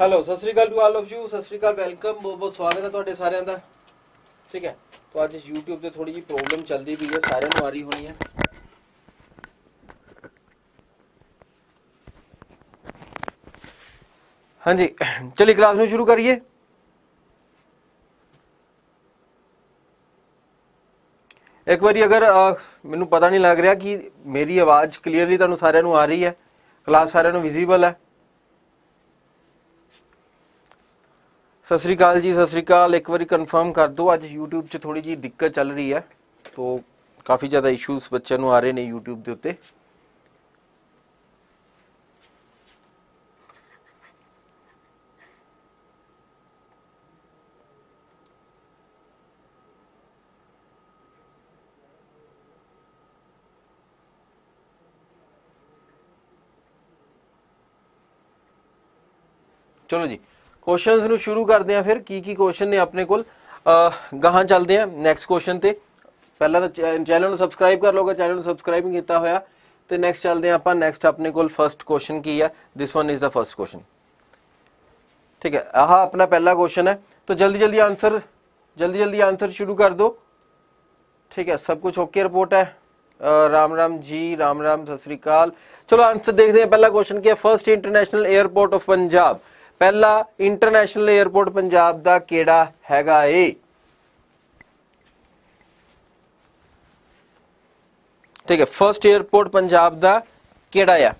Hello ਸਤਿ ਸ੍ਰੀ ਅਕਾਲ ਟੂ ਆਲ ਆਫ ਯੂ ਸਤਿ ਸ੍ਰੀ ਅਕਾਲ ਵੈਲਕਮ ਬਹੁਤ ਬਹੁਤ ਸਵਾਗਤ ਹੈ ਤੁਹਾਡੇ ਸਾਰਿਆਂ ਦਾ ਠੀਕ ਹੈ ਤੋਂ ਅੱਜ YouTube ਤੇ ਥੋੜੀ ਜੀ ਪ੍ਰੋਬਲਮ ਚੱਲਦੀ ਪਈ ਹੈ ਸਾਰਿਆਂ ਨੂੰ ਆ ਰਹੀ ਹੋਣੀ ਹੈ ਹਾਂਜੀ ਚਲੀ ਕਲਾਸ ਨੂੰ ਸ਼ੁਰੂ ਕਰੀਏ ਇੱਕ ਵਾਰੀ ਅਗਰ ਮੈਨੂੰ ਪਤਾ ਨਹੀਂ ਲੱਗ ਰਿਹਾ ਕਿ ਮੇਰੀ ਆਵਾਜ਼ ਕਲੀਅਰਲੀ ਤੁਹਾਨੂੰ ਸਾਰਿਆਂ ਨੂੰ ਆ ਰਹੀ ਹੈ ਕਲਾਸ ਸਾਰਿਆਂ ਨੂੰ ਵਿਜ਼ੀਬਲ ਹੈ ਸਤਿ ਸ੍ਰੀ ਅਕਾਲ ਜੀ ਸਤਿ ਸ੍ਰੀ ਅਕਾਲ ਇੱਕ ਵਾਰੀ ਕਨਫਰਮ ਕਰ ਦੋ ਅੱਜ YouTube 'ਚ ਥੋੜੀ ਜੀ ਦਿੱਕਤ ਚੱਲ ਰਹੀ ਹੈ ਤੋਂ ਕਾਫੀ ਜ਼ਿਆਦਾ ਇਸ਼ੂਸ ਬੱਚਿਆਂ ਨੂੰ ਆ ਰਹੇ ਨੇ YouTube ਦੇ ਉੱਤੇ ਚਲੋ ਜੀ ਕੁਐਸਚਨਸ ਨੂੰ ਸ਼ੁਰੂ ਕਰਦੇ ਆ ਫਿਰ ਕੀ ਕੀ ਕੁਐਸਚਨ ਨੇ ਆਪਣੇ ਕੋਲ ਗਾਹਾਂ ਚੱਲਦੇ ਆ ਨੈਕਸਟ ਕੁਐਸਚਨ ਤੇ ਪਹਿਲਾਂ ਤਾਂ ਚੈਨਲ ਨੂੰ ਸਬਸਕ੍ਰਾਈਬ ਕਰ ਲਓਗਾ ਚੈਨਲ ਨੂੰ ਸਬਸਕ੍ਰਾਈਬ ਨਹੀਂ ਕੀਤਾ ਹੋਇਆ ਤੇ ਨੈਕਸਟ ਚੱਲਦੇ ਆ ਆਪਾਂ ਨੈਕਸਟ ਆਪਣੇ ਕੋਲ ਫਰਸਟ ਕੁਐਸਚਨ ਕੀ ਆ this one is the first question ठीक है आह अपना पहला क्वेश्चन है तो जल्दी जल्दी आंसर जल्दी जल्दी आंसर शुरू कर दो ठीक है सब कुछ ओके रिपोर्ट है आ, राम राम जी राम राम सत श्रीकाल चलो आंसर देखते हैं पहला क्वेश्चन क्या first international airport of Punjab ਪਹਿਲਾ ਇੰਟਰਨੈਸ਼ਨਲ 에ਅਰਪੋਰਟ ਪੰਜਾਬ ਦਾ ਕਿਹੜਾ ਹੈਗਾ ਏ ਠੀਕ ਹੈ ਫਰਸਟ 에ਅਰਪੋਰਟ ਪੰਜਾਬ ਦਾ ਕਿਹੜਾ ਆ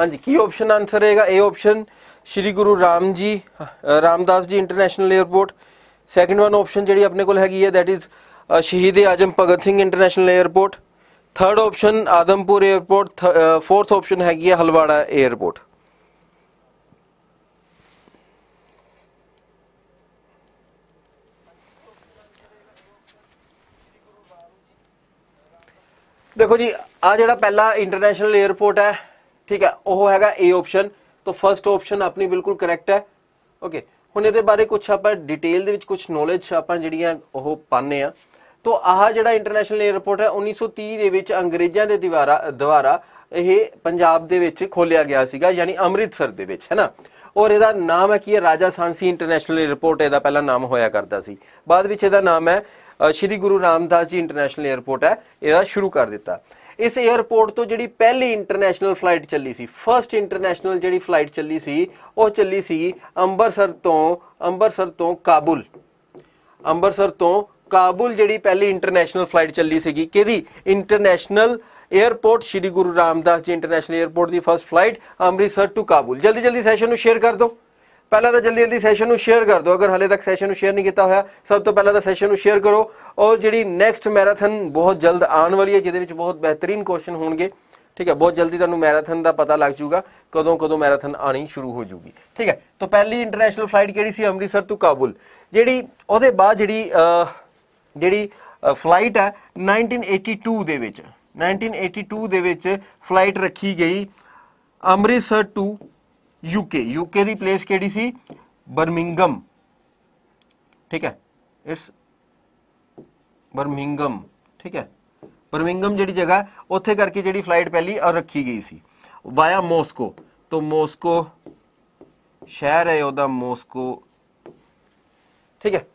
ਹਾਂਜੀ ਕੀ ਆਪਸ਼ਨ ਆਨਸਰ ਰਹੇਗਾ ਏ ਆਪਸ਼ਨ ਸ਼੍ਰੀ ਗੁਰੂ Ram ji Ramdas ji international airport second one option जी अपने को है that is Shaheed Azam Bhagat Singh international airport third option Adampur airport fourth option हैगी हलवाड़ा एयरपोर्ट देखो जी आ जरा पहला इंटरनेशनल एयरपोर्ट है ठीक है वह हैगा ए ऑप्शन तो फर्स्ट ऑप्शन अपनी बिल्कुल करैक्ट है ओके okay. ਹੁਣ ਇਹਦੇ ਬਾਰੇ ਕੁਝ ਆਪਾਂ ਡਿਟੇਲ ਦੇ ਵਿੱਚ ਕੁਝ ਨੋਲੇਜ ਆਪਾਂ ਜਿਹੜੀਆਂ ਉਹ ਪਾਣੇ ਆ ਤੋ ਆਹ ਜਿਹੜਾ ਇੰਟਰਨੈਸ਼ਨਲ 에ਅਰਪੋਰਟ ਹੈ 1930 ਦੇ ਵਿੱਚ ਅੰਗਰੇਜ਼ਾਂ ਦੇ ਦੁਆਰਾ ਦੁਆਰਾ ਇਹ ਪੰਜਾਬ ਦੇ ਵਿੱਚ ਖੋਲਿਆ ਗਿਆ ਸੀਗਾ ਯਾਨੀ ਅੰਮ੍ਰਿਤਸਰ ਦੇ ਵਿੱਚ ਹੈਨਾ ਔਰ ਇਹਦਾ ਨਾਮ ਹੈ ਕੀ ਹੈ ਰਾਜਾ ਸਾਂਸੀ ਇੰਟਰਨੈਸ਼ਨਲ 에ਅਰਪੋਰਟ ਇਹਦਾ ਪਹਿਲਾ ਨਾਮ ਹੋਇਆ ਕਰਦਾ ਸੀ ਬਾਅਦ ਵਿੱਚ ਇਹਦਾ ਨਾਮ ਹੈ ਸ਼੍ਰੀ ਗੁਰੂ ਰਾਮਦਾਸ ਜੀ ਇੰਟਰਨੈਸ਼ਨਲ 에ਅਰਪੋਰਟ ਹੈ ਇਹਦਾ ਸ਼ੁਰੂ ਕਰ ਦਿੱਤਾ ਇਸ 에어ਪੋਰਟ ਤੋਂ ਜਿਹੜੀ ਪਹਿਲੀ ਇੰਟਰਨੈਸ਼ਨਲ ਫਲਾਈਟ ਚੱਲੀ ਸੀ ਫਰਸਟ ਇੰਟਰਨੈਸ਼ਨਲ ਜਿਹੜੀ ਫਲਾਈਟ ਚੱਲੀ ਸੀ ਉਹ ਚੱਲੀ ਸੀ ਅੰਮ੍ਰਿਤਸਰ ਤੋਂ ਅੰਮ੍ਰਿਤਸਰ ਤੋਂ ਕਾਬੁਲ ਅੰਮ੍ਰਿਤਸਰ ਤੋਂ ਕਾਬੁਲ ਜਿਹੜੀ ਪਹਿਲੀ ਇੰਟਰਨੈਸ਼ਨਲ ਫਲਾਈਟ ਚੱਲੀ ਸੀਗੀ ਕਿਹਦੀ international airport Shri Guru Ramdas ji international airport ਦੀ first flight Amritsar to Kabul ਜਲਦੀ ਜਲਦੀ ਸੈਸ਼ਨ ਨੂੰ ਸ਼ੇਅਰ ਕਰ ਦਿਓ ਪਹਿਲਾਂ ਤਾਂ ਜਲਦੀ ਜਲਦੀ ਸੈਸ਼ਨ ਨੂੰ ਸ਼ੇਅਰ ਕਰ ਦਿਓ ਅਗਰ ਹਲੇ ਤੱਕ ਸੈਸ਼ਨ ਨੂੰ ਸ਼ੇਅਰ ਨਹੀਂ ਕੀਤਾ ਹੋਇਆ ਸਭ ਤੋਂ ਪਹਿਲਾਂ ਤਾਂ ਸੈਸ਼ਨ ਨੂੰ ਸ਼ੇਅਰ ਕਰੋ ਔਰ ਜਿਹੜੀ ਨੈਕਸਟ ਮੈਰਾਥਨ ਬਹੁਤ ਜਲਦ ਆਉਣ ਵਾਲੀ ਹੈ ਜਿਹਦੇ ਵਿੱਚ ਬਹੁਤ ਬਿਹਤਰੀਨ ਕੁਐਸਚਨ ਹੋਣਗੇ ਠੀਕ ਹੈ ਬਹੁਤ ਜਲਦੀ ਤੁਹਾਨੂੰ ਮੈਰਾਥਨ ਦਾ ਪਤਾ ਲੱਗ ਜਾਊਗਾ ਕਦੋਂ ਕਦੋਂ ਮੈਰਾਥਨ ਆਣੀ ਸ਼ੁਰੂ ਹੋ ਜਾਊਗੀ ਠੀਕ ਹੈ ਤਾਂ ਪਹਿਲੀ ਇੰਟਰਨੈਸ਼ਨਲ ਫਲਾਈਟ ਕਿਹੜੀ ਸੀ ਅੰਮ੍ਰਿਤਸਰ ਤੋਂ ਕਾਬੁਲ ਜਿਹੜੀ ਉਹਦੇ ਬਾਅਦ ਜਿਹੜੀ ਜਿਹੜੀ ਫਲਾਈਟ ਹੈ 1982 ਦੇ ਵਿੱਚ 1982 ਦੇ ਵਿੱਚ ਫਲਾਈਟ ਰੱਖੀ ਗਈ ਅੰਮ੍ਰਿਤਸਰ ਟੂ यूके यूके की प्लेस केड़ी सी बर्मिंगम ठीक है इट्स बर्मिंगम ठीक है बर्मिंगम जी जगह उत्थे करके जी फ्लाइट पहली और रखी गई सी वाया मोस्को तो मोस्को शहर है वह मोस्को ठीक है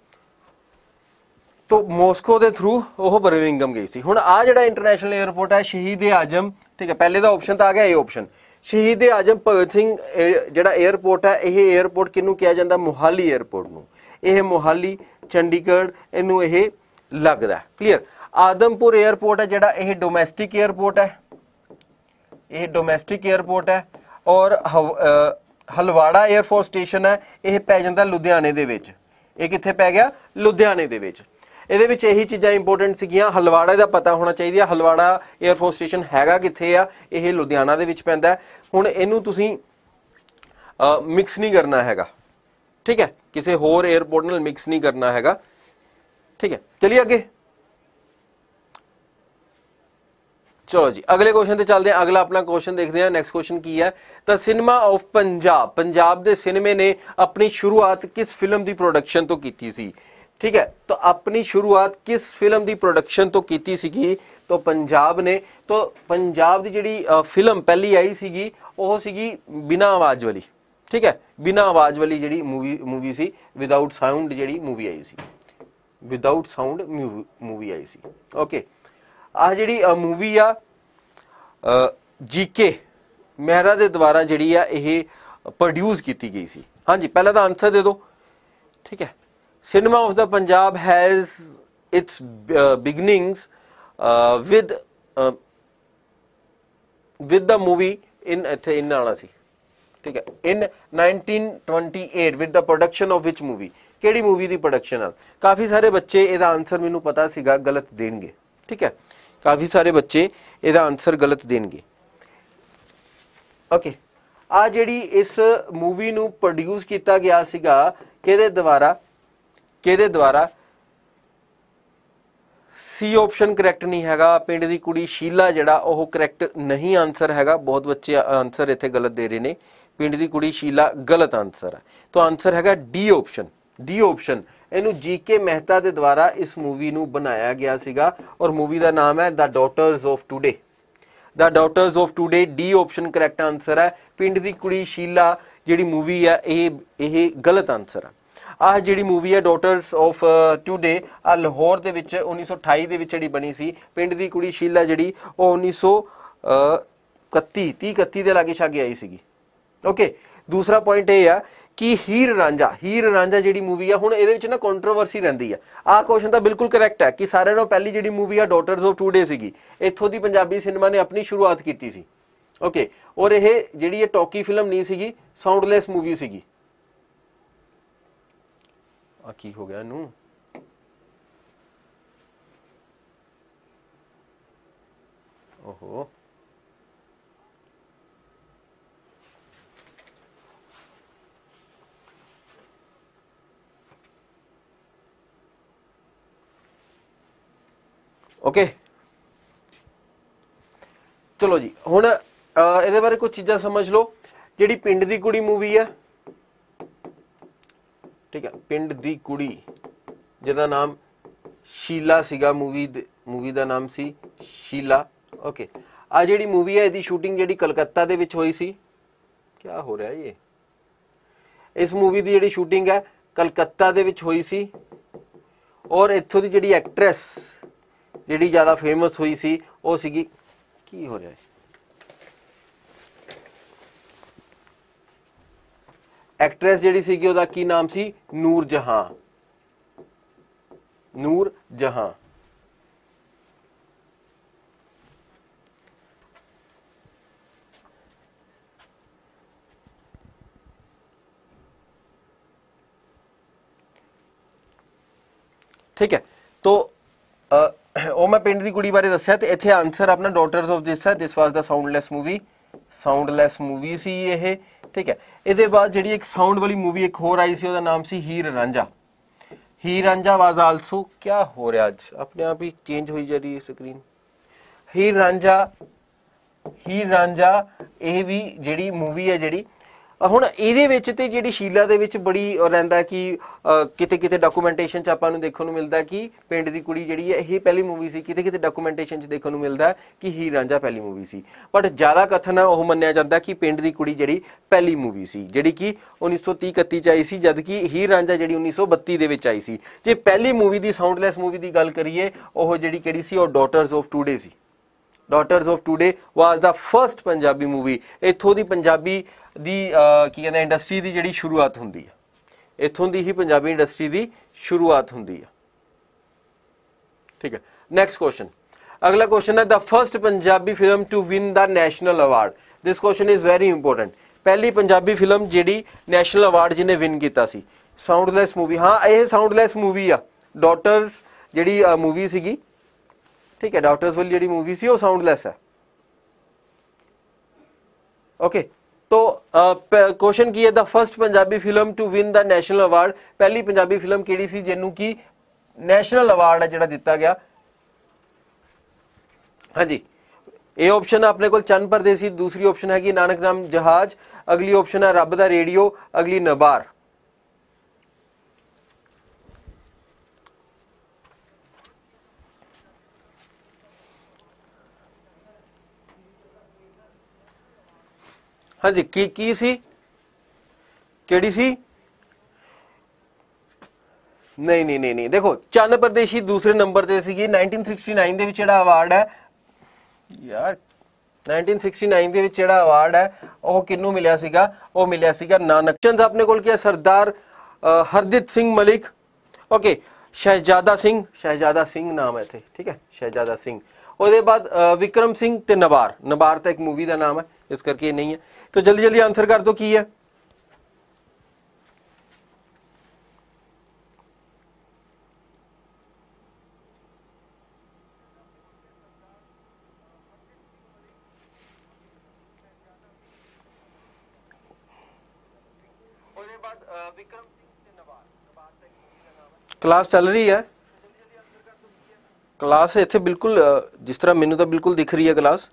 तो मोस्को के थ्रू वह बर्मिंगम गई थी हूँ आ जोड़ा इंटरनेशनल एयरपोर्ट है शहीद आजम ठीक है पहले का ऑप्शन तो आ गया ये ऑप्शन ਸ਼ਹੀਦ ਆਜਮ ਭਗਤ ਸਿੰਘ ਜਿਹੜਾ 에어ਪੋਰਟ ਹੈ ਇਹ 에어ਪੋਰਟ ਕਿਨੂੰ ਕਿਹਾ ਜਾਂਦਾ ਮੁਹਾਲੀ 에어ਪੋਰਟ ਨੂੰ ਇਹ ਮੁਹਾਲੀ ਚੰਡੀਗੜ੍ਹ ਇਹਨੂੰ ਇਹ ਲੱਗਦਾ ਕਲੀਅਰ ਆਦਮਪੁਰ 에어ਪੋਰਟ ਹੈ ਜਿਹੜਾ ਇਹ ਡੋਮੈਸਟਿਕ 에어ਪੋਰਟ ਹੈ ਇਹ ਡੋਮੈਸਟਿਕ 에어ਪੋਰਟ ਹੈ ਔਰ ਹਲਵਾੜਾ 에어ਫੋਰਸ ਸਟੇਸ਼ਨ ਹੈ ਇਹ ਪੈ ਜਾਂਦਾ ਲੁਧਿਆਣੇ ਦੇ ਵਿੱਚ ਇਹ ਕਿੱਥੇ ਪੈ ਗਿਆ ਲੁਧਿਆਣੇ ਦੇ ਵਿੱਚ ਇਹਦੇ ਵਿੱਚ ਇਹੀ ਚੀਜ਼ਾਂ ਇੰਪੋਰਟੈਂਟ ਸੀਗੀਆਂ ਹਲਵਾੜਾ ਦਾ ਪਤਾ ਹੋਣਾ ਚਾਹੀਦਾ ਹਲਵਾੜਾ 에어ਫੋਰਸ ਸਟੇਸ਼ਨ ਹੈਗਾ ਕਿੱਥੇ ਆ ਇਹ ਲੁਧਿਆਣਾ ਦੇ ਵਿੱਚ ਪੈਂਦਾ ਹੁਣ ਇਹਨੂੰ ਤੁਸੀਂ ਮਿਕਸ ਨਹੀਂ ਕਰਨਾ ਹੈਗਾ ਠੀਕ ਹੈ ਕਿਸੇ ਹੋਰ 에어ਪੋਰਟ ਨਾਲ ਮਿਕਸ ਨਹੀਂ ਕਰਨਾ ਹੈਗਾ ਠੀਕ ਹੈ ਚਲਿਏ ਅੱਗੇ ਚਲੋ ਜੀ ਅਗਲੇ ਕੁਐਸਚਨ ਤੇ ਚੱਲਦੇ ਹਾਂ ਅਗਲਾ ਆਪਣਾ ਕੁਐਸਚਨ ਦੇਖਦੇ ਹਾਂ ਨੈਕਸਟ ਕੁਐਸਚਨ ਕੀ ਹੈ ਤਾਂ ਸਿਨੇਮਾ ਆਫ ਪੰਜਾਬ ਪੰਜਾਬ ਦੇ ਸਿਨੇਮੇ ਨੇ ਆਪਣੀ ਸ਼ੁਰੂਆਤ ਕਿਸ ਫਿਲਮ ਦੀ ਪ੍ਰੋਡਕਸ਼ਨ ਤੋਂ ਕੀਤੀ ਸੀ ਠੀਕ ਹੈ ਤਾਂ ਆਪਣੀ ਸ਼ੁਰੂਆਤ ਕਿਸ ਫਿਲਮ ਦੀ ਪ੍ਰੋਡਕਸ਼ਨ ਤੋਂ ਕੀਤੀ ਸੀਗੀ ਤਾਂ ਪੰਜਾਬ ਨੇ ਤਾਂ ਪੰਜਾਬ ਦੀ ਜਿਹੜੀ ਫਿਲਮ ਪਹਿਲੀ ਆਈ ਸੀਗੀ ਉਹ ਸੀਗੀ ਬਿਨਾ ਆਵਾਜ਼ ਵਾਲੀ ਠੀਕ ਹੈ ਬਿਨਾ ਆਵਾਜ਼ ਵਾਲੀ ਜਿਹੜੀ ਮੂਵੀ ਮੂਵੀ ਸੀ ਵਿਦਆਊਟ ਸਾਊਂਡ ਜਿਹੜੀ ਮੂਵੀ ਆਈ ਸੀ ਵਿਦਆਊਟ ਸਾਊਂਡ ਮੂਵੀ ਆਈ ਸੀ ਓਕੇ ਆਹ ਜਿਹੜੀ ਮੂਵੀ ਆ ਜੀਕੇ ਮਹਿਰਾ ਦੇ ਦੁਆਰਾ ਜਿਹੜੀ ਆ ਇਹ ਪ੍ਰੋਡਿਊਸ ਕੀਤੀ ਗਈ ਸੀ ਹਾਂਜੀ ਪਹਿਲਾਂ ਤਾਂ ਆਨਸਰ ਦੇ ਦਿਓ ਠੀਕ ਹੈ cinema of the Punjab has its uh, beginnings uh, with uh, with the movie in in Nanasi. ਠੀਕ ਹੈ in 1928 with the production of which movie ਕਿਹੜੀ ਮੂਵੀ ਦੀ ਪ੍ਰੋਡਕਸ਼ਨ ਆ ਕਾਫੀ ਸਾਰੇ ਬੱਚੇ ਇਹਦਾ ਆਨਸਰ ਮੈਨੂੰ ਪਤਾ ਸੀਗਾ ਗਲਤ ਦੇਣਗੇ ਠੀਕ ਹੈ kafi sare ਬੱਚੇ ਇਹਦਾ answer galat denge okay ਆ ਜਿਹੜੀ ਇਸ ਮੂਵੀ ਨੂੰ ਪ੍ਰੋਡਿਊਸ ਕੀਤਾ ਗਿਆ ਸੀਗਾ ਕਿਹਦੇ ਦੁਆਰਾ ਕਿਹਦੇ ਦੁਆਰਾ ਸੀ ਆਪਸ਼ਨ ਕਰੈਕਟ ਨਹੀਂ ਹੈਗਾ ਪਿੰਡ ਦੀ ਕੁੜੀ ਸ਼ੀਲਾ ਜਿਹੜਾ ਉਹ ਕਰੈਕਟ ਨਹੀਂ ਆਨਸਰ ਹੈਗਾ ਬਹੁਤ ਬੱਚੇ ਆਨਸਰ ਇੱਥੇ ਗਲਤ ਦੇ ਰਹੇ ਨੇ ਪਿੰਡ ਦੀ ਕੁੜੀ ਸ਼ੀਲਾ ਗਲਤ ਆਨਸਰ ਹੈ ਤਾਂ ਆਨਸਰ ਹੈਗਾ ਡੀ ਆਪਸ਼ਨ ਡੀ ਆਪਸ਼ਨ ਇਹਨੂੰ ਜੀਕੇ ਮਹਿਤਾ ਦੇ ਦੁਆਰਾ ਇਸ ਮੂਵੀ ਨੂੰ ਬਣਾਇਆ ਗਿਆ ਸੀਗਾ ਔਰ ਮੂਵੀ ਦਾ ਨਾਮ ਹੈ the daughters of today the daughters of today D option correct answer ਹੈ ਪਿੰਡ ਦੀ ਕੁੜੀ ਸ਼ੀਲਾ ਜਿਹੜੀ ਮੂਵੀ ਹੈ ਇਹ ਇਹ ਗਲਤ ਆਨਸਰ ਹੈ ਆਹ ਜਿਹੜੀ ਮੂਵੀ ਹੈ ਡਾਟਰਸ ਆਫ ਟੂਡੇ ਆ ਲਾਹੌਰ ਦੇ ਵਿੱਚ 1928 ਦੇ ਵਿੱਚ ਜਿਹੜੀ ਬਣੀ ਸੀ ਪਿੰਡ ਦੀ ਕੁੜੀ ਸ਼ੀਲਾ ਜਿਹੜੀ ਉਹ 1931 31 ਦੇ ਲਾਗੇ ਛਾਗੇ ਆਈ ਸੀਗੀ ਓਕੇ ਦੂਸਰਾ ਪੁਆਇੰਟ ਇਹ ਆ ਕਿ ਹੀਰ ਰਾਂਝਾ ਹੀਰ ਰਾਂਝਾ ਜਿਹੜੀ ਮੂਵੀ ਆ ਹੁਣ ਇਹਦੇ ਵਿੱਚ ਨਾ ਕੰਟਰੋਵਰਸੀ ਰਹਿੰਦੀ ਆ ਆ ਕੁਐਸਚਨ ਤਾਂ ਬਿਲਕੁਲ ਕਰੈਕਟ ਹੈ ਕਿ ਸਾਰਿਆਂ ਨਾਲੋਂ ਪਹਿਲੀ ਜਿਹੜੀ ਮੂਵੀ ਆ ਡਾਟਰਸ ਆਫ ਟੂਡੇ ਸੀਗੀ ਇੱਥੋਂ ਦੀ ਪੰਜਾਬੀ ਸਿਨੇਮਾ ਨੇ ਆਪਣੀ ਸ਼ੁਰੂਆਤ ਕੀਤੀ ਸੀ ਓਕੇ ਔਰ ਇਹ ਜਿਹੜੀ ਇਹ ਟੌਕੀ ਫਿਲਮ ਨਹੀਂ ਸੀਗੀ ਸਾਊਂਡਲੈਸ ਮੂਵੀ ਸੀਗੀ ਆ ਕੀ ਹੋ ਗਿਆ ਇਹਨੂੰ ਓਹੋ ਓਕੇ ਚਲੋ ਜੀ ਹੁਣ ਇਹਦੇ ਬਾਰੇ ਕੁਝ ਚੀਜ਼ਾਂ ਸਮਝ ਲਓ ਜਿਹੜੀ ਪਿੰਡ ਦੀ ਕੁੜੀ ਮੂਵੀ ਆ ਠੀਕ ਹੈ ਪਿੰਡ ਦੀ ਕੁੜੀ ਜਿਹਦਾ ਨਾਮ ਸ਼ੀਲਾ ਸੀਗਾ ਮੂਵੀ ਮੂਵੀ ਦਾ ਨਾਮ ਸੀ ਸ਼ੀਲਾ ਓਕੇ ਆ ਜਿਹੜੀ ਮੂਵੀ ਹੈ ਇਹਦੀ ਸ਼ੂਟਿੰਗ ਜਿਹੜੀ ਕਲਕੱਤਾ ਦੇ ਵਿੱਚ ਹੋਈ ਸੀ ਕੀ ਹੋ ਰਿਹਾ ਇਹ ਇਸ ਮੂਵੀ ਦੀ ਜਿਹੜੀ ਸ਼ੂਟਿੰਗ ਹੈ ਕਲਕੱਤਾ ਦੇ ਵਿੱਚ ਹੋਈ ਸੀ ਔਰ ਇੱਥੋਂ ਦੀ ਜਿਹੜੀ ਐਕਟ੍ਰੈਸ ਜਿਹੜੀ ਜ਼ਿਆਦਾ ਫੇਮਸ ਹੋਈ ਸੀ ਉਹ ਸੀਗੀ ਕੀ ਹੋ ਰਿਹਾ ਹੈ ਐਕਟ੍ਰੈਸ ਜਿਹੜੀ ਸੀਗੀ ਉਹਦਾ ਕੀ ਨਾਮ ਸੀ ਨੂਰ ਜਹਾਂ ਨੂਰ ਜਹਾਂ ਠੀਕ ਹੈ ਤੋ ਉਹ ਮੈਂ ਪਿੰਡ ਦੀ ਕੁੜੀ ਬਾਰੇ ਦੱਸਿਆ ਤੇ ਇੱਥੇ ਆਨਸਰ ਆਪਣਾ ਡਾਟਰਸ ਆਫ ਦਿਸ ਹੈ ਦਿਸ ਵਾਸ ਦਾ ਸਾਊਂਡਲੈਸ ਮੂਵੀ ਸਾਊਂਡਲੈਸ ਮੂਵੀ ਸੀ ਇਹ ਠੀਕ ਹੈ ਇਹਦੇ ਬਾਅਦ ਜਿਹੜੀ ਇੱਕ ਸਾਊਂਡ ਵਾਲੀ ਮੂਵੀ ਇੱਕ ਹੋਰ ਆਈ ਸੀ ਉਹਦਾ ਨਾਮ ਸੀ ਹੀਰ ਰਾਂਝਾ ਹੀਰ ਰਾਂਝਾ ਵਾਜ਼ ਆਲਸੋ ਕੀ ਹੋ ਰਿਹਾ ਅੱਜ ਆਪਣੇ ਆਪ ਹੀ ਚੇਂਜ ਹੋਈ ਜਾ ਰਹੀ ਹੈ ਸਕਰੀਨ ਹੀਰ ਰਾਂਝਾ ਹੀਰ ਰਾਂਝਾ ਇਹ ਵੀ ਜਿਹੜੀ ਮੂਵੀ ਹੈ ਜਿਹੜੀ ਹੁਣ ਇਹਦੇ ਵਿੱਚ ਤੇ ਜਿਹੜੀ ਸ਼ੀਲਾ ਦੇ ਵਿੱਚ ਬੜੀ ਰਹਿੰਦਾ ਕਿ ਕਿਤੇ ਕਿਤੇ ਡਾਕੂਮੈਂਟੇਸ਼ਨ ਚ ਆਪਾਂ ਨੂੰ ਦੇਖਣ ਨੂੰ ਮਿਲਦਾ ਕਿ ਪਿੰਡ ਦੀ ਕੁੜੀ ਜਿਹੜੀ ਹੈ ਇਹ ਪਹਿਲੀ ਮੂਵੀ ਸੀ ਕਿਤੇ ਕਿਤੇ ਡਾਕੂਮੈਂਟੇਸ਼ਨ ਚ ਦੇਖਣ ਨੂੰ ਮਿਲਦਾ ਕਿ ਹੀ ਰਾਂਝਾ ਪਹਿਲੀ ਮੂਵੀ ਸੀ ਬਟ ਜ਼ਿਆਦਾ ਕਥਨ ਉਹ ਮੰਨਿਆ ਜਾਂਦਾ ਕਿ ਪਿੰਡ ਦੀ ਕੁੜੀ ਜਿਹੜੀ ਪਹਿਲੀ ਮੂਵੀ ਸੀ ਜਿਹੜੀ ਕਿ 1930 31 ਚ ਆਈ ਸੀ ਜਦ ਕਿ ਹੀ ਰਾਂਝਾ ਜਿਹੜੀ 1932 ਦੇ ਵਿੱਚ ਆਈ ਸੀ ਜੇ ਪਹਿਲੀ ਮੂਵੀ ਦੀ ਸਾਊਂਡਲੈਸ ਮੂਵੀ ਦੀ ਗੱਲ ਕਰੀਏ ਉਹ ਜਿਹੜੀ ਕਿਹੜੀ ਸੀ ਉਹ ਡਾਟਰਸ ਆਫ ਟੂਡੇ ਸੀ daughters of today was the first Punjabi movie ਇਥੋਂ ਦੀ ਪੰਜਾਬੀ ਦੀ ਕੀ ਕਹਿੰਦੇ ਇੰਡਸਟਰੀ ਦੀ ਜਿਹੜੀ ਸ਼ੁਰੂਆਤ ਹੁੰਦੀ ਹੈ ਇਥੋਂ ਦੀ ਹੀ ਪੰਜਾਬੀ ਇੰਡਸਟਰੀ ਦੀ ਸ਼ੁਰੂਆਤ ਹੁੰਦੀ ਹੈ ਠੀਕ ਹੈ ਨੈਕਸਟ ਕੁਐਸਚਨ ਅਗਲਾ ਕੁਐਸਚਨ ਹੈ the first Punjabi film to win the national award this question is very important ਪਹਿਲੀ ਪੰਜਾਬੀ ਫਿਲਮ ਜਿਹੜੀ ਨੈਸ਼ਨਲ ਅਵਾਰਡ ਜਿਹਨੇ ਵਿਨ ਕੀਤਾ ਸੀ ਸਾਊਂਡਲੈਸ ਮੂਵੀ ਹਾਂ ਇਹ ਸਾਊਂਡਲੈਸ ਮੂਵੀ ਆ ਡਾਟਰਸ ਜਿਹੜੀ ਮੂਵੀ ਸੀਗੀ ठीक है ਡਾਕਟਰਸ वाली जी मूवी ਸੀ ਉਹ ਸਾਊਂਡਲੈਸ ਹੈ ਓਕੇ तो क्वेश्चन की है the first Punjabi film to win the national award पहली पंजाबी फिल्म केड़ी सी जेनू की नेशनल अवार्ड है जोड़ा दिता गया हाँ जी ए ऑप्शन अपने को चंद परदेसी दूसरी ऑप्शन हैगी नानक नाम जहाज अगली ऑप्शन है रब का रेडियो अगली नबार ਹਾਂਜੀ ਕੀ ਕੀ ਸੀ ਕਿਹੜੀ ਸੀ ਨਹੀਂ ਨਹੀਂ ਨਹੀਂ ਨਹੀਂ ਦੇਖੋ ਚੰਨ ਪਰਦੇਸੀ ਦੂਸਰੇ ਨੰਬਰ ਤੇ ਸੀਗੀ 1969 ਦੇ ਵਿੱਚ ਜਿਹੜਾ ਅਵਾਰਡ ਹੈ ਯਾਰ 1969 ਦੇ ਵਿੱਚ ਜਿਹੜਾ ਅਵਾਰਡ ਹੈ ਉਹ ਕਿੰਨੂੰ ਮਿਲਿਆ ਸੀਗਾ ਉਹ ਮਿਲਿਆ ਸੀਗਾ ਨਾਨਕ ਚੰਦ ਆਪਣੇ ਕੋਲ ਕੀ ਸਰਦਾਰ ਹਰਦਿਤ ਸਿੰਘ ਮਲਿਕ ਓਕੇ ਸ਼ਹਿਜ਼ਾਦਾ ਸਿੰਘ ਸ਼ਹਿਜ਼ਾਦਾ ਸਿੰਘ ਨਾਮ ਹੈ ਤੇ ਠੀਕ ਹੈ ਸ਼ਹਿਜ਼ਾਦਾ ਸਿੰਘ ਉਹਦੇ ਬਾਅਦ ਵਿਕਰਮ ਸਿੰਘ ਤੇ ਨਵਾਰ ਨਵਾਰ ਤਾਂ ਇੱਕ ਮੂਵੀ ਦਾ ਨਾਮ ਹੈ ਇਸ ਕਰਕੇ ਨਹੀਂ ਹੈ तो जल्दी जल्दी आंसर कर दो की है क्लास चल रही है क्लास है इतने बिल्कुल जिस तरह मैनू तो बिल्कुल दिख रही है क्लास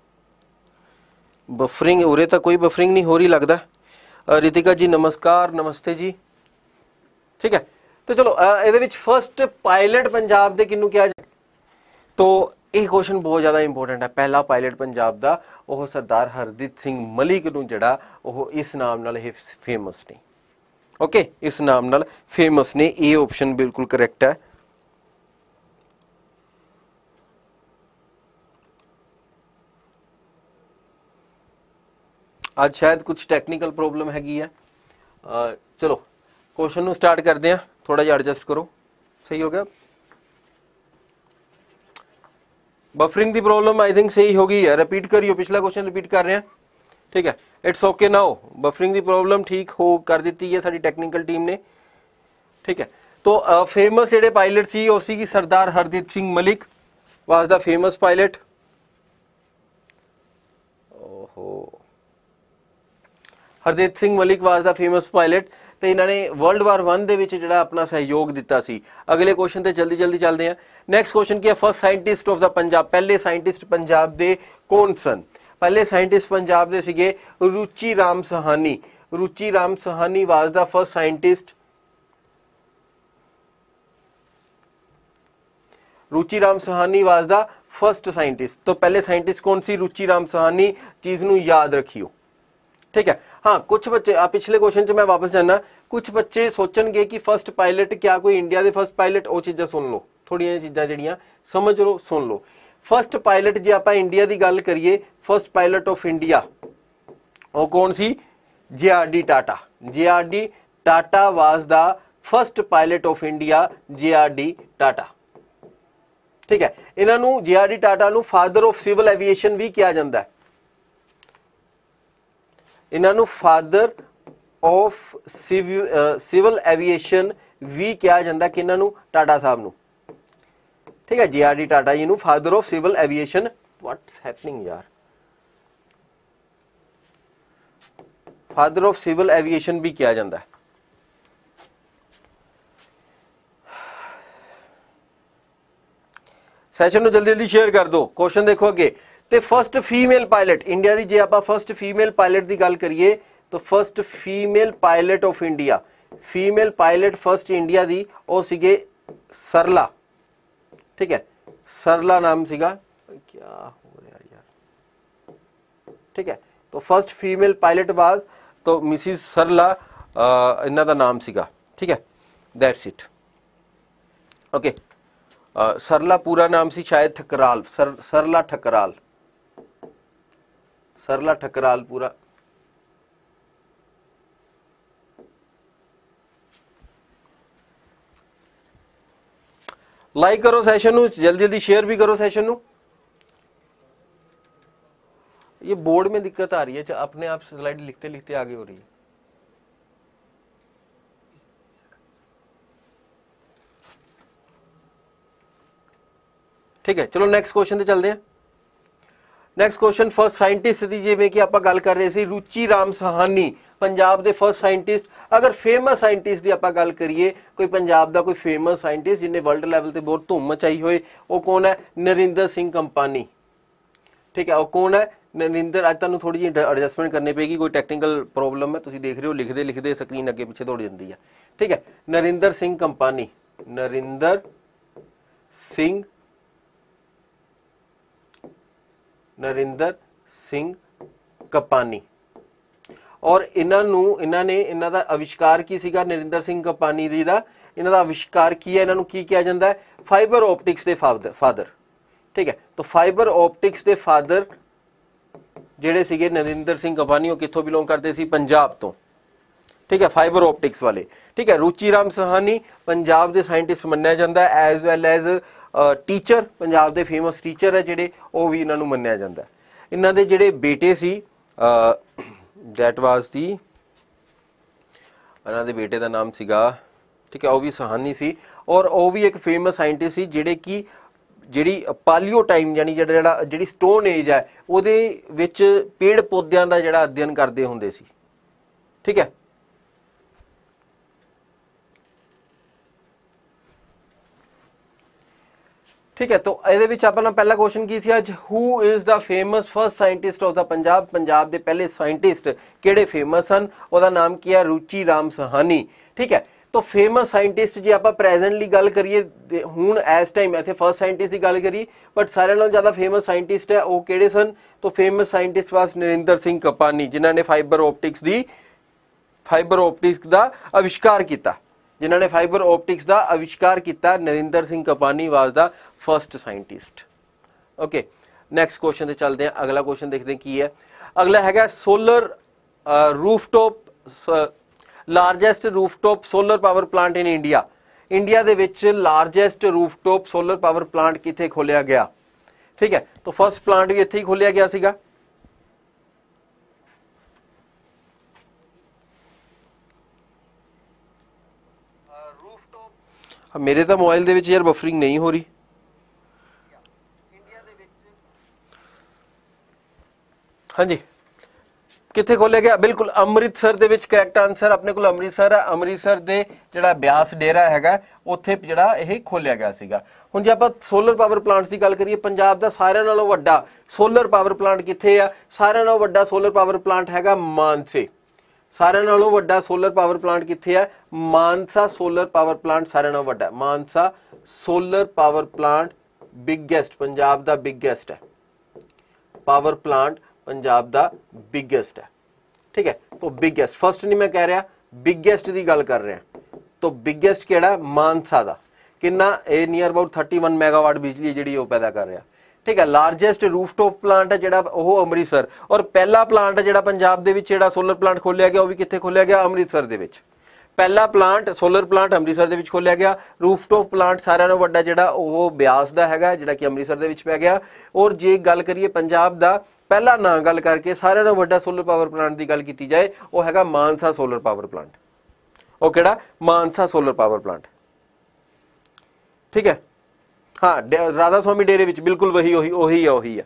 ਬਫਰਿੰਗ ਉਰੇ ਤਾਂ ਕੋਈ ਬਫਰਿੰਗ ਨਹੀਂ ਹੋ ਰਹੀ ਲੱਗਦਾ ਰਿਤਿਕਾ ਜੀ ਨਮਸਕਾਰ ਨਮਸਤੇ ਜੀ ਠੀਕ ਹੈ ਤੇ ਚਲੋ ਇਹਦੇ ਵਿੱਚ ਫਰਸਟ ਪਾਇਲਟ ਪੰਜਾਬ ਦੇ ਕਿੰਨੂੰ ਕਿਹਾ ਜਾ ਤੋ ਇਹ ਕੁਐਸਚਨ ਬਹੁਤ ਜ਼ਿਆਦਾ ਇੰਪੋਰਟੈਂਟ ਹੈ ਪਹਿਲਾ ਪਾਇਲਟ ਪੰਜਾਬ ਦਾ ਉਹ ਸਰਦਾਰ ਹਰਦੀਪ ਸਿੰਘ ਮਲਿਕ ਨੂੰ ਜਿਹੜਾ ਉਹ ਇਸ ਨਾਮ ਨਾਲ ਫੇਮਸ ਨੇ ਓਕੇ ਇਸ ਨਾਮ ਨਾਲ ਫੇਮਸ ਨੇ ਇਹ ਆਪਸ਼ਨ ਬਿਲਕੁਲ ਕਰੈਕਟ ਹੈ ਅੱਜ ਸ਼ਾਇਦ ਕੁਝ ਟੈਕਨੀਕਲ ਪ੍ਰੋਬਲਮ ਹੈਗੀ ਆ ਚਲੋ ਕੁਐਸਚਨ ਨੂੰ ਸਟਾਰਟ ਕਰਦੇ ਆ ਥੋੜਾ ਜਿਹਾ ਐਡਜਸਟ ਕਰੋ ਸਹੀ ਹੋ ਗਿਆ ਬਫਰਿੰਗ ਦੀ ਪ੍ਰੋਬਲਮ ਆਈ ਥਿੰਕ ਸਹੀ ਹੋ ਗਈ ਹੈ ਰਿਪੀਟ ਕਰਿਓ ਪਿਛਲਾ ਕੁਐਸਚਨ ਰਿਪੀਟ ਕਰ ਰਹੇ ਆ ਠੀਕ ਹੈ ਇਟਸ ਓਕੇ ਨਾਓ ਬਫਰਿੰਗ ਦੀ ਪ੍ਰੋਬਲਮ ਠੀਕ ਹੋ ਕਰ ਦਿੱਤੀ ਹੈ ਸਾਡੀ ਟੈਕਨੀਕਲ ਟੀਮ ਨੇ ਠੀਕ ਹੈ ਤੋ ਫੇਮਸ ਜਿਹੜੇ ਪਾਇਲਟ ਸੀ ਉਹ ਸੀ Sardar Hardeep Singh Malik was the famous pilot ਓਹੋ Hardeep Singh Malik was the famous pilot ਤੇ ਇਹਨਾਂ ਨੇ ਵਰਲਡ ਵਾਰ 1 ਦੇ ਵਿੱਚ ਜਿਹੜਾ ਆਪਣਾ ਸਹਿਯੋਗ ਦਿੱਤਾ ਸੀ ਅਗਲੇ ਕੁਐਸਚਨ ਤੇ ਜਲਦੀ ਜਲਦੀ ਚੱਲਦੇ ਆ ਨੈਕਸਟ ਕੁਐਸਚਨ ਕੀ ਹੈ first scientist of the Punjab ਪਹਿਲੇ ਸਾਇੰਟਿਸਟ ਪੰਜਾਬ ਦੇ ਕੌਣ ਸਨ ਪਹਿਲੇ ਸਾਇੰਟਿਸਟ ਪੰਜਾਬ ਦੇ ਸੀਗੇ Ruchi Ram Sahni Ruchi Ram Sahni was the first scientist Ruchi Ram Sahni was the first scientist ਤੋਂ ਪਹਿਲੇ ਸਾਇੰਟਿਸਟ ਕੌਣ ਸੀ ਰੁਚੀ ਰਾਮ ਸਹਾਨੀ ਚੀਜ਼ ਨੂੰ ਯਾਦ ਰੱਖਿਓ ਠੀਕ ਹੈ ਹਾਂ ਕੁਝ ਬੱਚੇ ਆ ਪਿਛਲੇ ਕੁਐਸਚਨ 'ਚ ਮੈਂ ਵਾਪਸ ਜਾਣਾ ਕੁਝ ਬੱਚੇ ਸੋਚਣਗੇ ਕਿ ਫਰਸਟ ਪਾਇਲਟ ਕਿਆ ਕੋਈ ਇੰਡੀਆ ਦੇ ਫਰਸਟ ਪਾਇਲਟ ਉਹ ਚੀਜ਼ਾਂ ਸੁਣ ਲਓ ਥੋੜੀਆਂ ਚੀਜ਼ਾਂ ਜਿਹੜੀਆਂ ਸਮਝ ਲਓ ਸੁਣ ਲਓ ਫਰਸਟ ਪਾਇਲਟ ਜੇ ਆਪਾਂ ਇੰਡੀਆ ਦੀ ਗੱਲ ਕਰੀਏ ਫਰਸਟ ਪਾਇਲਟ ਆਫ ਇੰਡੀਆ ਉਹ ਕੌਣ ਸੀ G R D Tata G R D Tata was the first pilot of India G R D Tata ਠੀਕ ਹੈ ਇਹਨਾਂ ਨੂੰ ਜੀਆਰਡੀ ਟਾਟਾ ਨੂੰ ਫਾਦਰ ਆਫ ਸਿਵਲ ਐਵੀਏਸ਼ਨ ਵੀ ਕਿਹਾ ਜਾਂਦਾ ਹੈ ਇਹਨਾਂ ਨੂੰ ਫਾਦਰ ਆਫ ਸਿਵਲ ਐਵੀਏਸ਼ਨ ਵੀ ਕਿਹਾ ਜਾਂਦਾ ਕਿ ਇਹਨਾਂ ਨੂੰ ਟਾਟਾ ਸਾਹਿਬ ਨੂੰ ਠੀਕ ਹੈ ਜੀ ਆਰ ਡੀ ਟਾਟਾ ਜੀ ਨੂੰ father of civil aviation what's happening ਯਾਰ ਫਾਦਰ ਆਫ ਸਿਵਲ ਐਵੀਏਸ਼ਨ ਵੀ ਕਿਹਾ ਜਾਂਦਾ ਹੈ ਸੈਸ਼ਨ ਨੂੰ ਜਲਦੀ ਜਲਦੀ ਸ਼ੇਅਰ ਕਰ ਦਿਓ ਕੁਐਸਚਨ ਦੇਖੋ ਅੱਗੇ ਤੇ ਫਰਸਟ ਫੀਮੇਲ ਪਾਇਲਟ ਇੰਡੀਆ ਦੀ ਜੇ ਆਪਾਂ ਫਰਸਟ ਫੀਮੇਲ ਪਾਇਲਟ ਦੀ ਗੱਲ ਕਰੀਏ ਤਾਂ first female pilot of India female pilot first India ਦੀ ਉਹ ਸੀਗੇ ਸਰਲਾ ਠੀਕ ਹੈ ਸਰਲਾ ਨਾਮ ਸੀਗਾ ਕੀ ਹੋ ਰਿਹਾ ਯਾਰ ਠੀਕ ਹੈ ਤਾਂ ਫਰਸਟ ਫੀਮੇਲ ਪਾਇਲਟ ਵਾਸ ਤਾਂ ਮਿਸਿਸ ਸਰਲਾ ਇਹਨਾਂ ਦਾ ਨਾਮ ਸੀਗਾ ਠੀਕ ਹੈ ਦੈਟਸ ਇਟ ਓਕੇ ਸਰਲਾ ਪੂਰਾ ਨਾਮ ਸੀ ਸ਼ਾਇਦ ਠਕਰਾਲ ਸਰਲਾ ਠਕਰਾਲ सरला ठकराल पूरा लाइक करो सेशन नु जल्दी जल्दी शेयर भी करो सेशन नु ये बोर्ड में दिक्कत आ रही है अपने आप स्लाइड लिखते लिखते आगे हो रही है ठीक है चलो नेक्स्ट क्वेश्चन पे चलते हैं ਨੈਕਸਟ ਕੁਐਸਚਨ ਫਰਸਟ ਸਾਇੰਟਿਸਟ ਦੀ ਜਿਵੇਂ ਕਿ ਆਪਾਂ ਗੱਲ ਕਰ ਰਹੇ ਸੀ ਰੁਚੀ ਰਾਮ ਸਹਾਨੀ ਪੰਜਾਬ ਦੇ ਫਰਸਟ ਸਾਇੰਟਿਸਟ ਅਗਰ ਫੇਮਸ ਸਾਇੰਟਿਸਟ ਦੀ ਆਪਾਂ ਗੱਲ ਕਰੀਏ ਕੋਈ ਪੰਜਾਬ ਦਾ ਕੋਈ ਫੇਮਸ ਸਾਇੰਟਿਸਟ ਜਿਨੇ ਵਰਲਡ ਲੈਵਲ ਤੇ ਬਹੁਤ ਧੂਮ ਮਚਾਈ ਹੋਏ ਉਹ ਕੌਣ ਹੈ ਨਰਿੰਦਰ ਸਿੰਘ ਕੰਪਾਨੀ ਠੀਕ ਹੈ ਉਹ ਕੌਣ ਹੈ ਨਰਿੰਦਰ ਅੱਜ ਤੁਹਾਨੂੰ ਥੋੜੀ ਜਿਹੀ ਐਡਜਸਟਮੈਂਟ ਕਰਨੀ ਪਏਗੀ ਕੋਈ ਟੈਕਨੀਕਲ ਪ੍ਰੋਬਲਮ ਹੈ ਤੁਸੀਂ ਦੇਖ ਰਹੇ ਹੋ ਲਿਖਦੇ ਲਿਖਦੇ ਸਕਰੀਨ ਅੱਗੇ ਪਿੱਛੇ ਦੌੜ ਜਾਂਦੀ ਹੈ ਠੀਕ ਹੈ ਨਰਿੰਦਰ ਸਿੰਘ ਕੰਪਾਨੀ ਨਰਿੰਦਰ ਸਿੰਘ ਨਰਿੰਦਰ ਸਿੰਘ ਕਪਾਨੀ ਔਰ ਇਹਨਾਂ ਨੂੰ ਇਹਨਾਂ ਨੇ ਇਹਨਾਂ ਦਾ ਅਵਿਸ਼ਕਾਰ ਕੀ ਸੀਗਾ ਨਰਿੰਦਰ ਸਿੰਘ ਕਪਾਨੀ ਜੀ ਦਾ ਇਹਨਾਂ ਦਾ ਅਵਿਸ਼ਕਾਰ ਕੀ ਹੈ ਇਹਨਾਂ ਨੂੰ ਕੀ ਕਿਹਾ ਜਾਂਦਾ ਹੈ ਫਾਈਬਰ ਆਪਟਿਕਸ ਦੇ ਫਾਦਰ ਠੀਕ ਹੈ ਤਾਂ ਫਾਈਬਰ ਆਪਟਿਕਸ ਦੇ ਫਾਦਰ ਜਿਹੜੇ ਸੀਗੇ ਨਰਿੰਦਰ ਸਿੰਘ ਕਪਾਨੀ ਉਹ ਕਿੱਥੋਂ ਬਿਲੋਂਗ ਕਰਦੇ ਸੀ ਪੰਜਾਬ ਤੋਂ ਠੀਕ ਹੈ ਫਾਈਬਰ ਆਪਟਿਕਸ ਵਾਲੇ ਠੀਕ ਹੈ ਰੂਚੀ ਰਾਮ ਸਹਾਨੀ ਪੰਜਾਬ ਦੇ ਸਾਇੰਟਿਸਟ ਮੰਨਿਆ ਜਾਂਦਾ as well as teacher Punjab ਦੇ ਫੇਮਸ ਟੀਚਰ ਹੈ ਜਿਹੜੇ ਉਹ ਵੀ ਇਹਨਾਂ ਨੂੰ ਮੰਨਿਆ ਜਾਂਦਾ ਇਹਨਾਂ ਦੇ ਜਿਹੜੇ ਬੇਟੇ ਸੀ ਦੈਟ ਵਾਸ ਦੀ ਇਹਨਾਂ ਦੇ ਬੇਟੇ ਦਾ ਨਾਮ ਸੀਗਾ ਠੀਕ ਹੈ ਉਹ ਵੀ ਸਹਾਨੀ ਸੀ ਔਰ ਉਹ ਵੀ ਇੱਕ ਫੇਮਸ ਸਾਇੰਟਿਸਟ ਸੀ ਜਿਹੜੇ ਕਿ ਜਿਹੜੀ ਪਾਲੀਓ ਟਾਈਮ ਯਾਨੀ ਜਿਹੜਾ ਜਿਹੜੀ ਸਟੋਨ ਏਜ ਹੈ ਉਹਦੇ ਵਿੱਚ ਪੇੜ ਪੌਦਿਆਂ ਦਾ ਜਿਹੜਾ ਅਧਿਐਨ ਕਰਦੇ ਹੁੰਦੇ ਸੀ ਠੀਕ ਹੈ ਠੀਕ ਹੈ ਤਾਂ ਇਹਦੇ ਵਿੱਚ ਆਪਾਂ ਨੇ ਪਹਿਲਾ ਕੁਐਸਚਨ ਕੀ ਸੀ ਅੱਜ who is the famous first scientist of the Punjab Punjab ਦੇ ਪਹਿਲੇ ਸਾਇੰਟਿਸਟ ਕਿਹੜੇ ਫੇਮਸ ਹਨ ਉਹਦਾ ਨਾਮ ਕੀ ਹੈ ਰੂਚੀ ਰਾਮ ਸਹਾਨੀ ਠੀਕ ਹੈ ਤਾਂ ਫੇਮਸ ਸਾਇੰਟਿਸਟ ਜੇ ਆਪਾਂ ਪ੍ਰੈਜ਼ੈਂਟਲੀ ਗੱਲ ਕਰੀਏ ਹੁਣ ਐਸ ਟਾਈਮ ਇੱਥੇ ਫਰਸਟ ਸਾਇੰਟਿਸਟ ਦੀ ਗੱਲ ਕਰੀ ਬਟ ਸਾਰਿਆਂ ਨਾਲੋਂ ਜ਼ਿਆਦਾ ਫੇਮਸ ਸਾਇੰਟਿਸਟ ਹੈ ਉਹ ਕਿਹੜੇ ਸਨ ਤਾਂ famous scientist was Narinder Singh Kapany ਜਿਨ੍ਹਾਂ ਨੇ ਫਾਈਬਰ ਆਪਟਿਕਸ ਦੀ ਫਾਈਬਰ ਆਪਟਿਕਸ ਦਾ ਅਵਿਸ਼ਕਾਰ ਕੀਤਾ ਜਿਨ੍ਹਾਂ ਨੇ ਫਾਈਬਰ ਆਪਟਿਕਸ ਦਾ ਅਵਿਸ਼ਕਾਰ ਕੀਤਾ Narinder Singh Kapany was the first scientist okay next question ਤੇ ਚੱਲਦੇ ਆ ਅਗਲਾ ਕੁਐਸਚਨ ਦੇਖਦੇ ਕੀ ਹੈ ਅਗਲਾ ਹੈਗਾ solar rooftop largest rooftop solar power plant in India India ਦੇ ਵਿੱਚ largest rooftop solar power plant ਕਿੱਥੇ ਖੋਲਿਆ ਗਿਆ ਠੀਕ ਹੈ ਤਾਂ ਫਰਸਟ ਪਲਾਂਟ ਵੀ ਇੱਥੇ ਹੀ ਖੋਲਿਆ ਗਿਆ ਸੀਗਾ ਮੇਰੇ ਤਾਂ ਮੋਬਾਈਲ ਦੇ ਵਿੱਚ ਯਾਰ ਬਫਰਿੰਗ ਨਹੀਂ ਹੋ ਰਹੀ ਹਾਂਜੀ ਕਿੱਥੇ ਖੋਲਿਆ ਗਿਆ ਬਿਲਕੁਲ ਅੰਮ੍ਰਿਤਸਰ ਦੇ ਵਿੱਚ ਕਰੈਕਟ ਆਨਸਰ ਆਪਣੇ ਕੋਲ ਅੰਮ੍ਰਿਤਸਰ ਹੈ ਅੰਮ੍ਰਿਤਸਰ ਦੇ ਜਿਹੜਾ ਬਿਆਸ ਡੇਰਾ ਹੈਗਾ ਉੱਥੇ ਜਿਹੜਾ ਇਹ ਖੋਲਿਆ ਗਿਆ ਸੀਗਾ ਹੁਣ ਜੇ ਆਪਾਂ ਸੋਲਰ ਪਾਵਰ ਪਲਾਂਟਸ ਦੀ ਗੱਲ ਕਰੀਏ ਪੰਜਾਬ ਦਾ ਸਾਰਿਆਂ ਨਾਲੋਂ ਵੱਡਾ ਸੋਲਰ ਪਾਵਰ ਪਲਾਂਟ ਕਿੱਥੇ ਆ ਸਾਰਿਆਂ ਨਾਲੋਂ ਵੱਡਾ ਸੋਲਰ ਪਾਵਰ ਪਲਾਂਟ ਹੈਗਾ ਮਾਨਸੇ ਸਾਰਿਆਂ ਨਾਲੋਂ ਵੱਡਾ ਸੋਲਰ ਪਾਵਰ ਪਲਾਂਟ ਕਿੱਥੇ ਆ ਮਾਨਸਾ ਸੋਲਰ ਪਾਵਰ ਪਲਾਂਟ ਸਾਰਿਆਂ ਨਾਲੋਂ ਵੱਡਾ Mansa solar power plant biggest Punjab ਦਾ ਬਿਗੇਸਟ ਹੈ ਪਾਵਰ ਪਲਾਂਟ ਪੰਜਾਬ ਦਾ ਬਿਗੇਸਟ ਹੈ ਠੀਕ ਹੈ ਤੋਂ ਬਿਗੇਸਟ ਫਰਸਟ ਨਹੀਂ ਮੈਂ ਕਹਿ ਰਿਹਾ ਬਿਗੇਸਟ ਦੀ ਗੱਲ ਕਰ ਰਿਹਾ ਤੋਂ ਬਿਗੇਸਟ ਕਿਹੜਾ ਮਾਨਸਾ ਦਾ ਕਿੰਨਾ ਇਹ ਨੀਅਰ ਅਬਾਊਟ 31 ਮੈਗਾਵਾਟ ਬਿਜਲੀ ਜਿਹੜੀ ਉਹ ਪੈਦਾ ਕਰ ਰਿਹਾ ਠੀਕ ਹੈ ਲਾਰਜੈਸਟ ਰੂਫਟੌਪ ਪਲਾਂਟ ਹੈ ਜਿਹੜਾ ਉਹ ਅੰਮ੍ਰਿਤਸਰ ਔਰ ਪਹਿਲਾ ਪਲਾਂਟ ਹੈ ਜਿਹੜਾ ਪੰਜਾਬ ਦੇ ਵਿੱਚ ਜਿਹੜਾ ਸੋਲਰ ਪਲਾਂਟ ਖੋਲਿਆ ਗਿਆ ਉਹ ਵੀ ਕਿੱਥੇ ਖੋਲਿਆ ਗਿਆ ਅੰਮ੍ਰਿਤਸਰ ਦੇ ਵਿੱਚ ਪਹਿਲਾ ਪਲਾਂਟ ਸੋਲਰ ਪਲਾਂਟ ਅੰਮ੍ਰਿਤਸਰ ਦੇ ਵਿੱਚ ਖੋਲਿਆ ਗਿਆ ਰੂਫਟੌਪ ਪਲਾਂਟ ਸਾਰਿਆਂ ਨਾਲੋਂ ਵੱਡਾ ਜਿਹੜਾ ਉਹ ਬਿਆਸ ਦਾ ਹੈਗਾ ਜਿਹੜਾ ਕਿ ਅੰਮ੍ਰਿਤਸਰ ਦੇ ਵਿੱਚ ਪੈ ਗਿਆ ਔਰ ਜੇ ਗੱਲ ਕਰੀਏ ਪੰਜਾਬ ਦਾ ਪਹਿਲਾ ਨਾਂ ਗੱਲ ਕਰਕੇ ਸਾਰਿਆਂ ਨਾਲੋਂ ਵੱਡਾ ਸੋਲਰ ਪਾਵਰ ਪਲਾਂਟ ਦੀ ਗੱਲ ਕੀਤੀ ਜਾਏ ਉਹ ਹੈਗਾ ਮਾਨਸਾ ਸੋਲਰ ਪਾਵਰ ਪਲਾਂਟ ਉਹ ਕਿਹੜਾ ਮਾਨਸਾ ਸੋਲਰ ਪਾਵਰ ਪਲਾਂਟ ਠੀਕ ਹੈ ਹਾਂ ਰਾਧਾ ਸਵਾਮੀ ਡੇਰੇ ਵਿੱਚ ਬਿਲਕੁਲ ਵਹੀ ਉਹੀ ਉਹੀ ਹੈ ਉਹੀ ਹੈ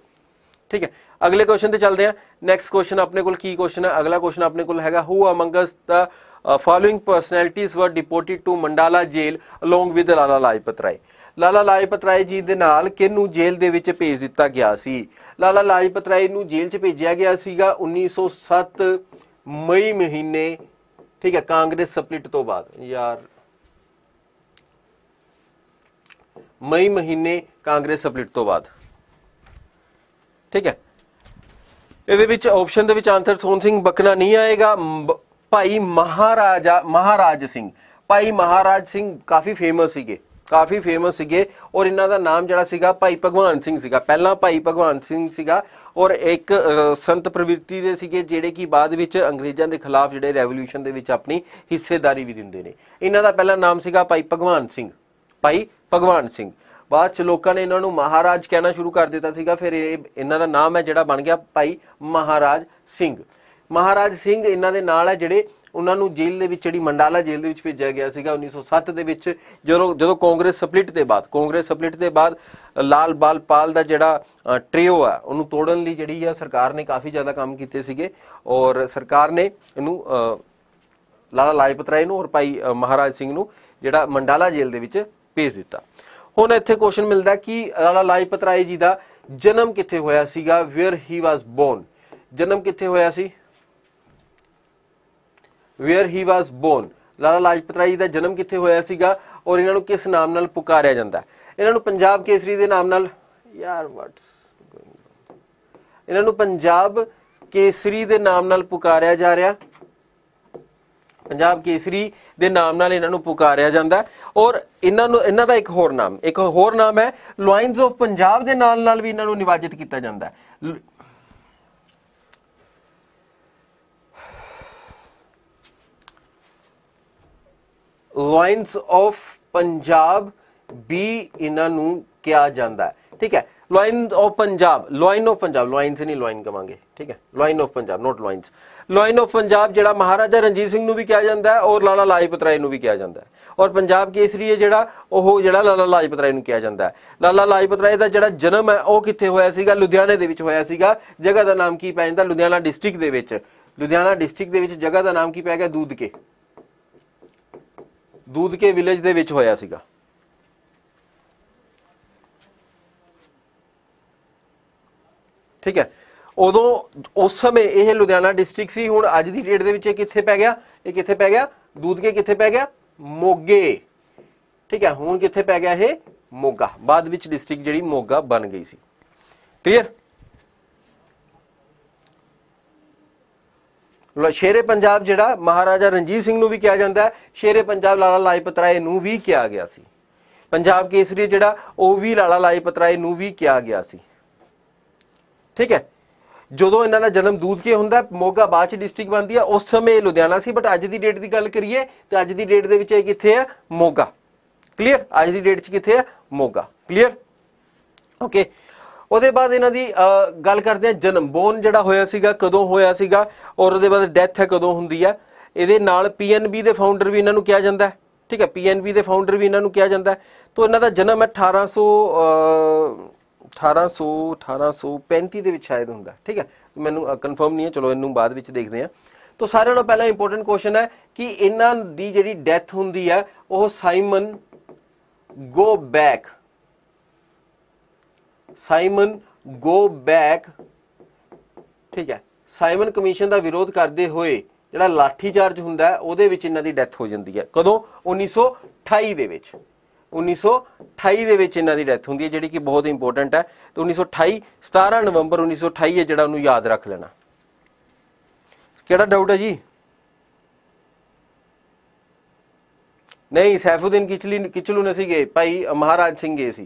ਠੀਕ ਹੈ ਅਗਲੇ ਕੁਐਸਚਨ ਤੇ ਚੱਲਦੇ ਆ ਨੈਕਸਟ ਕੁਐਸਚਨ ਆਪਣੇ ਕੋਲ ਕੀ ਕੁਐਸਚਨ ਹੈ ਅਗਲਾ ਕੁਐਸਚਨ ਆਪਣੇ ਕੋਲ ਹੈਗਾ ਹੂ amongst the Uh, following personalities were deported to Mandala jail along with Lala Lajpat Rai ਲਾਲਾ ਲਾਜਪਤ ਰਾਏ ਜੀ ਦੇ ਨਾਲ ਕਿਹਨੂੰ ਜੇਲ੍ਹ ਦੇ ਵਿੱਚ ਭੇਜ ਦਿੱਤਾ ਗਿਆ ਸੀ ਲਾਲਾ ਲਾਜਪਤ ਰਾਏ ਨੂੰ ਜੇਲ੍ਹ 'ਚ ਭੇਜਿਆ ਗਿਆ ਸੀਗਾ 1907 ਮਈ ਮਹੀਨੇ ਠੀਕ ਹੈ ਕਾਂਗਰਸ ਸਪਲਿਟ ਤੋਂ ਬਾਅਦ ਯਾਰ ਮਈ ਮਹੀਨੇ ਕਾਂਗਰਸ ਸਪਲਿਟ ਤੋਂ ਬਾਅਦ ਠੀਕ ਹੈ ਇਹਦੇ ਵਿੱਚ ਆਪਸ਼ਨ ਦੇ ਵਿੱਚ ਆਨਸਰ ਸੋਨ ਸਿੰਘ ਬਕਨਾ ਨਹੀਂ ਆਏਗਾ ਭਾਈ ਮਹਾਰਾਜਾ ਮਹਾਰਾਜ ਸਿੰਘ ਭਾਈ ਮਹਾਰਾਜ ਸਿੰਘ ਕਾਫੀ ਫੇਮਸ ਸੀਗੇ ਕਾਫੀ ਫੇਮਸ ਸੀਗੇ ਔਰ ਇਹਨਾਂ ਦਾ ਨਾਮ ਜਿਹੜਾ ਸੀਗਾ ਭਾਈ ਭਗਵਾਨ ਸਿੰਘ ਸੀਗਾ ਪਹਿਲਾਂ ਭਾਈ ਭਗਵਾਨ ਸਿੰਘ ਸੀਗਾ ਔਰ ਇੱਕ ਸੰਤ ਪ੍ਰਵਿਰਤੀ ਦੇ ਸੀਗੇ ਜਿਹੜੇ ਕਿ ਬਾਅਦ ਵਿੱਚ ਅੰਗਰੇਜ਼ਾਂ ਦੇ ਖਿਲਾਫ ਜਿਹੜੇ ਰੈਵੋਲੂਸ਼ਨ ਦੇ ਵਿੱਚ ਆਪਣੀ ਹਿੱਸੇਦਾਰੀ ਵੀ ਦਿੰਦੇ ਨੇ ਇਹਨਾਂ ਦਾ ਪਹਿਲਾ ਨਾਮ ਸੀਗਾ ਭਾਈ ਭਗਵਾਨ ਸਿੰਘ ਭਾਈ ਭਗਵਾਨ ਸਿੰਘ ਬਾਅਦ ਚ ਲੋਕਾਂ ਨੇ ਇਹਨਾਂ ਨੂੰ ਮਹਾਰਾਜ ਕਹਿਣਾ ਸ਼ੁਰੂ ਕਰ ਦਿੱਤਾ ਸੀਗਾ ਫਿਰ ਇਹਨਾਂ ਦਾ ਨਾਮ ਹੈ ਜਿਹੜਾ ਬਣ ਗਿਆ ਭਾਈ ਮਹਾਰਾਜ ਸਿੰਘ ਮਹਾਰਾਜ ਸਿੰਘ ਇਹਨਾਂ ਦੇ ਨਾਲ ਹੈ ਜਿਹੜੇ ਉਹਨਾਂ ਨੂੰ ਜੇਲ੍ਹ ਦੇ ਵਿੱਚ ਜਿਹੜੀ ਮੰਡਾਲਾ ਜੇਲ੍ਹ ਦੇ ਵਿੱਚ ਭੇਜਿਆ ਗਿਆ ਸੀਗਾ 1907 ਦੇ ਵਿੱਚ ਜਦੋਂ ਜਦੋਂ ਕਾਂਗਰਸ ਸਪਲਿਟ ਦੇ ਬਾਅਦ ਕਾਂਗਰਸ ਸਪਲਿਟ ਦੇ ਬਾਅਦ ਲਾਲ ਬਾਲ ਪਾਲ ਦਾ ਜਿਹੜਾ ਟ੍ਰਿਓ ਆ ਉਹਨੂੰ ਤੋੜਨ ਲਈ ਜਿਹੜੀ ਆ ਸਰਕਾਰ ਨੇ ਕਾਫੀ ਜ਼ਿਆਦਾ ਕੰਮ ਕੀਤੇ ਸੀਗੇ ਔਰ ਸਰਕਾਰ ਨੇ ਇਹਨੂੰ ਲਾਲਾ ਲਾਜਪਤ ਰਾਏ ਨੂੰ ਔਰ ਭਾਈ ਮਹਾਰਾਜ ਸਿੰਘ ਨੂੰ ਜਿਹੜਾ ਮੰਡਾਲਾ ਜੇਲ੍ਹ ਦੇ ਵਿੱਚ ਭੇਜ ਦਿੱਤਾ ਹੁਣ ਇੱਥੇ ਕੁਐਸਚਨ ਮਿਲਦਾ ਕਿ ਲਾਲਾ ਲਾਜਪਤ ਰਾਏ ਜੀ ਦਾ ਜਨਮ ਕਿੱਥੇ ਹੋਇਆ ਸੀਗਾ ਵੇਅਰ ਹੀ ਵਾਸ ਬੋਰਨ ਜਨਮ ਕਿੱਥੇ ਹੋਇਆ ਸੀ where he was born Lala Lajpat Rai ਦਾ ਜਨਮ ਕਿੱਥੇ ਹੋਇਆ ਸੀਗਾ ਔਰ ਇਹਨਾਂ ਨੂੰ ਕਿਸ ਨਾਮ ਨਾਲ ਪੁਕਾਰਿਆ ਜਾਂਦਾ ਇਹਨਾਂ ਨੂੰ ਪੰਜਾਬ ਕੇਸਰੀ ਦੇ ਨਾਮ ਨਾਲ ਯਾਰ ਵਾਟਸ ਇਹਨਾਂ ਨੂੰ ਪੰਜਾਬ ਕੇਸਰੀ ਦੇ ਨਾਮ ਨਾਲ ਪੁਕਾਰਿਆ ਜਾ ਰਿਹਾ ਪੰਜਾਬ ਕੇਸਰੀ ਦੇ ਨਾਮ ਨਾਲ ਇਹਨਾਂ ਨੂੰ ਪੁਕਾਰਿਆ ਜਾਂਦਾ ਔਰ ਇਹਨਾਂ ਨੂੰ ਇਹਨਾਂ ਦਾ ਇੱਕ ਹੋਰ ਨਾਮ ਇੱਕ ਹੋਰ ਨਾਮ ਹੈ ਲਾਈਨਸ ਆਫ ਪੰਜਾਬ ਦੇ ਨਾਲ ਨਾਲ ਵੀ ਇਹਨਾਂ ਨੂੰ ਨਿਵਾਜਿਤ ਕੀਤਾ ਜਾਂਦਾ ਲਾਈਨਸ ਆਫ ਪੰਜਾਬ ਵੀ ਇਹਨਾਂ ਨੂੰ ਕਿਹਾ ਜਾਂਦਾ ਹੈ ਠੀਕ ਹੈ lion of Punjab lion of Punjab lions ਨਹੀਂ ਲਾਈਨ ਕਵਾਂਗੇ ਠੀਕ ਹੈ lion of Punjab not lions lion of Punjab ਜਿਹੜਾ ਮਹਾਰਾਜਾ ਰਣਜੀਤ ਸਿੰਘ ਨੂੰ ਵੀ ਕਿਹਾ ਜਾਂਦਾ ਹੈ ਔਰ ਲਾਲਾ ਲਾਜਪਤ ਰਾਏ ਨੂੰ ਵੀ ਕਿਹਾ ਜਾਂਦਾ ਹੈ ਔਰ ਪੰਜਾਬ ਕੇਸਰੀ ਜਿਹੜਾ ਉਹ ਜਿਹੜਾ ਲਾਲਾ ਲਾਜਪਤ ਰਾਏ ਨੂੰ ਕਿਹਾ ਜਾਂਦਾ ਹੈ ਲਾਲਾ ਲਾਜਪਤ ਰਾਏ ਦਾ ਜਿਹੜਾ ਜਨਮ ਹੈ ਉਹ ਕਿੱਥੇ ਹੋਇਆ ਸੀਗਾ ਲੁਧਿਆਣੇ ਦੇ ਵਿੱਚ ਹੋਇਆ ਸੀਗਾ ਜਗ੍ਹਾ ਦਾ ਨਾਮ ਕੀ ਪੈ ਜਾਂਦਾ ਲੁਧਿਆਣਾ ਡਿਸਟ੍ਰਿਕਟ ਦੇ ਵਿੱਚ ਲੁਧਿਆਣਾ ਡਿਸਟ੍ਰਿਕਟ ਦੇ ਵਿੱਚ ਜਗ੍ਹਾ ਦਾ ਨਾਮ ਕੀ ਪੈ ਗਿਆ ਦੂਦਕੇ ਦੂਦਕੇ ਵਿਲੇਜ ਦੇ ਵਿੱਚ ਹੋਇਆ ਸੀਗਾ ਠੀਕ ਹੈ ਉਦੋਂ ਉਸ ਸਮੇਂ ਇਹ ਲੁਧਿਆਣਾ ਡਿਸਟ੍ਰਿਕਟ ਸੀ ਹੁਣ ਅੱਜ ਦੀ ਡੇਟ ਦੇ ਵਿੱਚ ਇਹ ਕਿੱਥੇ ਪੈ ਗਿਆ ਇਹ ਕਿੱਥੇ ਪੈ ਗਿਆ ਦੂਦਕੇ ਕਿੱਥੇ ਪੈ ਗਿਆ ਮੋਗੇ ਠੀਕ ਹੈ ਹੁਣ ਕਿੱਥੇ ਪੈ ਗਿਆ ਇਹ ਮੋਗਾ ਬਾਅਦ ਵਿੱਚ ਡਿਸਟ੍ਰਿਕਟ ਜਿਹੜੀ ਮੋਗਾ ਬਣ ਗਈ ਸੀ ਕਲੀਅਰ ਸ਼ੇਰੇ ਪੰਜਾਬ ਜਿਹੜਾ ਮਹਾਰਾਜਾ ਰਣਜੀਤ ਸਿੰਘ ਨੂੰ ਵੀ ਕਿਹਾ ਜਾਂਦਾ ਹੈ ਸ਼ੇਰੇ ਪੰਜਾਬ ਲਾਲਾ ਲਾਜਪਤ ਰਾਏ ਨੂੰ ਵੀ ਕਿਹਾ ਗਿਆ ਸੀ ਪੰਜਾਬ ਕੇਸਰੀ ਜਿਹੜਾ ਉਹ ਵੀ ਲਾਲਾ ਲਾਜਪਤ ਰਾਏ ਨੂੰ ਵੀ ਕਿਹਾ ਗਿਆ ਸੀ ਠੀਕ ਹੈ ਜਦੋਂ ਇਹਨਾਂ ਦਾ ਜਨਮ ਦੂਦ ਕੇ ਹੁੰਦਾ ਮੋਗਾ ਬਾਚ ਡਿਸਟ੍ਰਿਕਟ ਬਣਦੀ ਹੈ ਉਸ ਸਮੇਂ ਲੁਧਿਆਣਾ ਸੀ ਬਟ ਅੱਜ ਦੀ ਡੇਟ ਦੀ ਗੱਲ ਕਰੀਏ ਤੇ ਅੱਜ ਦੀ ਡੇਟ ਦੇ ਵਿੱਚ ਇਹ ਕਿੱਥੇ ਹੈ ਮੋਗਾ ਕਲੀਅਰ ਅੱਜ ਦੀ ਡੇਟ 'ਚ ਕਿੱਥੇ ਹੈ ਮੋਗਾ ਕਲੀਅਰ ਓਕੇ ਉਹਦੇ ਬਾਅਦ ਇਹਨਾਂ ਦੀ ਗੱਲ ਕਰਦੇ ਆ ਜਨਮ ਬੋਨ ਜਿਹੜਾ ਹੋਇਆ ਸੀਗਾ ਕਦੋਂ ਹੋਇਆ ਸੀਗਾ ਔਰ ਉਹਦੇ ਬਾਅਦ ਡੈਥ ਹੈ ਕਦੋਂ ਹੁੰਦੀ ਹੈ ਇਹਦੇ ਨਾਲ ਪੀਐਨਬੀ ਦੇ ਫਾਊਂਡਰ ਵੀ ਇਹਨਾਂ ਨੂੰ ਕਿਹਾ ਜਾਂਦਾ ਠੀਕ ਹੈ ਪੀਐਨਬੀ ਦੇ ਫਾਊਂਡਰ ਵੀ ਇਹਨਾਂ ਨੂੰ ਕਿਹਾ ਜਾਂਦਾ ਤੋਂ ਇਹਨਾਂ ਦਾ ਜਨਮ ਹੈ 1800 1800 1835 ਦੇ ਵਿੱਚ ਸ਼ਾਇਦ ਹੁੰਦਾ ਠੀਕ ਹੈ ਮੈਨੂੰ ਕਨਫਰਮ ਨਹੀਂ ਹੈ ਚਲੋ ਇਹਨੂੰ ਬਾਅਦ ਵਿੱਚ ਦੇਖਦੇ ਆ ਤੋਂ ਸਾਰਿਆਂ ਨਾਲੋਂ ਪਹਿਲਾਂ ਇੰਪੋਰਟੈਂਟ ਕੁਐਸਚਨ ਹੈ ਕਿ ਇਹਨਾਂ ਦੀ ਜਿਹੜੀ ਡੈਥ ਹੁੰਦੀ ਹੈ ਉਹ Simon go back Simon go back ਠੀਕ ਹੈ ਸਾਈਮਨ ਕਮਿਸ਼ਨ ਦਾ ਵਿਰੋਧ ਕਰਦੇ ਹੋਏ ਜਿਹੜਾ ਲਾਠੀ ਚਾਰਜ ਹੁੰਦਾ ਉਹਦੇ ਵਿੱਚ ਇਹਨਾਂ ਦੀ ਡੈਥ ਹੋ ਜਾਂਦੀ ਹੈ ਕਦੋਂ 1928 ਦੇ ਵਿੱਚ 1928 ਦੇ ਵਿੱਚ ਇਹਨਾਂ ਦੀ ਡੈਥ ਹੁੰਦੀ ਹੈ ਜਿਹੜੀ ਕਿ ਬਹੁਤ ਇੰਪੋਰਟੈਂਟ ਹੈ ਤੇ 1928 17 ਨਵੰਬਰ 1928 ਹੈ ਜਿਹੜਾ ਉਹਨੂੰ ਯਾਦ ਰੱਖ ਲੈਣਾ ਕਿਹੜਾ ਡਾਊਟ ਹੈ ਜੀ ਨਹੀਂ ਸੈਫੁਦੀਨ ਕਿਚਲੀ ਕਿਚਲੂ ਨਹੀਂ ਸੀਗੇ ਭਾਈ ਮਹਾਰਾਜ ਸਿੰਘ ਗਏ ਸੀ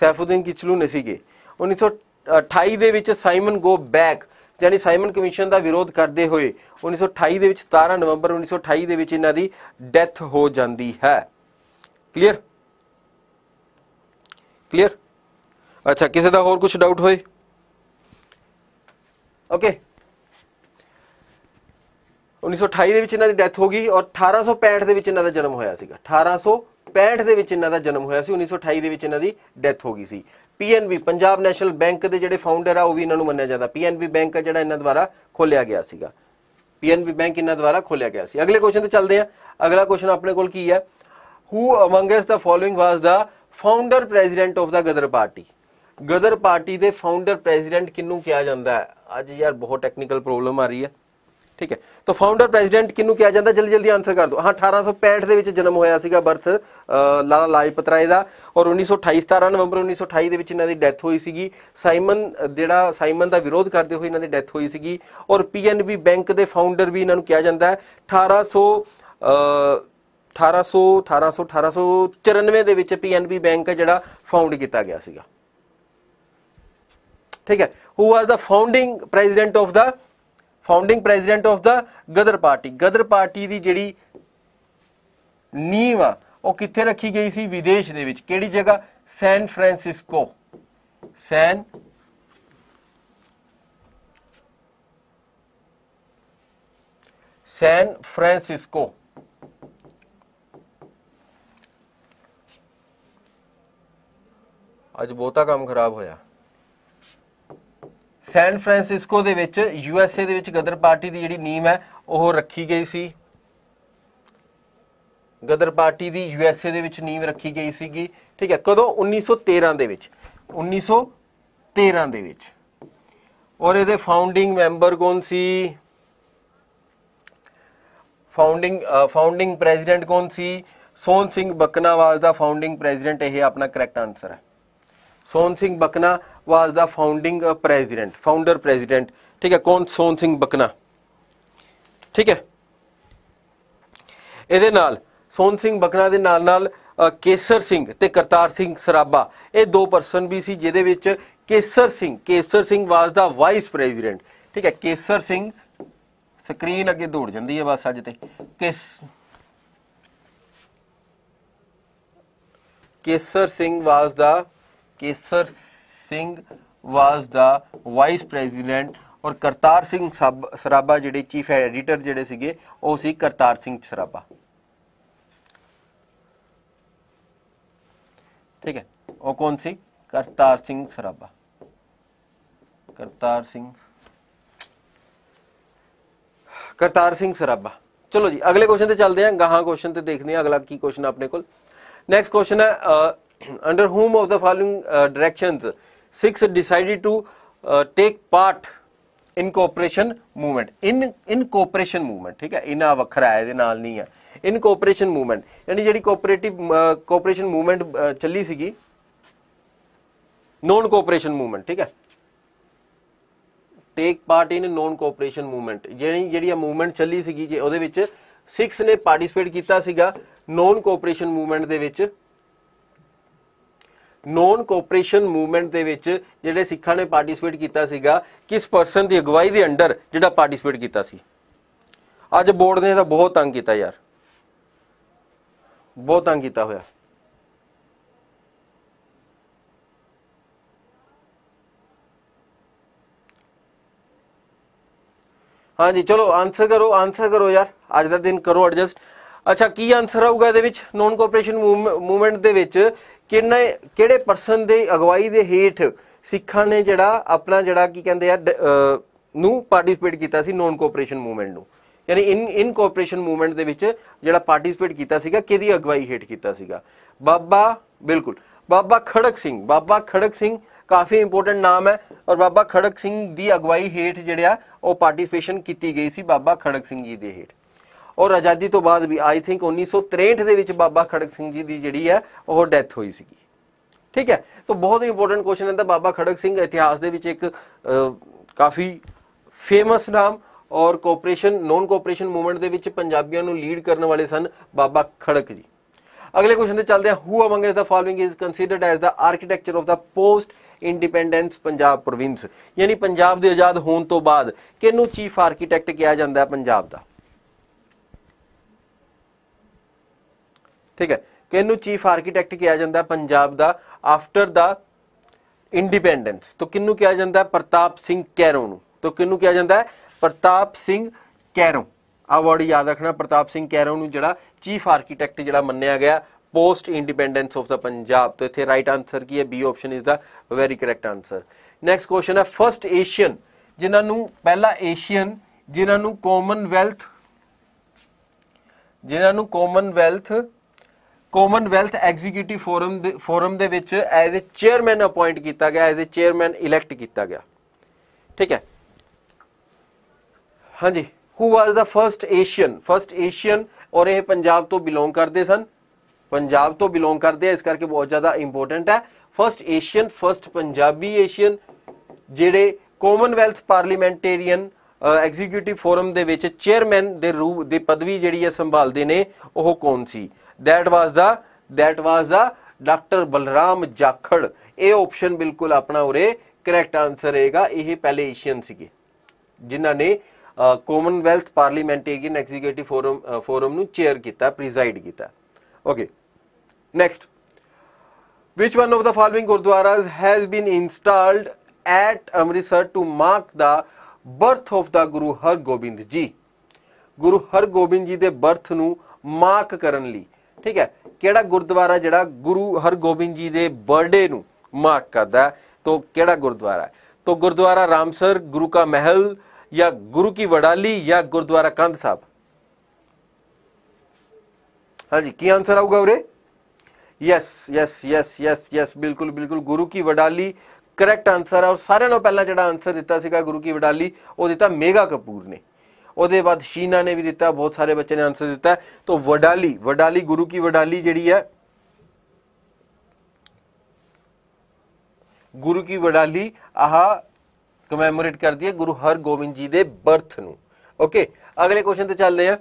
ਸੈਫੁਦੀਨ ਕਿਚਲੂ ਨੇ ਸੀਗੇ 1928 ਦੇ ਵਿੱਚ ਸਾਈਮਨ ਗੋ ਬੈਕ ਯਾਨੀ ਸਾਈਮਨ ਕਮਿਸ਼ਨ ਦਾ ਵਿਰੋਧ ਕਰਦੇ ਹੋਏ 1928 ਦੇ ਵਿੱਚ 17 ਨਵੰਬਰ 1928 ਦੇ ਵਿੱਚ ਇਹਨਾਂ ਦੀ ਡੈਥ ਹੋ ਜਾਂਦੀ ਹੈ ਕਲੀਅਰ ਕਲੀਅਰ ਅੱਛਾ ਕਿਸੇ ਦਾ ਹੋਰ ਕੁਝ ਡਾਊਟ ਹੋਏ ਓਕੇ 1928 ਦੇ ਵਿੱਚ ਇਹਨਾਂ ਦੀ ਡੈਥ ਹੋ ਗਈ ਔਰ 1865 ਦੇ ਵਿੱਚ ਇਹਨਾਂ ਦਾ ਜਨਮ ਹੋਇਆ ਸੀਗਾ 1800 65 ਦੇ ਵਿੱਚ ਇਹਨਾਂ ਦਾ ਜਨਮ ਹੋਇਆ ਸੀ 1928 ਦੇ ਵਿੱਚ ਇਹਨਾਂ ਦੀ ਡੈਥ ਹੋ ਗਈ ਸੀ ਪੀਐਨਬੀ ਪੰਜਾਬ ਨੈਸ਼ਨਲ ਬੈਂਕ ਦੇ ਜਿਹੜੇ ਫਾਊਂਡਰ ਆ ਉਹ ਵੀ ਇਹਨਾਂ ਨੂੰ ਮੰਨਿਆ ਜਾਂਦਾ ਪੀਐਨਬੀ ਬੈਂਕ ਜਿਹੜਾ ਇਹਨਾਂ ਦੁਆਰਾ ਖੋਲਿਆ ਗਿਆ ਸੀਗਾ ਪੀਐਨਬੀ ਬੈਂਕ ਇਹਨਾਂ ਦੁਆਰਾ ਖੋਲਿਆ ਗਿਆ ਸੀ ਅਗਲੇ ਕੁਐਸਚਨ ਤੇ ਚੱਲਦੇ ਆ ਅਗਲਾ ਕੁਐਸਚਨ ਆਪਣੇ ਕੋਲ ਕੀ ਹੈ who amongst the following was the founder president of the Ghadar party Ghadar party ਦੇ ਫਾਊਂਡਰ ਪ੍ਰੈਜ਼ੀਡੈਂਟ ਕਿੰਨੂੰ ਕਿਹਾ ਜਾਂਦਾ ਹੈ ਅੱਜ ਯਾਰ ਬਹੁਤ ਟੈਕਨੀਕਲ ਪ੍ਰੋਬਲਮ ਆ ਰਹੀ ਹੈ ਠੀਕ ਹੈ ਤਾਂ ਫਾਊਂਡਰ ਪ੍ਰੈਜ਼ੀਡੈਂਟ ਕਿਹਨੂੰ ਕਿਹਾ ਜਾਂਦਾ ਜਲਦੀ ਜਲਦੀ ਆਨਸਰ ਕਰ ਦਿਓ ਹਾਂ 1865 ਦੇ ਵਿੱਚ ਜਨਮ ਹੋਇਆ ਸੀਗਾ ਬਰਥ ਲਾਲਾ ਲਾਜਪਤ ਰਾਏ ਦਾ ਔਰ 1928 17 ਨਵੰਬਰ 1928 ਦੇ ਵਿੱਚ ਇਹਨਾਂ ਦੀ ਡੈਥ ਹੋਈ ਸੀਗੀ ਸਾਈਮਨ ਜਿਹੜਾ ਸਾਈਮਨ ਦਾ ਵਿਰੋਧ ਕਰਦੇ ਹੋਏ ਇਹਨਾਂ ਦੀ ਡੈਥ ਹੋਈ ਸੀਗੀ ਔਰ ਪੀਐਨਬੀ ਬੈਂਕ ਦੇ ਫਾਊਂਡਰ ਵੀ ਇਹਨਾਂ ਨੂੰ ਕਿਹਾ ਜਾਂਦਾ ਹੈ 1800 1800 1800 1894 ਦੇ ਵਿੱਚ ਪੀਐਨਬੀ ਬੈਂਕ ਜਿਹੜਾ ਫਾਊਂਡ ਕੀਤਾ ਗਿਆ ਸੀਗਾ ਠੀਕ ਹੈ who was the founding president of the founding president of the Ghadar party Ghadar party ਦੀ ਜਿਹੜੀ ਨੀਂਹ ਆ ਉਹ ਕਿੱਥੇ ਰੱਖੀ ਗਈ ਸੀ ਵਿਦੇਸ਼ ਦੇ ਵਿੱਚ ਕਿਹੜੀ ਜਗ੍ਹਾ San Francisco San San Francisco आज बहुता काम खराब होया ਸੈਨ ਫ੍ਰਾਂਸਿਸਕੋ ਦੇ ਵਿੱਚ ਯੂ ਐਸ ਏ ਦੇ ਵਿੱਚ ਗਦਰ ਪਾਰਟੀ ਦੀ ਜਿਹੜੀ ਨੀਮ ਹੈ ਉਹ ਰੱਖੀ ਗਈ ਸੀ ਗਦਰ ਪਾਰਟੀ ਦੀ ਯੂ ਐਸ ਏ ਦੇ ਵਿੱਚ ਨੀਮ ਰੱਖੀ ਗਈ ਸੀਗੀ ਠੀਕ ਹੈ ਕਦੋਂ 1913 ਦੇ ਵਿੱਚ 1913 ਦੇ ਵਿੱਚ ਔਰ ਇਹਦੇ ਫਾਊਂਡਿੰਗ ਮੈਂਬਰ ਕੌਣ ਸੀ ਫਾਊਂਡਿੰਗ ਫਾਊਂਡਿੰਗ ਪ੍ਰੈਜ਼ੀਡੈਂਟ ਕੌਣ ਸੀ Sohan Singh Bhaknawal the founding president ਇਹ ਆਪਣਾ ਕਰੈਕਟ ਆਨਸਰ ਹੈ ਸੋਨ ਸਿੰਘ ਬਕਨਾ was the founding president founder president ਠੀਕ ਹੈ ਕੌਣ ਸੋਨ ਸਿੰਘ ਬਕਨਾ ਠੀਕ ਹੈ ਇਹਦੇ ਨਾਲ ਸੋਨ ਸਿੰਘ ਬਕਨਾ ਦੇ ਨਾਲ ਨਾਲ ਕੇਸਰ ਸਿੰਘ ਤੇ ਕਰਤਾਰ ਸਿੰਘ ਸਰਾਬਾ ਇਹ ਦੋ ਪਰਸਨ ਵੀ ਸੀ ਜਿਹਦੇ ਵਿੱਚ Kesar Singh Kesar Singh was the vice president ਠੀਕ ਹੈ ਕੇਸਰ ਸਿੰਘ ਸਕਰੀਨ ਅੱਗੇ ਦੌੜ ਜਾਂਦੀ ਹੈ ਬਸ ਅੱਜ ਤੇ ਕੇਸ Kesar Singh was the Kesar Singh was the vice president ਔਰ ਕਰਤਾਰ ਸਿੰਘ ਸਰਾਬਾ ਜਿਹੜੇ ਚੀਫ ਐਡੀਟਰ ਜਿਹੜੇ ਸੀਗੇ ਉਹ ਸੀ ਕਰਤਾਰ ਸਿੰਘ ਸਰਾਬਾ ਠੀਕ ਹੈ ਉਹ ਕੌਣ ਸੀ ਕਰਤਾਰ ਸਿੰਘ ਸਰਾਬਾ ਕਰਤਾਰ ਸਿੰਘ ਕਰਤਾਰ ਸਿੰਘ ਸਰਾਬਾ ਚਲੋ ਜੀ ਅਗਲੇ ਕੁਐਸਚਨ ਤੇ ਚੱਲਦੇ ਹਾਂ ਗਾਹਾਂ ਕੁਐਸਚਨ ਤੇ ਦੇਖਦੇ ਹਾਂ ਅਗਲਾ ਕੀ ਕੁਐਸਚਨ ਆਪਣੇ ਕੋਲ ਨੈਕਸਟ ਕੁਐਸਚਨ ਹੈ under whom of the following uh, directions six decided to uh, take part in cooperation movement in in cooperation movement ਠੀਕ ਹੈ ਇਹਨਾਂ ਵੱਖਰਾ ਹੈ ਇਹਦੇ ਨਾਲ ਨਹੀਂ ਹੈ in cooperation movement ਯਾਨੀ ਜਿਹੜੀ cooperative cooperation movement ਚੱਲੀ ਸੀਗੀ non cooperation movement ਠੀਕ ਹੈ take part in non cooperation movement ਜਿਹੜੀ ਜਿਹੜੀ ਆ ਮੂਵਮੈਂਟ ਚੱਲੀ ਸੀਗੀ ਜੇ ਉਹਦੇ ਵਿੱਚ ne ਨੇ ਪਾਰਟਿਸਿਪੇਟ ਕੀਤਾ ਸੀਗਾ non cooperation movement ਦੇ ਵਿੱਚ ਨੋਨ ਕੋਆਪਰੇਸ਼ਨ ਮੂਵਮੈਂਟ ਦੇ ਵਿੱਚ ਜਿਹੜੇ ਸਿੱਖਾਂ ਨੇ ਪਾਰਟਿਸਿਪੇਟ ਕੀਤਾ ਸੀਗਾ ਕਿਸ ਪਰਸਨ ਦੀ ਅਗਵਾਈ ਦੇ ਅੰਡਰ ਜਿਹੜਾ ਪਾਰਟਿਸਿਪੇਟ ਕੀਤਾ ਸੀ ਅੱਜ ਬੋਰਡ ਨੇ ਤਾਂ ਬਹੁਤ ਤੰਗ ਕੀਤਾ ਯਾਰ ਬਹੁਤ ਤੰਗ ਕੀਤਾ ਹੋਇਆ ਹਾਂਜੀ ਚਲੋ ਆਨਸਰ ਕਰੋ ਆਨਸਰ ਕਰੋ ਯਾਰ ਅੱਜ ਦਾ ਦਿਨ ਕਰੋ ਐਡਜਸਟ ਅੱਛਾ ਕੀ ਆਨਸਰ ਆਊਗਾ ਇਹਦੇ ਵਿੱਚ ਨੋਨ ਕੋਆਪਰੇਸ਼ਨ ਮੂਵਮੈਂਟ ਦੇ ਵਿੱਚ ਕਿੰਨੇ ਕਿਹੜੇ ਪਰਸਨ ਦੇ ਅਗਵਾਈ ਦੇ ਹੇਠ ਸਿੱਖਾਂ ਨੇ ਜਿਹੜਾ ਆਪਣਾ ਜਿਹੜਾ ਕੀ ਕਹਿੰਦੇ ਆ ਨੂੰ ਪਾਰਟਿਸਿਪੇਟ ਕੀਤਾ ਸੀ ਨੋਨ ਕੋਆਪਰੇਸ਼ਨ ਮੂਵਮੈਂਟ ਨੂੰ ਯਾਨੀ ਇਨ ਇਨ ਕੋਆਪਰੇਸ਼ਨ ਮੂਵਮੈਂਟ ਦੇ ਵਿੱਚ ਜਿਹੜਾ ਪਾਰਟਿਸਿਪੇਟ ਕੀਤਾ ਸੀਗਾ ਕਿਹਦੀ ਅਗਵਾਈ ਹੇਠ ਕੀਤਾ ਸੀਗਾ ਬਾਬਾ ਬਿਲਕੁਲ ਬਾਬਾ ਖੜਕ ਸਿੰਘ ਬਾਬਾ ਖੜਕ ਸਿੰਘ ਕਾਫੀ ਇੰਪੋਰਟੈਂਟ ਨਾਮ ਹੈ ਔਰ ਬਾਬਾ ਖੜਕ ਸਿੰਘ ਦੀ ਅਗਵਾਈ ਹੇਠ ਜਿਹੜਿਆ ਉਹ ਪਾਰਟਿਸਿਪੇਸ਼ਨ ਕੀਤੀ ਗਈ ਸੀ ਬਾਬਾ ਖੜਕ ਸਿੰਘ ਜੀ ਦੇ ਹੇਠ ਔਰ ਆਜ਼ਾਦੀ ਤੋਂ ਬਾਅਦ ਵੀ ਆਈ ਥਿੰਕ 1963 ਦੇ ਵਿੱਚ ਬਾਬਾ ਖੜਕ ਸਿੰਘ ਜੀ ਦੀ ਜਿਹੜੀ ਹੈ ਉਹ ਡੈਥ ਹੋਈ ਸੀਗੀ ਠੀਕ ਹੈ ਤਾਂ ਬਹੁਤ ਇੰਪੋਰਟੈਂਟ ਕੁਐਸਚਨ ਹੈ ਤਾਂ ਬਾਬਾ ਖੜਕ ਸਿੰਘ ਇਤਿਹਾਸ ਦੇ ਵਿੱਚ ਇੱਕ ਕਾਫੀ ਫੇਮਸ ਨਾਮ ਔਰ ਕੋਆਪਰੇਸ਼ਨ ਨੋਨ ਕੋਆਪਰੇਸ਼ਨ ਮੂਵਮੈਂਟ ਦੇ ਵਿੱਚ ਪੰਜਾਬੀਆਂ ਨੂੰ ਲੀਡ ਕਰਨ ਵਾਲੇ ਸਨ ਬਾਬਾ ਖੜਕ ਜੀ ਅਗਲੇ ਕੁਐਸਚਨ ਤੇ ਚੱਲਦੇ ਹਾਂ ਹੂ ਅਮੰਗ ਇਸ the following is considered as the architecture of the post independence Punjab province ਯਾਨੀ ਪੰਜਾਬ ਦੇ ਆਜ਼ਾਦ ਹੋਣ ਤੋਂ ਬਾਅਦ ਕਿਹਨੂੰ ਚੀਫ ਆਰਕੀਟੈਕਟ ਕਿਹਾ ਜਾਂਦਾ ਹੈ ਪੰਜਾਬ ਦਾ ਠੀਕ ਹੈ ਕਿਹਨੂੰ ਚੀਫ ਆਰਕੀਟੈਕਟ ਕਿਹਾ ਜਾਂਦਾ ਪੰਜਾਬ ਦਾ ਆਫਟਰ ਦਾ ਇੰਡੀਪੈਂਡੈਂਸ ਤੋਂ ਕਿਹਨੂੰ ਕਿਹਾ ਜਾਂਦਾ ਪ੍ਰਤਾਪ ਸਿੰਘ ਕੈਰੋਂ ਨੂੰ ਤੋਂ ਕਿਹਨੂੰ ਕਿਹਾ ਜਾਂਦਾ ਪ੍ਰਤਾਪ ਸਿੰਘ ਕੈਰੋਂ ਆ ਵਰਡ ਯਾਦ ਰੱਖਣਾ ਪ੍ਰਤਾਪ ਸਿੰਘ ਕੈਰੋਂ ਨੂੰ ਜਿਹੜਾ ਚੀਫ ਆਰਕੀਟੈਕਟ ਜਿਹੜਾ ਮੰਨਿਆ ਗਿਆ post independence of the Punjab ਤੋਂ ਇੱਥੇ ਰਾਈਟ ਆਨਸਰ ਕੀ ਹੈ B option is the very correct answer next question ਹੈ ਫਰਸਟ ਏਸ਼ੀਅਨ ਜਿਨ੍ਹਾਂ ਨੂੰ ਪਹਿਲਾ ਏਸ਼ੀਅਨ ਜਿਨ੍ਹਾਂ ਨੂੰ ਕਾਮਨਵੈਲਥ ਜਿਨ੍ਹਾਂ ਨੂੰ ਕਾਮਨਵੈਲਥ ਕਾਮਨਵੈਲਥ ਐਗਜ਼ੀਕਿਊਟਿਵ ਫੋਰਮ ਦੇ ਫੋਰਮ ਦੇ ਵਿੱਚ ਐਜ਼ ਅ ਚੇਅਰਮੈਨ ਅਪਾਇੰਟ ਕੀਤਾ ਗਿਆ ਐਜ਼ ਅ ਚੇਅਰਮੈਨ ਇਲੈਕਟ ਕੀਤਾ ਗਿਆ ਠੀਕ ਹੈ ਹਾਂਜੀ who was the first Asian first Asian ਔਰ ਇਹ ਪੰਜਾਬ ਤੋਂ ਬਿਲੋਂਗ ਕਰਦੇ ਸਨ ਪੰਜਾਬ ਤੋਂ ਬਿਲੋਂਗ ਕਰਦੇ ਆ ਇਸ ਕਰਕੇ ਬਹੁਤ ਜ਼ਿਆਦਾ ਇੰਪੋਰਟੈਂਟ ਹੈ first Asian first Punjabi Asian ਜਿਹੜੇ ਕਾਮਨਵੈਲਥ ਪਾਰਲੀਮੈਂਟੇਰੀਅਨ ਐਗਜ਼ੀਕਿਊਟਿਵ ਫੋਰਮ ਦੇ ਵਿੱਚ ਚੇਅਰਮੈਨ ਦੇ ਰੂਪ ਦੇ ਪਦਵੀ ਜਿਹੜੀ ਹੈ ਸੰਭਾਲਦੇ ਨੇ ਉਹ ਕੌਣ ਸੀ that was the that was the doctor Balram Jakhar ਇਹ ਆਪਸ਼ਨ ਬਿਲਕੁਲ ਆਪਣਾ ਉਰੇ ਕਰੈਕਟ ਆਨਸਰ ਰਹੇਗਾ ਇਹ ਪਹਿਲੇ ਏਸ਼ੀਅਨ ਸੀਗੇ ਜਿਨ੍ਹਾਂ ਨੇ Commonwealth parliamentarian executive forum forum ਨੂੰ ਚੇਅਰ ਕੀਤਾ ਪ੍ਰੀਜ਼ਾਈਡ ਕੀਤਾ okay next which one of the following gurdwaras has been installed at amritsar to mark the birth of the guru har gobind ji guru har gobind ji ਦੇ birth ਨੂੰ mark ਕਰਨ ਲਈ ਠੀਕ ਹੈ ਕਿਹੜਾ ਗੁਰਦੁਆਰਾ ਜਿਹੜਾ ਗੁਰੂ ਹਰਗੋਬਿੰਦ ਜੀ ਦੇ ਬਰਥਡੇ ਨੂੰ ਮਾਰਕ ਕਰਦਾ ਤੋ ਕਿਹੜਾ ਗੁਰਦੁਆਰਾ ਹੈ ਤੋ ਗੁਰਦੁਆਰਾ ਰਾਮਸਰ ਗੁਰੂ ਕਾ ਮਹਿਲ ਜਾਂ ਗੁਰੂ ਕੀ ਵਡਾਲੀ ਜਾਂ ਗੁਰਦੁਆਰਾ ਕੰਧ ਸਾਹਿਬ ਹਾਂਜੀ ਕੀ ਆਨਸਰ ਆਊਗਾ ਉਰੇ yes yes yes yes yes ਬਿਲਕੁਲ ਬਿਲਕੁਲ ਗੁਰੂ ਕੀ ਵਡਾਲੀ ਕਰੈਕਟ ਆਨਸਰ ਹੈ ਔਰ ਸਾਰਿਆਂ ਨੂੰ ਪਹਿਲਾਂ ਜਿਹੜਾ ਆਨਸਰ ਦਿੱਤਾ ਸੀਗਾ ਗੁਰੂ ਕੀ ਵਡਾਲੀ ਉਹ ਦਿੱਤਾ ਮੇਗਾ ਕਪੂਰ ਨੇ ਉਹਦੇ ਬਾਅਦ ਸ਼ੀਨਾ ਨੇ ਵੀ ਦਿੱਤਾ ਬਹੁਤ ਸਾਰੇ ਬੱਚੇ ਨੇ ਆਨਸਰ ਦਿੱਤਾ ਤਾਂ ਵਡਾਲੀ ਵਡਾਲੀ ਗੁਰੂ ਕੀ ਵਡਾਲੀ ਜਿਹੜੀ ਹੈ ਗੁਰੂ ਕੀ ਵਡਾਲੀ ਆਹ ਕਮੈਮੋਰੇਟ ਕਰਦੀ ਹੈ ਗੁਰੂ ਹਰਗੋਬਿੰਦ ਜੀ ਦੇ ਬਰਥ ਨੂੰ ਓਕੇ ਅਗਲੇ ਕੁਐਸਚਨ ਤੇ ਚੱਲਦੇ ਆ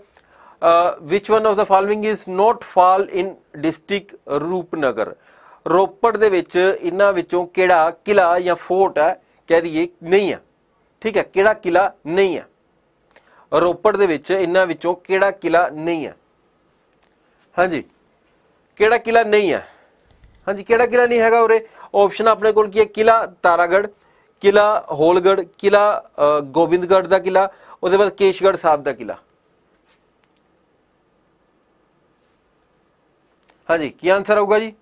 which one of the following is not fall in district Rupnagar Ropar ਦੇ ਵਿੱਚ ਇਹਨਾਂ ਵਿੱਚੋਂ ਕਿਹੜਾ ਕਿਲਾ ਜਾਂ ਫੋਰਟ ਹੈ ਕਹਿ ਦਈਏ ਨਹੀਂ ਹੈ ਠੀਕ ਹੈ ਕਿਹੜਾ ਕਿਲਾ ਨਹੀਂ ਹੈ ਰੋਪੜ ਦੇ ਵਿੱਚ ਇਹਨਾਂ ਵਿੱਚੋਂ ਕਿਹੜਾ ਕਿਲਾ ਨਹੀਂ ਹੈ ਹਾਂਜੀ ਕਿਹੜਾ ਕਿਲਾ ਨਹੀਂ ਹੈ ਹਾਂਜੀ ਕਿਹੜਾ ਕਿਲਾ ਨਹੀਂ ਹੈਗਾ ਉਰੇ ਆਪਸ਼ਨ ਆਪਣੇ ਕੋਲ ਕੀ ਹੈ ਕਿਲਾ ਤਾਰਾਗੜ ਕਿਲਾ ਹੋਲਗੜ ਕਿਲਾ ਗੋਬਿੰਦਗੜ ਦਾ ਕਿਲਾ ਉਹਦੇ ਬਾਅਦ ਕੇਸ਼ਗੜ ਸਾਹਿਬ ਦਾ ਕਿਲਾ ਹਾਂਜੀ ਕੀ ਆਨਸਰ ਆਊਗਾ ਜੀ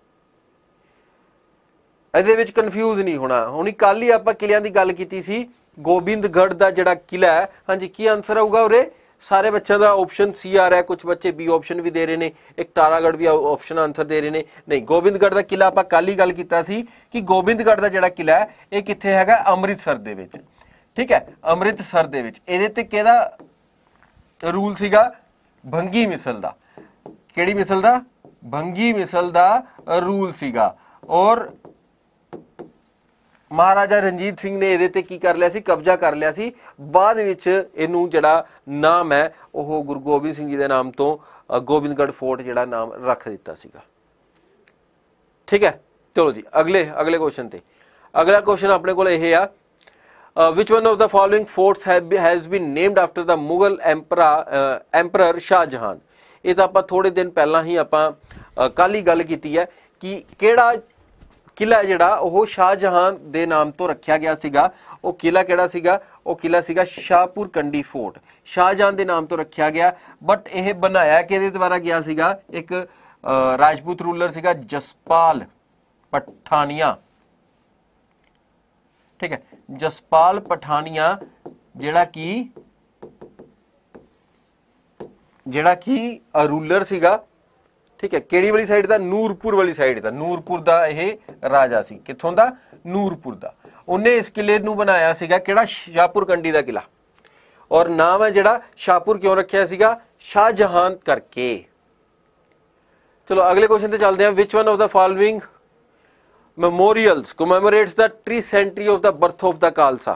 ਇਹਦੇ ਵਿੱਚ ਕਨਫਿਊਜ਼ ਨਹੀਂ ਹੋਣਾ ਹੁਣ ਕੱਲ ਹੀ ਆਪਾਂ ਕਿਲਿਆਂ ਦੀ ਗੱਲ ਕੀਤੀ ਸੀ ਗੋਬਿੰਦਗੜ ਦਾ ਜਿਹੜਾ ਕਿਲਾ ਹੈ ਹਾਂਜੀ ਕੀ ਆਨਸਰ ਆਊਗਾ ਉਰੇ ਸਾਰੇ ਬੱਚਿਆਂ ਦਾ ਆਪਸ਼ਨ ਸੀ ਆ ਰਿਹਾ ਕੁਝ ਬੱਚੇ ਬੀ ਆਪਸ਼ਨ ਵੀ ਦੇ ਰਹੇ ਨੇ ਇੱਕ ਤਾਰਾਗੜ ਵੀ ਆਪਸ਼ਨ ਆਨਸਰ ਦੇ ਰਹੇ ਨੇ ਨਹੀਂ ਗੋਬਿੰਦਗੜ ਦਾ ਕਿਲਾ ਆਪਾਂ ਕੱਲ ਹੀ ਗੱਲ ਕੀਤਾ ਸੀ ਕਿ ਗੋਬਿੰਦਗੜ ਦਾ ਜਿਹੜਾ ਕਿਲਾ ਹੈ ਇਹ ਕਿੱਥੇ ਹੈਗਾ ਅੰਮ੍ਰਿਤਸਰ ਦੇ ਵਿੱਚ ਠੀਕ ਹੈ ਅੰਮ੍ਰਿਤਸਰ ਦੇ ਵਿੱਚ ਇਹਦੇ ਤੇ ਕਿਹਦਾ ਰੂਲ ਸੀਗਾ ਭੰਗੀ ਮਿਸਲ ਦਾ ਕਿਹੜੀ ਮਿਸਲ ਦਾ ਭੰਗੀ ਮਿਸਲ ਦਾ ਰੂਲ ਸੀਗਾ ਔਰ ਮਹਾਰਾਜਾ ਰਣਜੀਤ ਸਿੰਘ ਨੇ ਇਹਦੇ ਤੇ ਕੀ ਕਰ ਲਿਆ ਸੀ ਕਬਜ਼ਾ ਕਰ ਲਿਆ ਸੀ ਬਾਅਦ ਵਿੱਚ ਇਹਨੂੰ ਜਿਹੜਾ ਨਾਮ ਹੈ ਉਹ ਗੁਰੂ ਗੋਬਿੰਦ ਸਿੰਘ ਜੀ ਦੇ ਨਾਮ ਤੋਂ ਗੋਬਿੰਦਗੜ ਫੋਰਟ ਜਿਹੜਾ ਨਾਮ ਰੱਖ ਦਿੱਤਾ ਸੀਗਾ ਠੀਕ ਹੈ ਚਲੋ ਜੀ ਅਗਲੇ ਅਗਲੇ ਕੁਐਸਚਨ ਤੇ ਅਗਲਾ ਕੁਐਸਚਨ ਆਪਣੇ ਕੋਲ ਇਹ ਆ which one of the following forts have been named after the Mughal emperor emperor uh, emperor ਇਹ ਤਾਂ ਆਪਾਂ ਥੋੜੇ ਦਿਨ ਪਹਿਲਾਂ ਹੀ ਆਪਾਂ ਕੱਲ ਹੀ ਗੱਲ ਕੀਤੀ ਹੈ ਕਿ ਕਿਹੜਾ ਕਿਲਾ ਜਿਹੜਾ ਉਹ ਸ਼ਾਹਜਹਾਂ ਦੇ ਨਾਮ ਤੋਂ ਰੱਖਿਆ ਗਿਆ ਸੀਗਾ ਉਹ ਕਿਲਾ ਕਿਹੜਾ ਸੀਗਾ ਉਹ ਕਿਲਾ ਸੀਗਾ ਸ਼ਾਹਪੁਰ ਕੰਡੀ ਫੋਰਟ ਸ਼ਾਹਜਹਾਂ ਦੇ ਨਾਮ ਤੋਂ ਰੱਖਿਆ ਗਿਆ ਬਟ ਇਹ ਬਣਾਇਆ ਕਿਹਦੇ ਦੁਆਰਾ ਗਿਆ ਸੀਗਾ ਇੱਕ ਰਾਜਪੂਤ ਰੂਲਰ ਸੀਗਾ ਜਸਪਾਲ ਪਠਾਨੀਆ ਠੀਕ ਹੈ ਜਸਪਾਲ ਪਠਾਨੀਆ ਜਿਹੜਾ ਕੀ ਜਿਹੜਾ ਕੀ ਰੂਲਰ ਸੀਗਾ ਠੀਕ ਹੈ ਕਿਹੜੀ ਵਾਲੀ ਸਾਈਡ ਦਾ ਨੂਰਪੁਰ ਵਾਲੀ ਸਾਈਡ ਦਾ ਨੂਰਪੁਰ ਦਾ ਇਹ ਰਾਜਾ ਸੀ ਕਿੱਥੋਂ ਦਾ ਨੂਰਪੁਰ ਦਾ ਉਹਨੇ ਇਸ ਕਿਲੇ ਨੂੰ ਬਣਾਇਆ ਸੀਗਾ ਕਿਹੜਾ ਸ਼ਾਹਪੁਰ ਕੰਡੀ ਦਾ ਕਿਲਾ ਔਰ ਨਾਮ ਹੈ ਜਿਹੜਾ ਸ਼ਾਹਪੁਰ ਕਿਉਂ ਰੱਖਿਆ ਸੀਗਾ ਸ਼ਾਹਜਹਾਨ ਕਰਕੇ ਚਲੋ ਅਗਲੇ ਕੁਐਸਚਨ ਤੇ ਚੱਲਦੇ ਹਾਂ which one of the following memorials commemorates the tricentenary of the birth of the Khalsa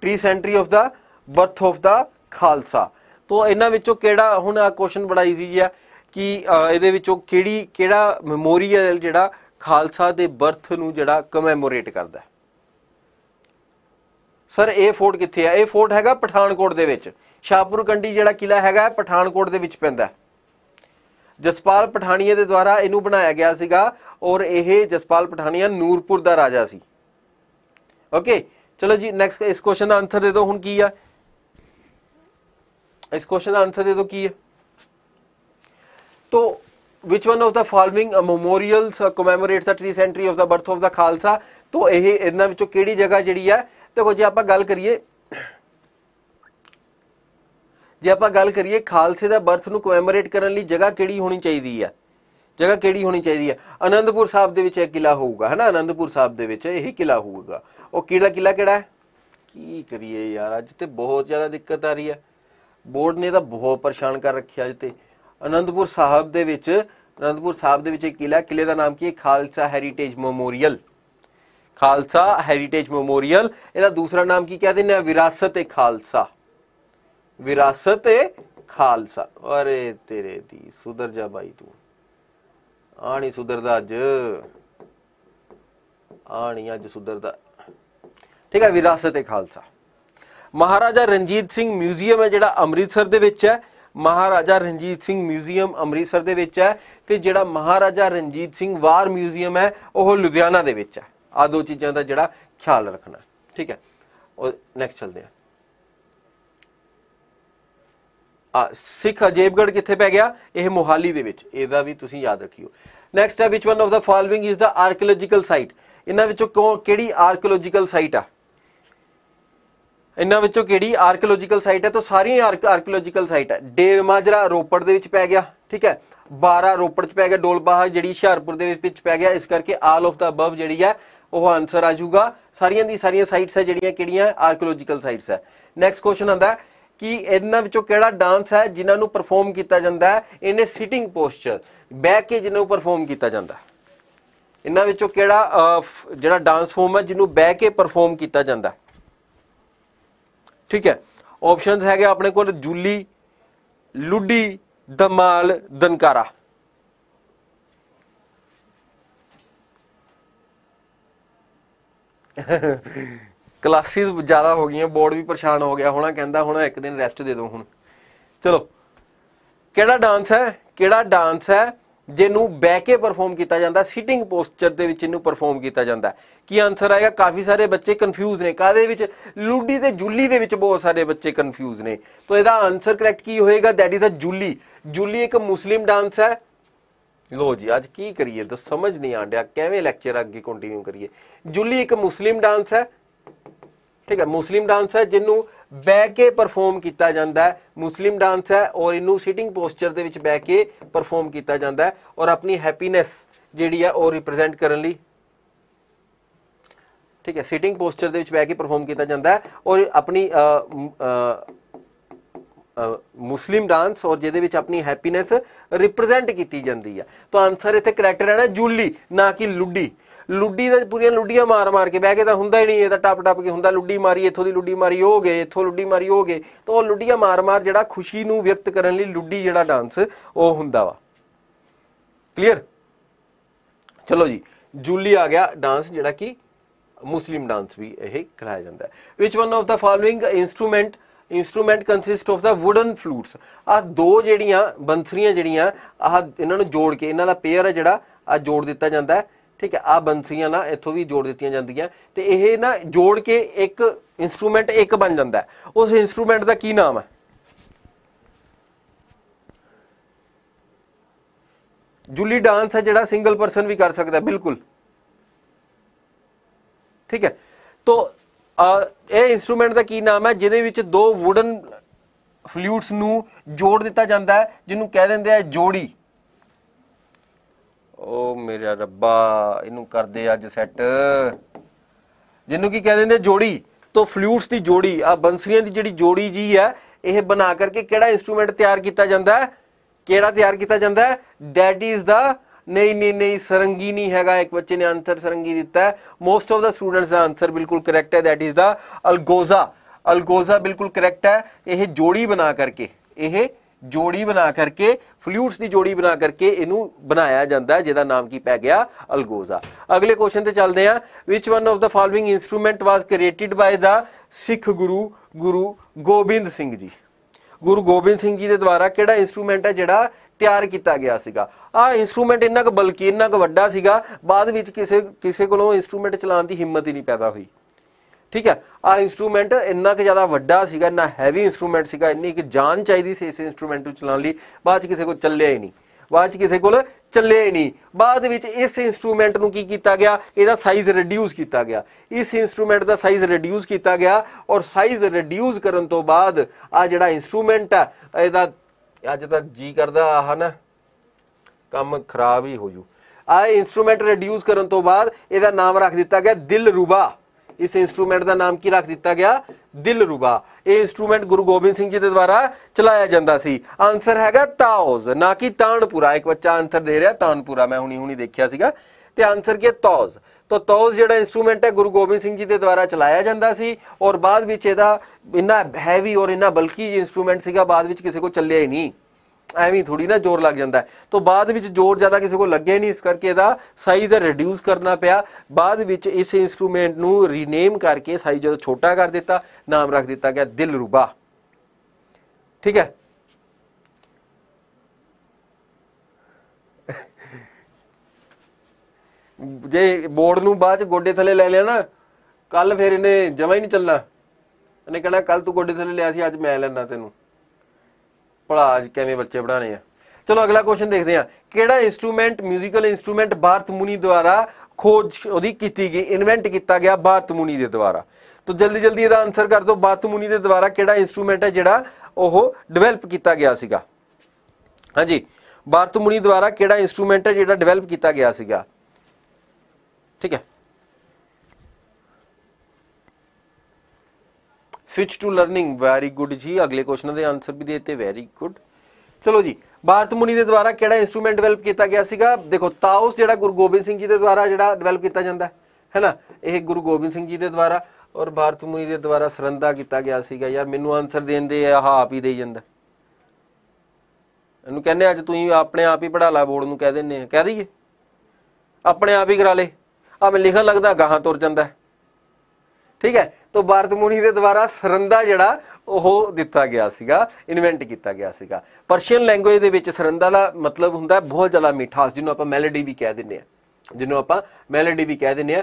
tricentenary of the birth of the Khalsa ਤੋਂ ਇਹਨਾਂ ਵਿੱਚੋਂ ਕਿਹੜਾ ਹੁਣ ਆ ਕੁਐਸਚਨ ਬੜਾ ਈਜ਼ੀ ਆ ਕਿ ਇਹਦੇ ਵਿੱਚੋਂ ਕਿਹੜੀ ਕਿਹੜਾ ਮੈਮੋਰੀਅਲ ਜਿਹੜਾ ਖਾਲਸਾ ਦੇ ਬਰਥ ਨੂੰ ਜਿਹੜਾ ਕਮੈਮੋਰੇਟ ਕਰਦਾ ਹੈ ਸਰ ਇਹ ਫੋਰਟ ਕਿੱਥੇ ਆ ਇਹ ਫੋਰਟ ਹੈਗਾ ਪਠਾਨਕੋਟ ਦੇ ਵਿੱਚ ਸ਼ਾਹਪੁਰ ਕੰਡੀ ਜਿਹੜਾ ਕਿਲਾ ਹੈਗਾ ਪਠਾਨਕੋਟ ਦੇ ਵਿੱਚ ਪੈਂਦਾ ਜਸਪਾਲ ਪਠਾਨੀਆ ਦੇ ਦੁਆਰਾ ਇਹਨੂੰ ਬਣਾਇਆ ਗਿਆ ਸੀਗਾ ਔਰ ਇਹ ਜਸਪਾਲ ਪਠਾਨੀਆ ਨੂਰਪੁਰ ਦਾ ਰਾਜਾ ਸੀ ਓਕੇ ਚਲੋ ਜੀ ਨੈਕਸਟ ਇਸ ਕੁਐਸਚਨ ਦਾ ਆਨਸਰ ਦੇ ਦਿਓ ਹੁਣ ਕੀ ਆ ਇਸ ਕੁਐਸਚਨ ਦਾ ਆਨਸਰ ਦੇ ਦੋ ਕੀ ਹੈ ਤੋ which one of the following memorials memorials the commemorates the of the birth of the Khalsa the ਇਹ ਇਹਨਾਂ ਵਿੱਚੋਂ ਕਿਹੜੀ ਜਗ੍ਹਾ ਜਿਹੜੀ ਹੈ ਦੇਖੋ ਜੇ ਆਪਾਂ ਗੱਲ ਕਰੀਏ ਜੇ ਆਪਾਂ ਗੱਲ ਕਰੀਏ ਖਾਲਸੇ ਦਾ ਬਰਥ ਨੂੰ ਕਮੈਮੋਰੇਟ ਕਰਨ ਲਈ ਜਗ੍ਹਾ ਕਿਹੜੀ ਹੋਣੀ ਚਾਹੀਦੀ ਹੈ ਜਗ੍ਹਾ ਕਿਹੜੀ ਹੋਣੀ ਚਾਹੀਦੀ ਹੈ ਅਨੰਦਪੁਰ ਸਾਹਿਬ ਦੇ ਵਿੱਚ ਇਹ ਕਿਲਾ ਹੋਊਗਾ ਹੈਨਾ ਅਨੰਦਪੁਰ ਸਾਹਿਬ ਦੇ ਵਿੱਚ ਇਹ ਕਿਲਾ ਹੋਊਗਾ ਉਹ ਕਿਹੜਾ ਕਿਲਾ ਕਿਹੜਾ ਹੈ ਕੀ ਕਰੀਏ ਯਾਰ ਅੱਜ ਤੇ ਬਹੁਤ ਜ਼ਿਆਦਾ ਦਿੱਕਤ ਆ ਰਹੀ ਹੈ ਬੋਰਡ ਨੇ ਤਾਂ ਬਹੁਤ ਪਰੇਸ਼ਾਨ ਕਰ ਰੱਖਿਆ ਜਿੱਤੇ ਅਨੰਦਪੁਰ ਸਾਹਿਬ ਦੇ ਵਿੱਚ ਅਨੰਦਪੁਰ ਸਾਹਿਬ ਦੇ ਵਿੱਚ ਇੱਕ ਕਿਲਾ ਕਿਲੇ ਦਾ ਨਾਮ ਕੀ ਹੈ Khalsa heritage memorial Khalsa heritage memorial ਇਹਦਾ ਦੂਸਰਾ ਨਾਮ ਕੀ ਕਹਿੰਦੇ ਨੇ ਵਿਰਾਸਤ ਏ ਖਾਲਸਾ ਵਿਰਾਸਤ ਏ ਖਾਲਸਾ ਅਰੇ ਤੇਰੇ ਦੀ ਸੁਧਰ ਜਾ ਬਾਈ ਤੂੰ ਆਣੀ ਦਾ ਅੱਜ ਆਣੀ ਅੱਜ ਦਾ ਠੀਕ ਹੈ ਵਿਰਾਸਤ ਏ ਖਾਲਸਾ ਮਹਾਰਾਜਾ ਰਣਜੀਤ ਸਿੰਘ ਮਿਊਜ਼ੀਅਮ ਹੈ ਜਿਹੜਾ ਅੰਮ੍ਰਿਤਸਰ ਦੇ ਵਿੱਚ ਹੈ ਮਹਾਰਾਜਾ ਰਣਜੀਤ ਸਿੰਘ ਮਿਊਜ਼ੀਅਮ ਅੰਮ੍ਰਿਤਸਰ ਦੇ ਵਿੱਚ ਹੈ ਤੇ ਜਿਹੜਾ ਮਹਾਰਾਜਾ ਰਣਜੀਤ ਸਿੰਘ ਵਾਰ ਮਿਊਜ਼ੀਅਮ ਹੈ ਉਹ ਲੁਧਿਆਣਾ ਦੇ ਵਿੱਚ ਹੈ ਆ ਦੋ ਚੀਜ਼ਾਂ ਦਾ ਜਿਹੜਾ ਖਿਆਲ ਰੱਖਣਾ ਠੀਕ ਹੈ ਔਰ ਨੈਕਸਟ ਚਲਦੇ ਆ ਆ ਸਿੱਖ ਅਜੇਬਗੜ ਕਿੱਥੇ ਪੈ ਗਿਆ ਇਹ ਮੋਹਾਲੀ ਦੇ ਵਿੱਚ ਇਹਦਾ ਵੀ ਤੁਸੀਂ ਯਾਦ ਰੱਖਿਓ ਨੈਕਸਟ ਹੈ which one of the following is the archaeological site ਇਹਨਾਂ ਵਿੱਚੋਂ ਕਿਹੜੀ ਆਰਕੀਓਲੋਜੀਕਲ ਸਾਈਟ ਆ ਇਹਨਾਂ ਵਿੱਚੋਂ ਕਿਹੜੀ ਆਰਕੀਓਲੋਜੀਕਲ ਸਾਈਟ ਹੈ ਤਾਂ ਸਾਰੀਆਂ ਆਰਕੀਓਲੋਜੀਕਲ ਸਾਈਟ ਹੈ ਡੇਰ ਮਾਜਰਾ ਰੋਪੜ ਦੇ ਵਿੱਚ ਪੈ ਗਿਆ ਠੀਕ ਹੈ 12 ਰੋਪੜ 'ਚ ਪੈ ਗਿਆ ਡੋਲਬਾਹਾ ਜਿਹੜੀ ਹਿਸ਼ਾਰਪੁਰ ਦੇ ਵਿੱਚ ਪੈ ਗਿਆ ਇਸ ਕਰਕੇ ਆਲ ਆਫ ਦਾ ਅਬਵ ਜਿਹੜੀ ਹੈ ਉਹ ਆਨਸਰ ਆ ਜਾਊਗਾ ਸਾਰੀਆਂ ਦੀ ਸਾਰੀਆਂ ਸਾਈਟਸ ਹੈ ਜਿਹੜੀਆਂ ਕਿਹੜੀਆਂ ਆਰਕੀਓਲੋਜੀਕਲ ਸਾਈਟਸ ਹੈ ਨੈਕਸਟ ਕੁਐਸਚਨ ਆਂਦਾ ਹੈ ਕਿ ਇਹਨਾਂ ਵਿੱਚੋਂ ਕਿਹੜਾ ਡਾਂਸ ਹੈ ਜਿਨ੍ਹਾਂ ਨੂੰ ਪਰਫਾਰਮ ਕੀਤਾ ਜਾਂਦਾ ਹੈ ਇਹਨੇ ਸਿਟਿੰਗ ਪੋਸਚਰ ਬੈਕ ਕੇ ਜਿਹਨੂੰ ਪਰਫਾਰਮ ਕੀਤਾ ਜਾਂਦਾ ਇਹਨਾਂ ਵਿੱਚੋਂ ਕਿਹੜਾ ਜਿਹੜਾ ਡਾਂਸ ਫਾਰਮ ਹੈ ਜਿਹਨੂੰ ਬੈ ਕੇ ਪਰਫਾਰਮ ਕੀਤਾ ਜਾਂਦਾ ਠੀਕ ਹੈ ਆਪਸ਼ਨਸ ਹੈਗੇ ਆਪਣੇ ਕੋਲ ਜੁਲੀ ਲੁੱਡੀ ਦਮਾਲ ਦਨਕਾਰਾ ਕਲਾਸਿਸ ਜ਼ਿਆਦਾ ਹੋ ਗਈਆਂ ਬੋਰਡ ਵੀ ਪਰੇਸ਼ਾਨ ਹੋ ਗਿਆ ਹੁਣਾ ਕਹਿੰਦਾ ਹੁਣ ਇੱਕ ਦਿਨ ਰੈਸਟ ਦੇ ਦਿਓ ਹੁਣ ਚਲੋ ਕਿਹੜਾ ਡਾਂਸ ਹੈ ਕਿਹੜਾ ਡਾਂਸ ਹੈ ਜਿਹਨੂੰ ਬੈ ਕੇ ਪਰਫਾਰਮ ਕੀਤਾ ਜਾਂਦਾ ਸਿਟਿੰਗ ਪੋਸਚਰ ਦੇ ਵਿੱਚ ਇਹਨੂੰ ਪਰਫਾਰਮ ਕੀਤਾ ਜਾਂਦਾ ਕੀ ਆਨਸਰ ਆਏਗਾ ਕਾਫੀ ਸਾਰੇ ਬੱਚੇ ਕਨਫਿਊਜ਼ ਨੇ ਕਾਦੇ ਵਿੱਚ ਲੁੱਡੀ ਤੇ ਜੁੱਲੀ ਦੇ ਵਿੱਚ ਬਹੁਤ ਸਾਰੇ ਬੱਚੇ ਕਨਫਿਊਜ਼ ਨੇ ਤਾਂ ਇਹਦਾ ਆਨਸਰ ਕਰੈਕਟ ਕੀ ਹੋਏਗਾ ਦੈਟ ਇਜ਼ ਅ ਜੁੱਲੀ ਜੁੱਲੀ ਇੱਕ ਮੁਸਲਿਮ ਡਾਂਸ ਹੈ ਲੋ ਜੀ ਅੱਜ ਕੀ ਕਰੀਏ ਤਾਂ ਸਮਝ ਨਹੀਂ ਆਂਡਿਆ ਕਿਵੇਂ ਲੈਕਚਰ ਅੱਗੇ ਕੰਟੀਨਿਊ ਕਰੀਏ ਜੁੱਲੀ ਇੱਕ ਮੁਸਲਿਮ ਡਾਂਸ ਹੈ ਠੀਕ ਹੈ ਮੁਸਲਿਮ ਡਾਂਸ ਹੈ ਜਿਹਨੂੰ ਬੈ ਕੇ ਪਰਫਾਰਮ ਕੀਤਾ ਜਾਂਦਾ ਹੈ ਮੁਸਲਿਮ ਡਾਂਸ ਹੈ ਔਰ ਇਹਨੂੰ ਸਿਟਿੰਗ ਪੋਸਚਰ ਦੇ ਵਿੱਚ ਬੈ ਕੇ ਪਰਫਾਰਮ ਕੀਤਾ ਜਾਂਦਾ ਹੈ ਔਰ ਆਪਣੀ ਹੈਪੀਨੈਸ ਜਿਹੜੀ ਆ ਉਹ ਰਿਪਰੈਜ਼ੈਂਟ ਕਰਨ ਲਈ ਠੀਕ ਹੈ ਸਿਟਿੰਗ ਪੋਸਚਰ ਦੇ ਵਿੱਚ ਬੈ ਕੇ ਪਰਫਾਰਮ ਕੀਤਾ ਜਾਂਦਾ ਹੈ ਔਰ ਆਪਣੀ ਮੁਸਲਿਮ ਡਾਂਸ ਔਰ ਜਿਹਦੇ ਵਿੱਚ ਆਪਣੀ ਹੈਪੀਨੈਸ ਰਿਪਰੈਜ਼ੈਂਟ ਕੀਤੀ ਜਾਂਦੀ ਆ ਤਾਂ ਆਨਸਰ ਇੱਥੇ ਕਰੈਕਟਰ ਹੈ ਨਾ ਜੂਲੀ ਨਾ ਕਿ ਲੁੱਡੀ ਲੁੱਡੀ ਦਾ ਪੂਰੀਆਂ ਲੁੱਡੀਆਂ ਮਾਰ ਮਾਰ ਕੇ ਬਹਿ ਕੇ ਤਾਂ ਹੁੰਦਾ ਹੀ ਨਹੀਂ ਇਹ ਤਾਂ ਟੱਪ ਟੱਪ ਕੇ ਹੁੰਦਾ ਲੁੱਡੀ ਮਾਰੀ ਇੱਥੋਂ ਦੀ ਲੁੱਡੀ ਮਾਰੀ ਹੋ ਗਏ ਇੱਥੋਂ ਲੁੱਡੀ ਮਾਰੀ ਹੋ ਗਏ ਤਾਂ ਉਹ ਲੁੱਡੀਆਂ ਮਾਰ ਮਾਰ ਜਿਹੜਾ ਖੁਸ਼ੀ ਨੂੰ ਵਿਅਕਤ ਕਰਨ ਲਈ ਲੁੱਡੀ ਜਿਹੜਾ ਡਾਂਸ ਉਹ ਹੁੰਦਾ ਵਾ ਕਲੀਅਰ ਚਲੋ ਜੀ ਜੂਲੀ ਆ ਗਿਆ ਡਾਂਸ ਜਿਹੜਾ ਕਿ ਮੁਸਲਿਮ ਡਾਂਸ ਵੀ ਇਹ ਕਹਾਇਆ ਜਾਂਦਾ ਹੈ which one of the following instrument instrument consist of the wooden flutes ਆ ਦੋ ਜਿਹੜੀਆਂ ਬੰਸਰੀਆਂ ਜਿਹੜੀਆਂ ਆ ਇਹਨਾਂ ਨੂੰ ਜੋੜ ਕੇ ਇਹਨਾਂ ਦਾ ਪੇਅਰ ਹੈ ਜਿਹੜਾ ਆ ਜੋੜ ਦਿੱਤਾ ਜਾਂਦਾ ਹੈ ਠੀਕ ਹੈ ਆ ਬੰਸੀਆਂ ਨਾ ਇੱਥੋਂ ਵੀ ਜੋੜ ਦਿੱਤੀਆਂ ਜਾਂਦੀਆਂ ਤੇ ਇਹ ਨਾ ਜੋੜ ਕੇ ਇੱਕ ਇਨਸਟਰੂਮੈਂਟ ਇੱਕ ਬਣ ਜਾਂਦਾ ਉਸ ਇਨਸਟਰੂਮੈਂਟ ਦਾ ਕੀ ਨਾਮ ਹੈ ਜੁਲੀ ਡਾਂਸ ਹੈ ਜਿਹੜਾ ਸਿੰਗਲ ਪਰਸਨ ਵੀ ਕਰ ਸਕਦਾ ਬਿਲਕੁਲ ਠੀਕ ਹੈ ਤੋਂ ਇਹ ਇਨਸਟਰੂਮੈਂਟ ਦਾ ਕੀ ਨਾਮ ਹੈ ਜਿਹਦੇ ਵਿੱਚ ਦੋ ਵੁਡਨ ਫਲੂਟਸ ਨੂੰ ਜੋੜ ਦਿੱਤਾ ਜਾਂਦਾ ਹੈ ਜਿਹਨੂੰ ਕਹਿ ਦਿੰਦੇ ਆ ਜੋੜੀ ਓ ਮੇਰਾ ਰੱਬਾ ਇਹਨੂੰ ਕਰਦੇ ਅੱਜ ਸੈੱਟ ਜਿਹਨੂੰ ਕੀ ਕਹਿੰਦੇ ਨੇ ਜੋੜੀ ਤੋਂ ਫਲੂਟਸ ਦੀ ਜੋੜੀ ਆ ਬੰਸਰੀਆਂ ਦੀ ਜਿਹੜੀ ਜੋੜੀ ਜੀ ਹੈ ਇਹ ਬਣਾ ਕਰਕੇ ਕਿਹੜਾ ਇਨਸਟਰੂਮੈਂਟ ਤਿਆਰ ਕੀਤਾ ਜਾਂਦਾ ਹੈ ਕਿਹੜਾ ਤਿਆਰ ਕੀਤਾ ਜਾਂਦਾ ਹੈ ਦੈਟ ਇਜ਼ ਦਾ ਨਹੀਂ ਨਹੀਂ ਨਹੀਂ ਸਰੰਗੀ ਨਹੀਂ ਹੈਗਾ ਇੱਕ ਬੱਚੇ ਨੇ ਆਨਸਰ ਸਰੰਗੀ ਦਿੱਤਾ ਮੋਸਟ ਆਫ ਦਾ ਸਟੂਡੈਂਟਸ ਦਾ ਆਨਸਰ ਬਿਲਕੁਲ ਕਰੈਕਟ ਹੈ that is the algoza algoza ਬਿਲਕੁਲ ਕਰੈਕਟ ਹੈ ਇਹ ਜੋੜੀ ਬਣਾ ਕਰਕੇ ਇਹ ਜੋੜੀ ਬਣਾ ਕਰਕੇ ਫਲੂਇਡਸ ਦੀ ਜੋੜੀ ਬਣਾ ਕਰਕੇ ਇਹਨੂੰ ਬਣਾਇਆ ਜਾਂਦਾ ਜਿਹਦਾ ਨਾਮ ਕੀ ਪੈ ਗਿਆ ਅਲਗੋਜ਼ਾ ਅਗਲੇ ਕੁਐਸਚਨ ਤੇ ਚੱਲਦੇ ਆ which one of the following instrument was created by the Sikh Guru Guru Gobind Singh ji Guru Gobind Singh ਜੀ ਦੇ ਦੁਆਰਾ ਕਿਹੜਾ ਇਨਸਟਰੂਮੈਂਟ ਹੈ ਜਿਹੜਾ ਤਿਆਰ ਕੀਤਾ ਗਿਆ ਸੀਗਾ ਆ ਇਨਸਟਰੂਮੈਂਟ ਇੰਨਾ ਕੁ ਬਲਕਿ ਇੰਨਾ ਕੁ ਵੱਡਾ ਸੀਗਾ ਬਾਅਦ ਵਿੱਚ ਕਿਸੇ ਕਿਸੇ ਕੋਲੋਂ ਇਨਸਟਰੂਮੈਂਟ ਚਲਾਉਣ ਦੀ ਹਿੰਮਤ ਹੀ ਨਹੀਂ ਪੈਦਾ ਹੋਈ ਠੀਕ ਹੈ ਆ ਇਨਸਟਰੂਮੈਂਟ ਇੰਨਾ ਕਿ ਜ਼ਿਆਦਾ ਵੱਡਾ ਸੀਗਾ ਇੰਨਾ ਹੈਵੀ ਇਨਸਟਰੂਮੈਂਟ ਸੀਗਾ ਇੰਨੀ ਕਿ ਜਾਨ ਚਾਹੀਦੀ ਸੀ ਇਸ ਇਨਸਟਰੂਮੈਂਟ ਨੂੰ ਚਲਾਉਣ ਲਈ ਬਾਅਦ ਚ ਕਿਸੇ ਕੋਲ ਚੱਲਿਆ ਹੀ ਨਹੀਂ ਬਾਅਦ ਚ ਕਿਸੇ ਕੋਲ ਚੱਲਿਆ ਹੀ ਨਹੀਂ ਬਾਅਦ ਵਿੱਚ ਇਸ ਇਨਸਟਰੂਮੈਂਟ ਨੂੰ ਕੀ ਕੀਤਾ ਗਿਆ ਇਹਦਾ ਸਾਈਜ਼ ਰਿਡਿਊਸ ਕੀਤਾ ਗਿਆ ਇਸ ਇਨਸਟਰੂਮੈਂਟ ਦਾ ਸਾਈਜ਼ ਰਿਡਿਊਸ ਕੀਤਾ ਗਿਆ ਔਰ ਸਾਈਜ਼ ਰਿਡਿਊਸ ਕਰਨ ਤੋਂ ਬਾਅਦ ਆ ਜਿਹੜਾ ਇਨਸਟਰੂਮੈਂਟ ਹੈ ਇਹਦਾ ਅੱਜ ਤੱਕ ਜੀ ਕਰਦਾ ਹਨ ਕੰਮ ਖਰਾਬ ਹੀ ਹੋ ਜੂ ਆ ਇਨਸਟਰੂਮੈਂਟ ਰਿਡਿਊਸ ਕਰਨ ਤੋਂ ਬਾਅਦ ਇਹਦਾ ਨਾਮ ਰੱਖ ਦਿੱਤਾ ਗਿਆ ਦਿਲ ਰੂਬਾ ਇਸ ਇਨਸਟਰੂਮੈਂਟ ਦਾ ਨਾਮ ਕੀ ਰੱਖ ਦਿੱਤਾ ਗਿਆ ਦਿਲਰੂਬਾ ਇਹ ਇਨਸਟਰੂਮੈਂਟ ਗੁਰੂ ਗੋਬਿੰਦ ਸਿੰਘ ਜੀ ਦੇ ਦੁਆਰਾ ਚਲਾਇਆ ਜਾਂਦਾ ਸੀ ਆਨਸਰ ਹੈਗਾ ਤਾਉਜ਼ ਨਾ ਕਿ ਤਾਨਪੁਰਾ ਇੱਕ ਬੱਚਾ ਆਨਸਰ ਦੇ ਰਿਹਾ ਤਾਨਪੁਰਾ ਮੈਂ ਹੁਣੀ ਹੁਣੀ ਦੇਖਿਆ ਸੀਗਾ ਤੇ ਆਨਸਰ ਕੀ ਹੈ ਤਾਉਜ਼ ਤੋ ਤਾਉਜ਼ ਜਿਹੜਾ ਇਨਸਟਰੂਮੈਂਟ ਹੈ ਗੁਰੂ ਗੋਬਿੰਦ ਸਿੰਘ ਜੀ ਦੇ ਦੁਆਰਾ ਚਲਾਇਆ ਜਾਂਦਾ ਸੀ ਔਰ ਬਾਅਦ ਵਿੱਚ ਇਹਦਾ ਇੰਨਾ ਹੈਵੀ ਔਰ ਇੰਨਾ ਬਲਕੀ ਇਨਸਟਰੂਮੈਂਟ ਸੀਗਾ ਬਾਅਦ ਵਿੱਚ ਕਿਸੇ ਕੋ ਚੱਲਿਆ ਹੀ ਨਹੀਂ ਐਵੇਂ ਥੋੜੀ ਨਾ ਜ਼ੋਰ ਲੱਗ ਜਾਂਦਾ ਤੋਂ ਬਾਅਦ ਵਿੱਚ ਜ਼ੋਰ ਜ਼ਿਆਦਾ ਕਿਸੇ ਕੋ ਲੱਗੇ ਨਹੀਂ ਇਸ ਕਰਕੇ ਇਹਦਾ ਸਾਈਜ਼ ਰਿਡਿਊਸ ਕਰਨਾ ਪਿਆ ਬਾਅਦ ਵਿੱਚ ਇਸ ਇਨਸਟਰੂਮੈਂਟ ਨੂੰ ਰੀਨੇਮ ਕਰਕੇ ਸਾਈਜ਼ ਜਦੋਂ ਛੋਟਾ ਕਰ ਦਿੱਤਾ ਨਾਮ ਰੱਖ ਦਿੱਤਾ ਗਿਆ ਦਿਲਰੂਬਾ ਠੀਕ ਹੈ ਜੇ ਬੋਰਡ ਨੂੰ ਬਾਅਦ ਚ ਗੋਡੇ ਥੱਲੇ ਲੈ ਲਿਆ ਨਾ ਕੱਲ ਫਿਰ ਇਹਨੇ ਜਮਾ ਹੀ ਨਹੀਂ ਚੱਲਣਾ ਇਹਨੇ ਕਹਣਾ ਕੱਲ ਤੂੰ ਗੋਡੇ ਥੱਲੇ ਲਿਆ ਸੀ ਅੱਜ ਮੈਂ ਲੈਣਾ ਤੈਨੂੰ ਭਲਾ ਅੱਜ ਕਿਵੇਂ ਬੱਚੇ ਪੜਾਣੇ ਆ ਚਲੋ ਅਗਲਾ ਕੁਐਸਚਨ ਦੇਖਦੇ ਆ ਕਿਹੜਾ ਇਨਸਟਰੂਮੈਂਟ 뮤지컬 ਇਨਸਟਰੂਮੈਂਟ ਭਾਰਤ ਮੁਨੀ ਦੁਆਰਾ ਖੋਜ ਉਹਦੀ ਕੀਤੀ ਗਈ ਇਨਵੈਂਟ ਕੀਤਾ ਗਿਆ ਭਾਰਤ ਮੁਨੀ ਦੇ ਦੁਆਰਾ ਤਾਂ ਜਲਦੀ ਜਲਦੀ ਇਹਦਾ ਆਨਸਰ ਕਰ ਦਿਓ ਭਾਰਤ ਮੁਨੀ ਦੇ ਦੁਆਰਾ ਕਿਹੜਾ ਇਨਸਟਰੂਮੈਂਟ ਹੈ ਜਿਹੜਾ ਉਹ ਡਿਵੈਲਪ ਕੀਤਾ ਗਿਆ ਸੀਗਾ ਹਾਂਜੀ ਭਾਰਤ ਮੁਨੀ ਦੁਆਰਾ ਕਿਹੜਾ ਇਨਸਟਰੂਮੈਂਟ ਹੈ ਜਿਹੜਾ ਡਿਵੈਲਪ ਕੀਤਾ ਗਿਆ ਸੀਗਾ ਠੀਕ ਹੈ ਫਿਚ ਟੂ ਲਰਨਿੰਗ ਵੈਰੀ ਗੁੱਡ ਜੀ ਅਗਲੇ ਕੁਐਸਚਨ ਦੇ ਆਨਸਰ ਵੀ ਦੇਤੇ ਵੈਰੀ ਗੁੱਡ ਚਲੋ ਜੀ ਭਾਰਤ ਮੁਨੀ ਦੇ ਦੁਆਰਾ ਕਿਹੜਾ ਇਨਸਟਰੂਮੈਂਟ ਡਿਵੈਲਪ ਕੀਤਾ ਗਿਆ ਸੀਗਾ ਦੇਖੋ ਤਾਉਸ ਜਿਹੜਾ ਗੁਰੂ ਗੋਬਿੰਦ ਸਿੰਘ ਜੀ ਦੇ ਦੁਆਰਾ ਜਿਹੜਾ ਡਿਵੈਲਪ ਕੀਤਾ ਜਾਂਦਾ ਹੈ ਨਾ ਇਹ ਗੁਰੂ ਗੋਬਿੰਦ ਸਿੰਘ ਜੀ ਦੇ ਦੁਆਰਾ ਔਰ ਭਾਰਤ ਮੁਨੀ ਦੇ ਦੁਆਰਾ ਸਰੰਦਾ ਕੀਤਾ ਗਿਆ ਸੀਗਾ ਯਾਰ ਮੈਨੂੰ ਆਨਸਰ ਦੇਣ ਦੇ ਆਹ ਆਪ ਹੀ ਦੇਈ ਜਾਂਦਾ ਇਹਨੂੰ ਕਹਿੰਦੇ ਅੱਜ ਤੂੰ ਆਪਣੇ ਆਪ ਹੀ ਪੜਾ ਲਾ ਬੋਰਡ ਨੂੰ ਕਹਿ ਦਿੰਨੇ ਆ ਕਹਿ ਦਈਏ ਆਪਣੇ ਆਪ ਹੀ ਕਰਾ ਲੇ ਆ ਮੈਂ ਲਿਖਣ ਲੱਗਦਾ ਗਾਹਾਂ ਤੁਰ ਜਾਂਦਾ ਠੀਕ ਹੈ ਤੋਂ ਭਾਰਤ ਮੂਨੀ ਦੇ ਦੁਆਰਾ ਸਰੰਦਾ ਜਿਹੜਾ ਉਹ ਦਿੱਤਾ ਗਿਆ ਸੀਗਾ ਇਨਵੈਂਟ ਕੀਤਾ ਗਿਆ ਸੀਗਾ ਪਰਸ਼ੀਅਨ ਲੈਂਗੁਏਜ ਦੇ ਵਿੱਚ ਸਰੰਦਾ ਦਾ ਮਤਲਬ ਹੁੰਦਾ ਬਹੁਤ ਜ਼ਿਆਦਾ ਮਿਠਾਸ ਜਿਹਨੂੰ ਆਪਾਂ ਮੈਲੋਡੀ ਵੀ ਕਹਿ ਦਿੰਦੇ ਆ ਜਿਹਨੂੰ ਆਪਾਂ ਮੈਲੋਡੀ ਵੀ ਕਹਿ ਦਿੰਦੇ ਆ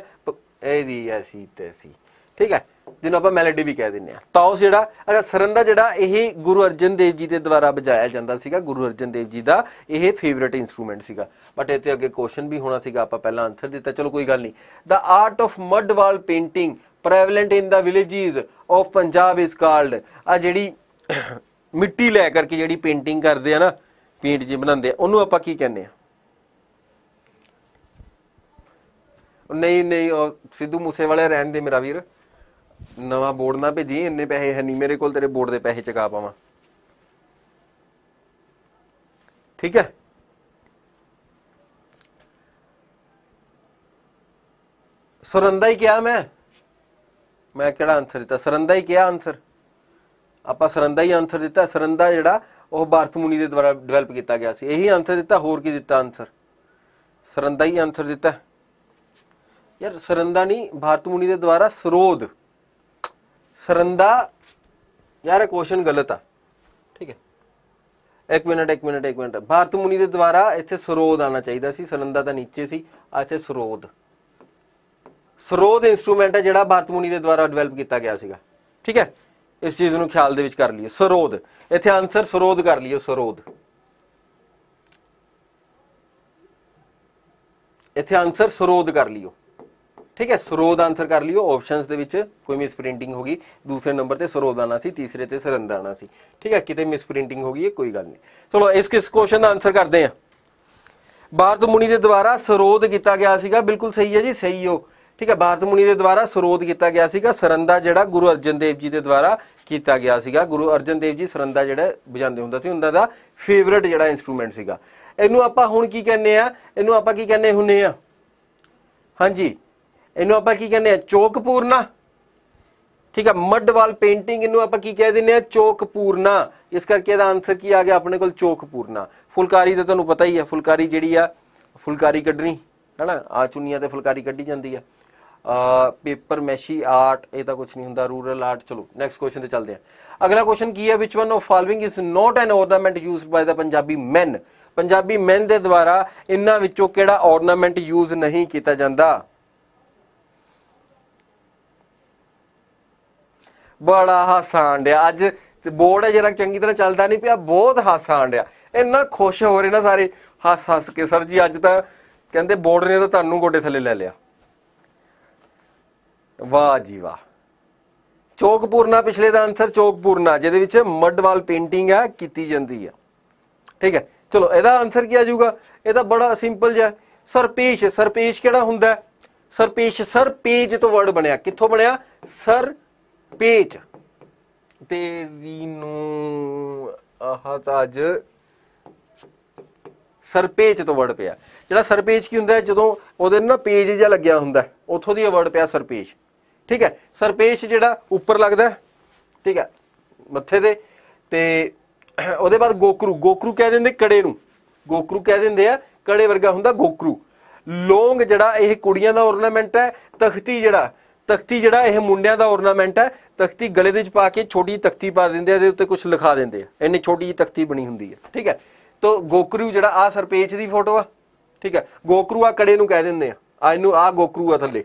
ਇਹਦੀ ਐਸੀ ਤੈਸੀ ਠੀਕ ਹੈ ਜਿਹਨੂੰ ਆਪਾਂ ਮੈਲੋਡੀ ਵੀ ਕਹਿ ਦਿੰਦੇ ਆ ਤਾਂ ਉਸ ਜਿਹੜਾ ਅਗਰ ਸਰੰਦਾ ਜਿਹੜਾ ਇਹ ਗੁਰੂ ਅਰਜਨ ਦੇਵ ਜੀ ਦੇ ਦੁਆਰਾ ਵਜਾਇਆ ਜਾਂਦਾ ਸੀਗਾ ਗੁਰੂ ਅਰਜਨ ਦੇਵ ਜੀ ਦਾ ਇਹ ਫੇਵਰਿਟ ਇਨਸਟਰੂਮੈਂਟ ਸੀਗਾ ਬਟ ਇੱਥੇ ਅੱਗੇ ਕੁਐਸਚਨ ਵੀ ਹੋਣਾ ਸੀਗਾ ਆਪਾਂ ਪਹਿਲਾਂ ਆਨਸਰ ਦਿੱਤਾ ਚਲੋ ਕੋਈ ਗੱਲ ਨਹੀਂ ਦਾ art of mud wall painting prevalent in the villages ਆਫ ਪੰਜਾਬ ਇਸ ਕਾਲਡ ਆ ਜਿਹੜੀ ਮਿੱਟੀ ਲੈ ਕਰਕੇ ਜਿਹੜੀ ਪੇਂਟਿੰਗ ਕਰਦੇ ਆ ਨਾ ਪੇਂਟ ਜੀ ਬਣਾਉਂਦੇ ਆ ਉਹਨੂੰ ਆਪਾਂ ਕੀ ਕਹਿੰਦੇ ਆ ਨਹੀਂ ਨਹੀਂ ਸਿੱਧੂ ਮੂਸੇ ਵਾਲੇ ਰਹਿਣ ਦੇ ਮੇਰਾ ਵੀਰ ਨਵਾਂ ਬੋਰਡ ਨਾ ਭੇਜੀ ਇੰਨੇ ਪੈਸੇ ਹੈ ਨਹੀਂ ਮੇਰੇ ਕੋਲ ਤੇਰੇ ਬੋਰਡ ਦੇ ਪੈਸੇ ਚਕਾ ਪਾਵਾਂ ਠੀਕ ਹੈ ਸੁਰੰਦਾ ਹੀ ਕਿਹਾ ਮੈਂ ਮੈਂ ਕਿਹੜਾ ਆਨਸਰ ਦਿੱਤਾ ਸਰੰਦਾ ਹੀ ਕਿਹਾ ਆਨਸਰ ਆਪਾਂ ਸਰੰਦਾ ਹੀ ਆਨਸਰ ਦਿੱਤਾ ਸਰੰਦਾ ਜਿਹੜਾ ਉਹ ਭਾਰਤ ਮੁਨੀ ਦੇ ਦੁਆਰਾ ਡਿਵੈਲਪ ਕੀਤਾ ਗਿਆ ਸੀ ਇਹੀ ਆਨਸਰ ਦਿੱਤਾ ਹੋਰ ਕੀ ਦਿੱਤਾ ਆਨਸਰ ਸਰੰਦਾ ਹੀ ਆਨਸਰ ਦਿੱਤਾ ਯਾਰ ਸਰੰਦਾ ਨਹੀਂ ਭਾਰਤ ਮੁਨੀ ਦੇ ਦੁਆਰਾ ਸਰੋਧ ਸਰੰਦਾ ਯਾਰ ਇਹ ਕੁਐਸਚਨ ਗਲਤ ਆ ਠੀਕ ਹੈ ਇੱਕ ਮਿੰਟ ਇੱਕ ਮਿੰਟ ਇੱਕ ਮਿੰਟ ਭਾਰਤ ਮੁਨੀ ਦੇ ਦੁਆਰਾ ਇੱਥੇ ਸਰੋਧ ਆਣਾ ਚਾਹੀਦਾ ਸੀ ਸਰੰਦਾ ਤਾਂ ਨੀਚੇ ਸੀ ਆ ਇੱਥੇ ਸਰੋਧ ਸਰੋਦ ਇਨਸਟਰੂਮੈਂਟ ਹੈ ਜਿਹੜਾ ਭਾਰਤ ਮੁਨੀ ਦੇ ਦੁਆਰਾ ਡਿਵੈਲਪ ਕੀਤਾ ਗਿਆ ਸੀਗਾ ਠੀਕ ਹੈ ਇਸ ਚੀਜ਼ ਨੂੰ ਖਿਆਲ ਦੇ ਵਿੱਚ ਕਰ ਲਈਏ ਸਰੋਦ ਇੱਥੇ ਆਨਸਰ ਸਰੋਦ ਕਰ ਲਈਏ ਸਰੋਦ ਇੱਥੇ ਆਨਸਰ ਸਰੋਦ ਕਰ ਲਿਓ ਠੀਕ ਹੈ ਸਰੋਦ ਆਨਸਰ ਕਰ ਲਿਓ ਆਪਸ਼ਨਸ ਦੇ ਵਿੱਚ ਕੋਈ ਮਿਸ ਪ੍ਰਿੰਟਿੰਗ ਹੋ ਗਈ ਦੂਸਰੇ ਨੰਬਰ ਤੇ ਸਰੋਦ ਆਣਾ ਸੀ ਤੀਸਰੇ ਤੇ ਸਰੰਦ ਆਣਾ ਸੀ ਠੀਕ ਹੈ ਕਿਤੇ ਮਿਸ ਪ੍ਰਿੰਟਿੰਗ ਹੋ ਗਈ ਹੈ ਕੋਈ ਗੱਲ ਨਹੀਂ ਚਲੋ ਇਸ ਕਿਸ ਕੁਐਸਚਨ ਦਾ ਆਨਸਰ ਕਰਦੇ ਆ ਭਾਰਤ ਮੁਨੀ ਦੇ ਦੁਆਰਾ ਸਰੋਦ ਕੀਤਾ ਗਿਆ ਸੀਗਾ ਬਿਲਕੁਲ ਸਹੀ ਹੈ ਜੀ ਸਹੀ ਹੋ ਠੀਕ ਹੈ ਭਾਰਤ ਮੁਨੀ ਦੇ ਦੁਆਰਾ ਸਰੋਧ ਕੀਤਾ ਗਿਆ ਸੀਗਾ ਸਰੰਦਾ ਜਿਹੜਾ ਗੁਰੂ ਅਰਜਨ ਦੇਵ ਜੀ ਦੇ ਦੁਆਰਾ ਕੀਤਾ ਗਿਆ ਸੀਗਾ ਗੁਰੂ ਅਰਜਨ ਦੇਵ ਜੀ ਸਰੰਦਾ ਜਿਹੜਾ ਵਜਾਉਂਦੇ ਹੁੰਦਾ ਸੀ ਉਹਨਾਂ ਦਾ ਫੇਵਰਿਟ ਜਿਹੜਾ ਇਨਸਟਰੂਮੈਂਟ ਸੀਗਾ ਇਹਨੂੰ ਆਪਾਂ ਹੁਣ ਕੀ ਕਹਿੰਦੇ ਆ ਇਹਨੂੰ ਆਪਾਂ ਕੀ ਕਹਿੰਦੇ ਹੁੰਨੇ ਆ ਹਾਂਜੀ ਇਹਨੂੰ ਆਪਾਂ ਕੀ ਕਹਿੰਦੇ ਆ ਚੋਕਪੂਰਨਾ ਠੀਕ ਹੈ ਮੱਡ ਵਾਲ ਪੇਂਟਿੰਗ ਇਹਨੂੰ ਆਪਾਂ ਕੀ ਕਹਿ ਦਿੰਨੇ ਆ ਚੋਕਪੂਰਨਾ ਇਸ ਕਰਕੇ ਇਹਦਾ ਆਨਸਰ ਕੀ ਆ ਗਿਆ ਆਪਣੇ ਕੋਲ ਚੋਕਪੂਰਨਾ ਫੁਲਕਾਰੀ ਤਾਂ ਤੁਹਾਨੂੰ ਪਤਾ ਹੀ ਆ ਫੁਲਕਾਰੀ ਜਿਹੜੀ ਆ ਫੁਲਕਾਰੀ ਕੱਢਣੀ ਹੈਨਾ ਆ ਚੁੰਨੀਆਂ ਤੇ ਫੁਲਕਾਰੀ ਕੱਢੀ ਜਾਂਦੀ ਆ ਪੇਪਰ ਮੈਸ਼ੀ ਆਰਟ ਇਹ ਤਾਂ ਕੁਝ ਨਹੀਂ ਹੁੰਦਾ ਰੂਰਲ ਆਰਟ ਚਲੋ ਨੈਕਸਟ ਕੁਐਸਚਨ ਤੇ ਚੱਲਦੇ ਆ ਅਗਲਾ ਕੁਐਸਚਨ ਕੀ ਹੈ which one of following is not an ornament used by the Punjabi men Punjabi men ਦੇ ਦੁਆਰਾ ਇਹਨਾਂ ਵਿੱਚੋਂ ਕਿਹੜਾ ornament ਯੂਜ਼ ਨਹੀਂ ਕੀਤਾ ਜਾਂਦਾ ਬੜਾ ਹਸਾਂਡਿਆ ਡਿਆ ਅੱਜ ਬੋਰਡ ਹੈ ਜਿਹੜਾ ਚੰਗੀ ਤਰ੍ਹਾਂ ਚੱਲਦਾ ਨਹੀਂ ਪਿਆ ਬਹੁਤ ਹਸਾਂਡਿਆ ਇੰਨਾ ਖੁਸ਼ ਹੋ ਰਹੇ ਨਾ ਸਾਰੇ ਹੱਸ ਹੱਸ ਕੇ ਸਰ ਜੀ ਅੱਜ ਤਾਂ ਕਹਿੰਦੇ ਬੋਰਡ ਨੇ ਤਾਂ ਤੁਹਾਨੂੰ ਗੋਡੇ ਥੱਲੇ ਲੈ ਲਿਆ ਵਾਹ ਜੀ ਵਾਹ ਚੋਕਪੂਰਨਾ ਪਿਛਲੇ ਦਾ ਆਨਸਰ ਚੋਕਪੂਰਨਾ ਜਿਹਦੇ ਵਿੱਚ ਮੱਡਵਾਲ ਪੇਂਟਿੰਗ ਹੈ ਕੀਤੀ ਜਾਂਦੀ ਹੈ ਠੀਕ ਹੈ ਚਲੋ ਇਹਦਾ ਆਨਸਰ ਕੀ ਆ ਜਾਊਗਾ ਇਹ ਤਾਂ ਬੜਾ ਸਿੰਪਲ ਜਿਹਾ ਸਰਪੇਸ਼ ਸਰਪੇਸ਼ ਕਿਹੜਾ ਹੁੰਦਾ ਸਰਪੇਸ਼ ਸਰਪੇਜ ਤੋਂ ਵਰਡ ਬਣਿਆ ਕਿੱਥੋਂ ਬਣਿਆ ਤੇ ਵੀ ਨੂੰ ਆਹ ਤਾਂ ਅੱਜ ਸਰਪੇਜ ਤੋਂ ਵਰਡ ਪਿਆ ਜਿਹੜਾ ਸਰਪੇਜ ਕੀ ਹੁੰਦਾ ਜਦੋਂ ਉਹਦੇ ਨਾ ਪੇਜ ਜਿਹਾ ਲੱਗਿਆ ਹੁੰਦਾ ਉੱਥੋਂ ਦੀ ਵਰਡ ਪਿਆ ਸਰਪੇਜ ਠੀਕ ਹੈ ਸਰਪੇਸ਼ ਜਿਹੜਾ ਉੱਪਰ ਲੱਗਦਾ ਠੀਕ ਹੈ ਮੱਥੇ ਦੇ ਤੇ ਉਹਦੇ ਬਾਅਦ ਗੋਕਰੂ ਗੋਕਰੂ ਕਹਿ ਦਿੰਦੇ ਕੜੇ ਨੂੰ ਗੋਕਰੂ ਕਹਿ ਦਿੰਦੇ ਆ ਕੜੇ ਵਰਗਾ ਹੁੰਦਾ ਗੋਕਰੂ ਲੌਂਗ ਜਿਹੜਾ ਇਹ ਕੁੜੀਆਂ ਦਾ ਔਰਨਾਮੈਂਟ ਹੈ ਤਖਤੀ ਜਿਹੜਾ ਤਖਤੀ ਜਿਹੜਾ ਇਹ ਮੁੰਡਿਆਂ ਦਾ ਔਰਨਾਮੈਂਟ ਹੈ ਤਖਤੀ ਗਲੇ ਦੇ ਵਿੱਚ ਪਾ ਕੇ ਛੋਟੀ ਤਖਤੀ ਪਾ ਦਿੰਦੇ ਆ ਇਹਦੇ ਉੱਤੇ ਕੁਝ ਲਿਖਾ ਦਿੰਦੇ ਆ ਇੰਨੀ ਛੋਟੀ ਜੀ ਤਖਤੀ ਬਣੀ ਹੁੰਦੀ ਹੈ ਠੀਕ ਹੈ ਤੋ ਗੋਕਰੂ ਜਿਹੜਾ ਆ ਸਰਪੇਚ ਦੀ ਫੋਟੋ ਆ ਠੀਕ ਹੈ ਗੋਕਰੂ ਆ ਕੜੇ ਨੂੰ ਕਹਿ ਦਿੰਦੇ ਆ ਆ ਇਹਨੂੰ ਆ ਗੋਕਰੂ ਆ ਥੱਲੇ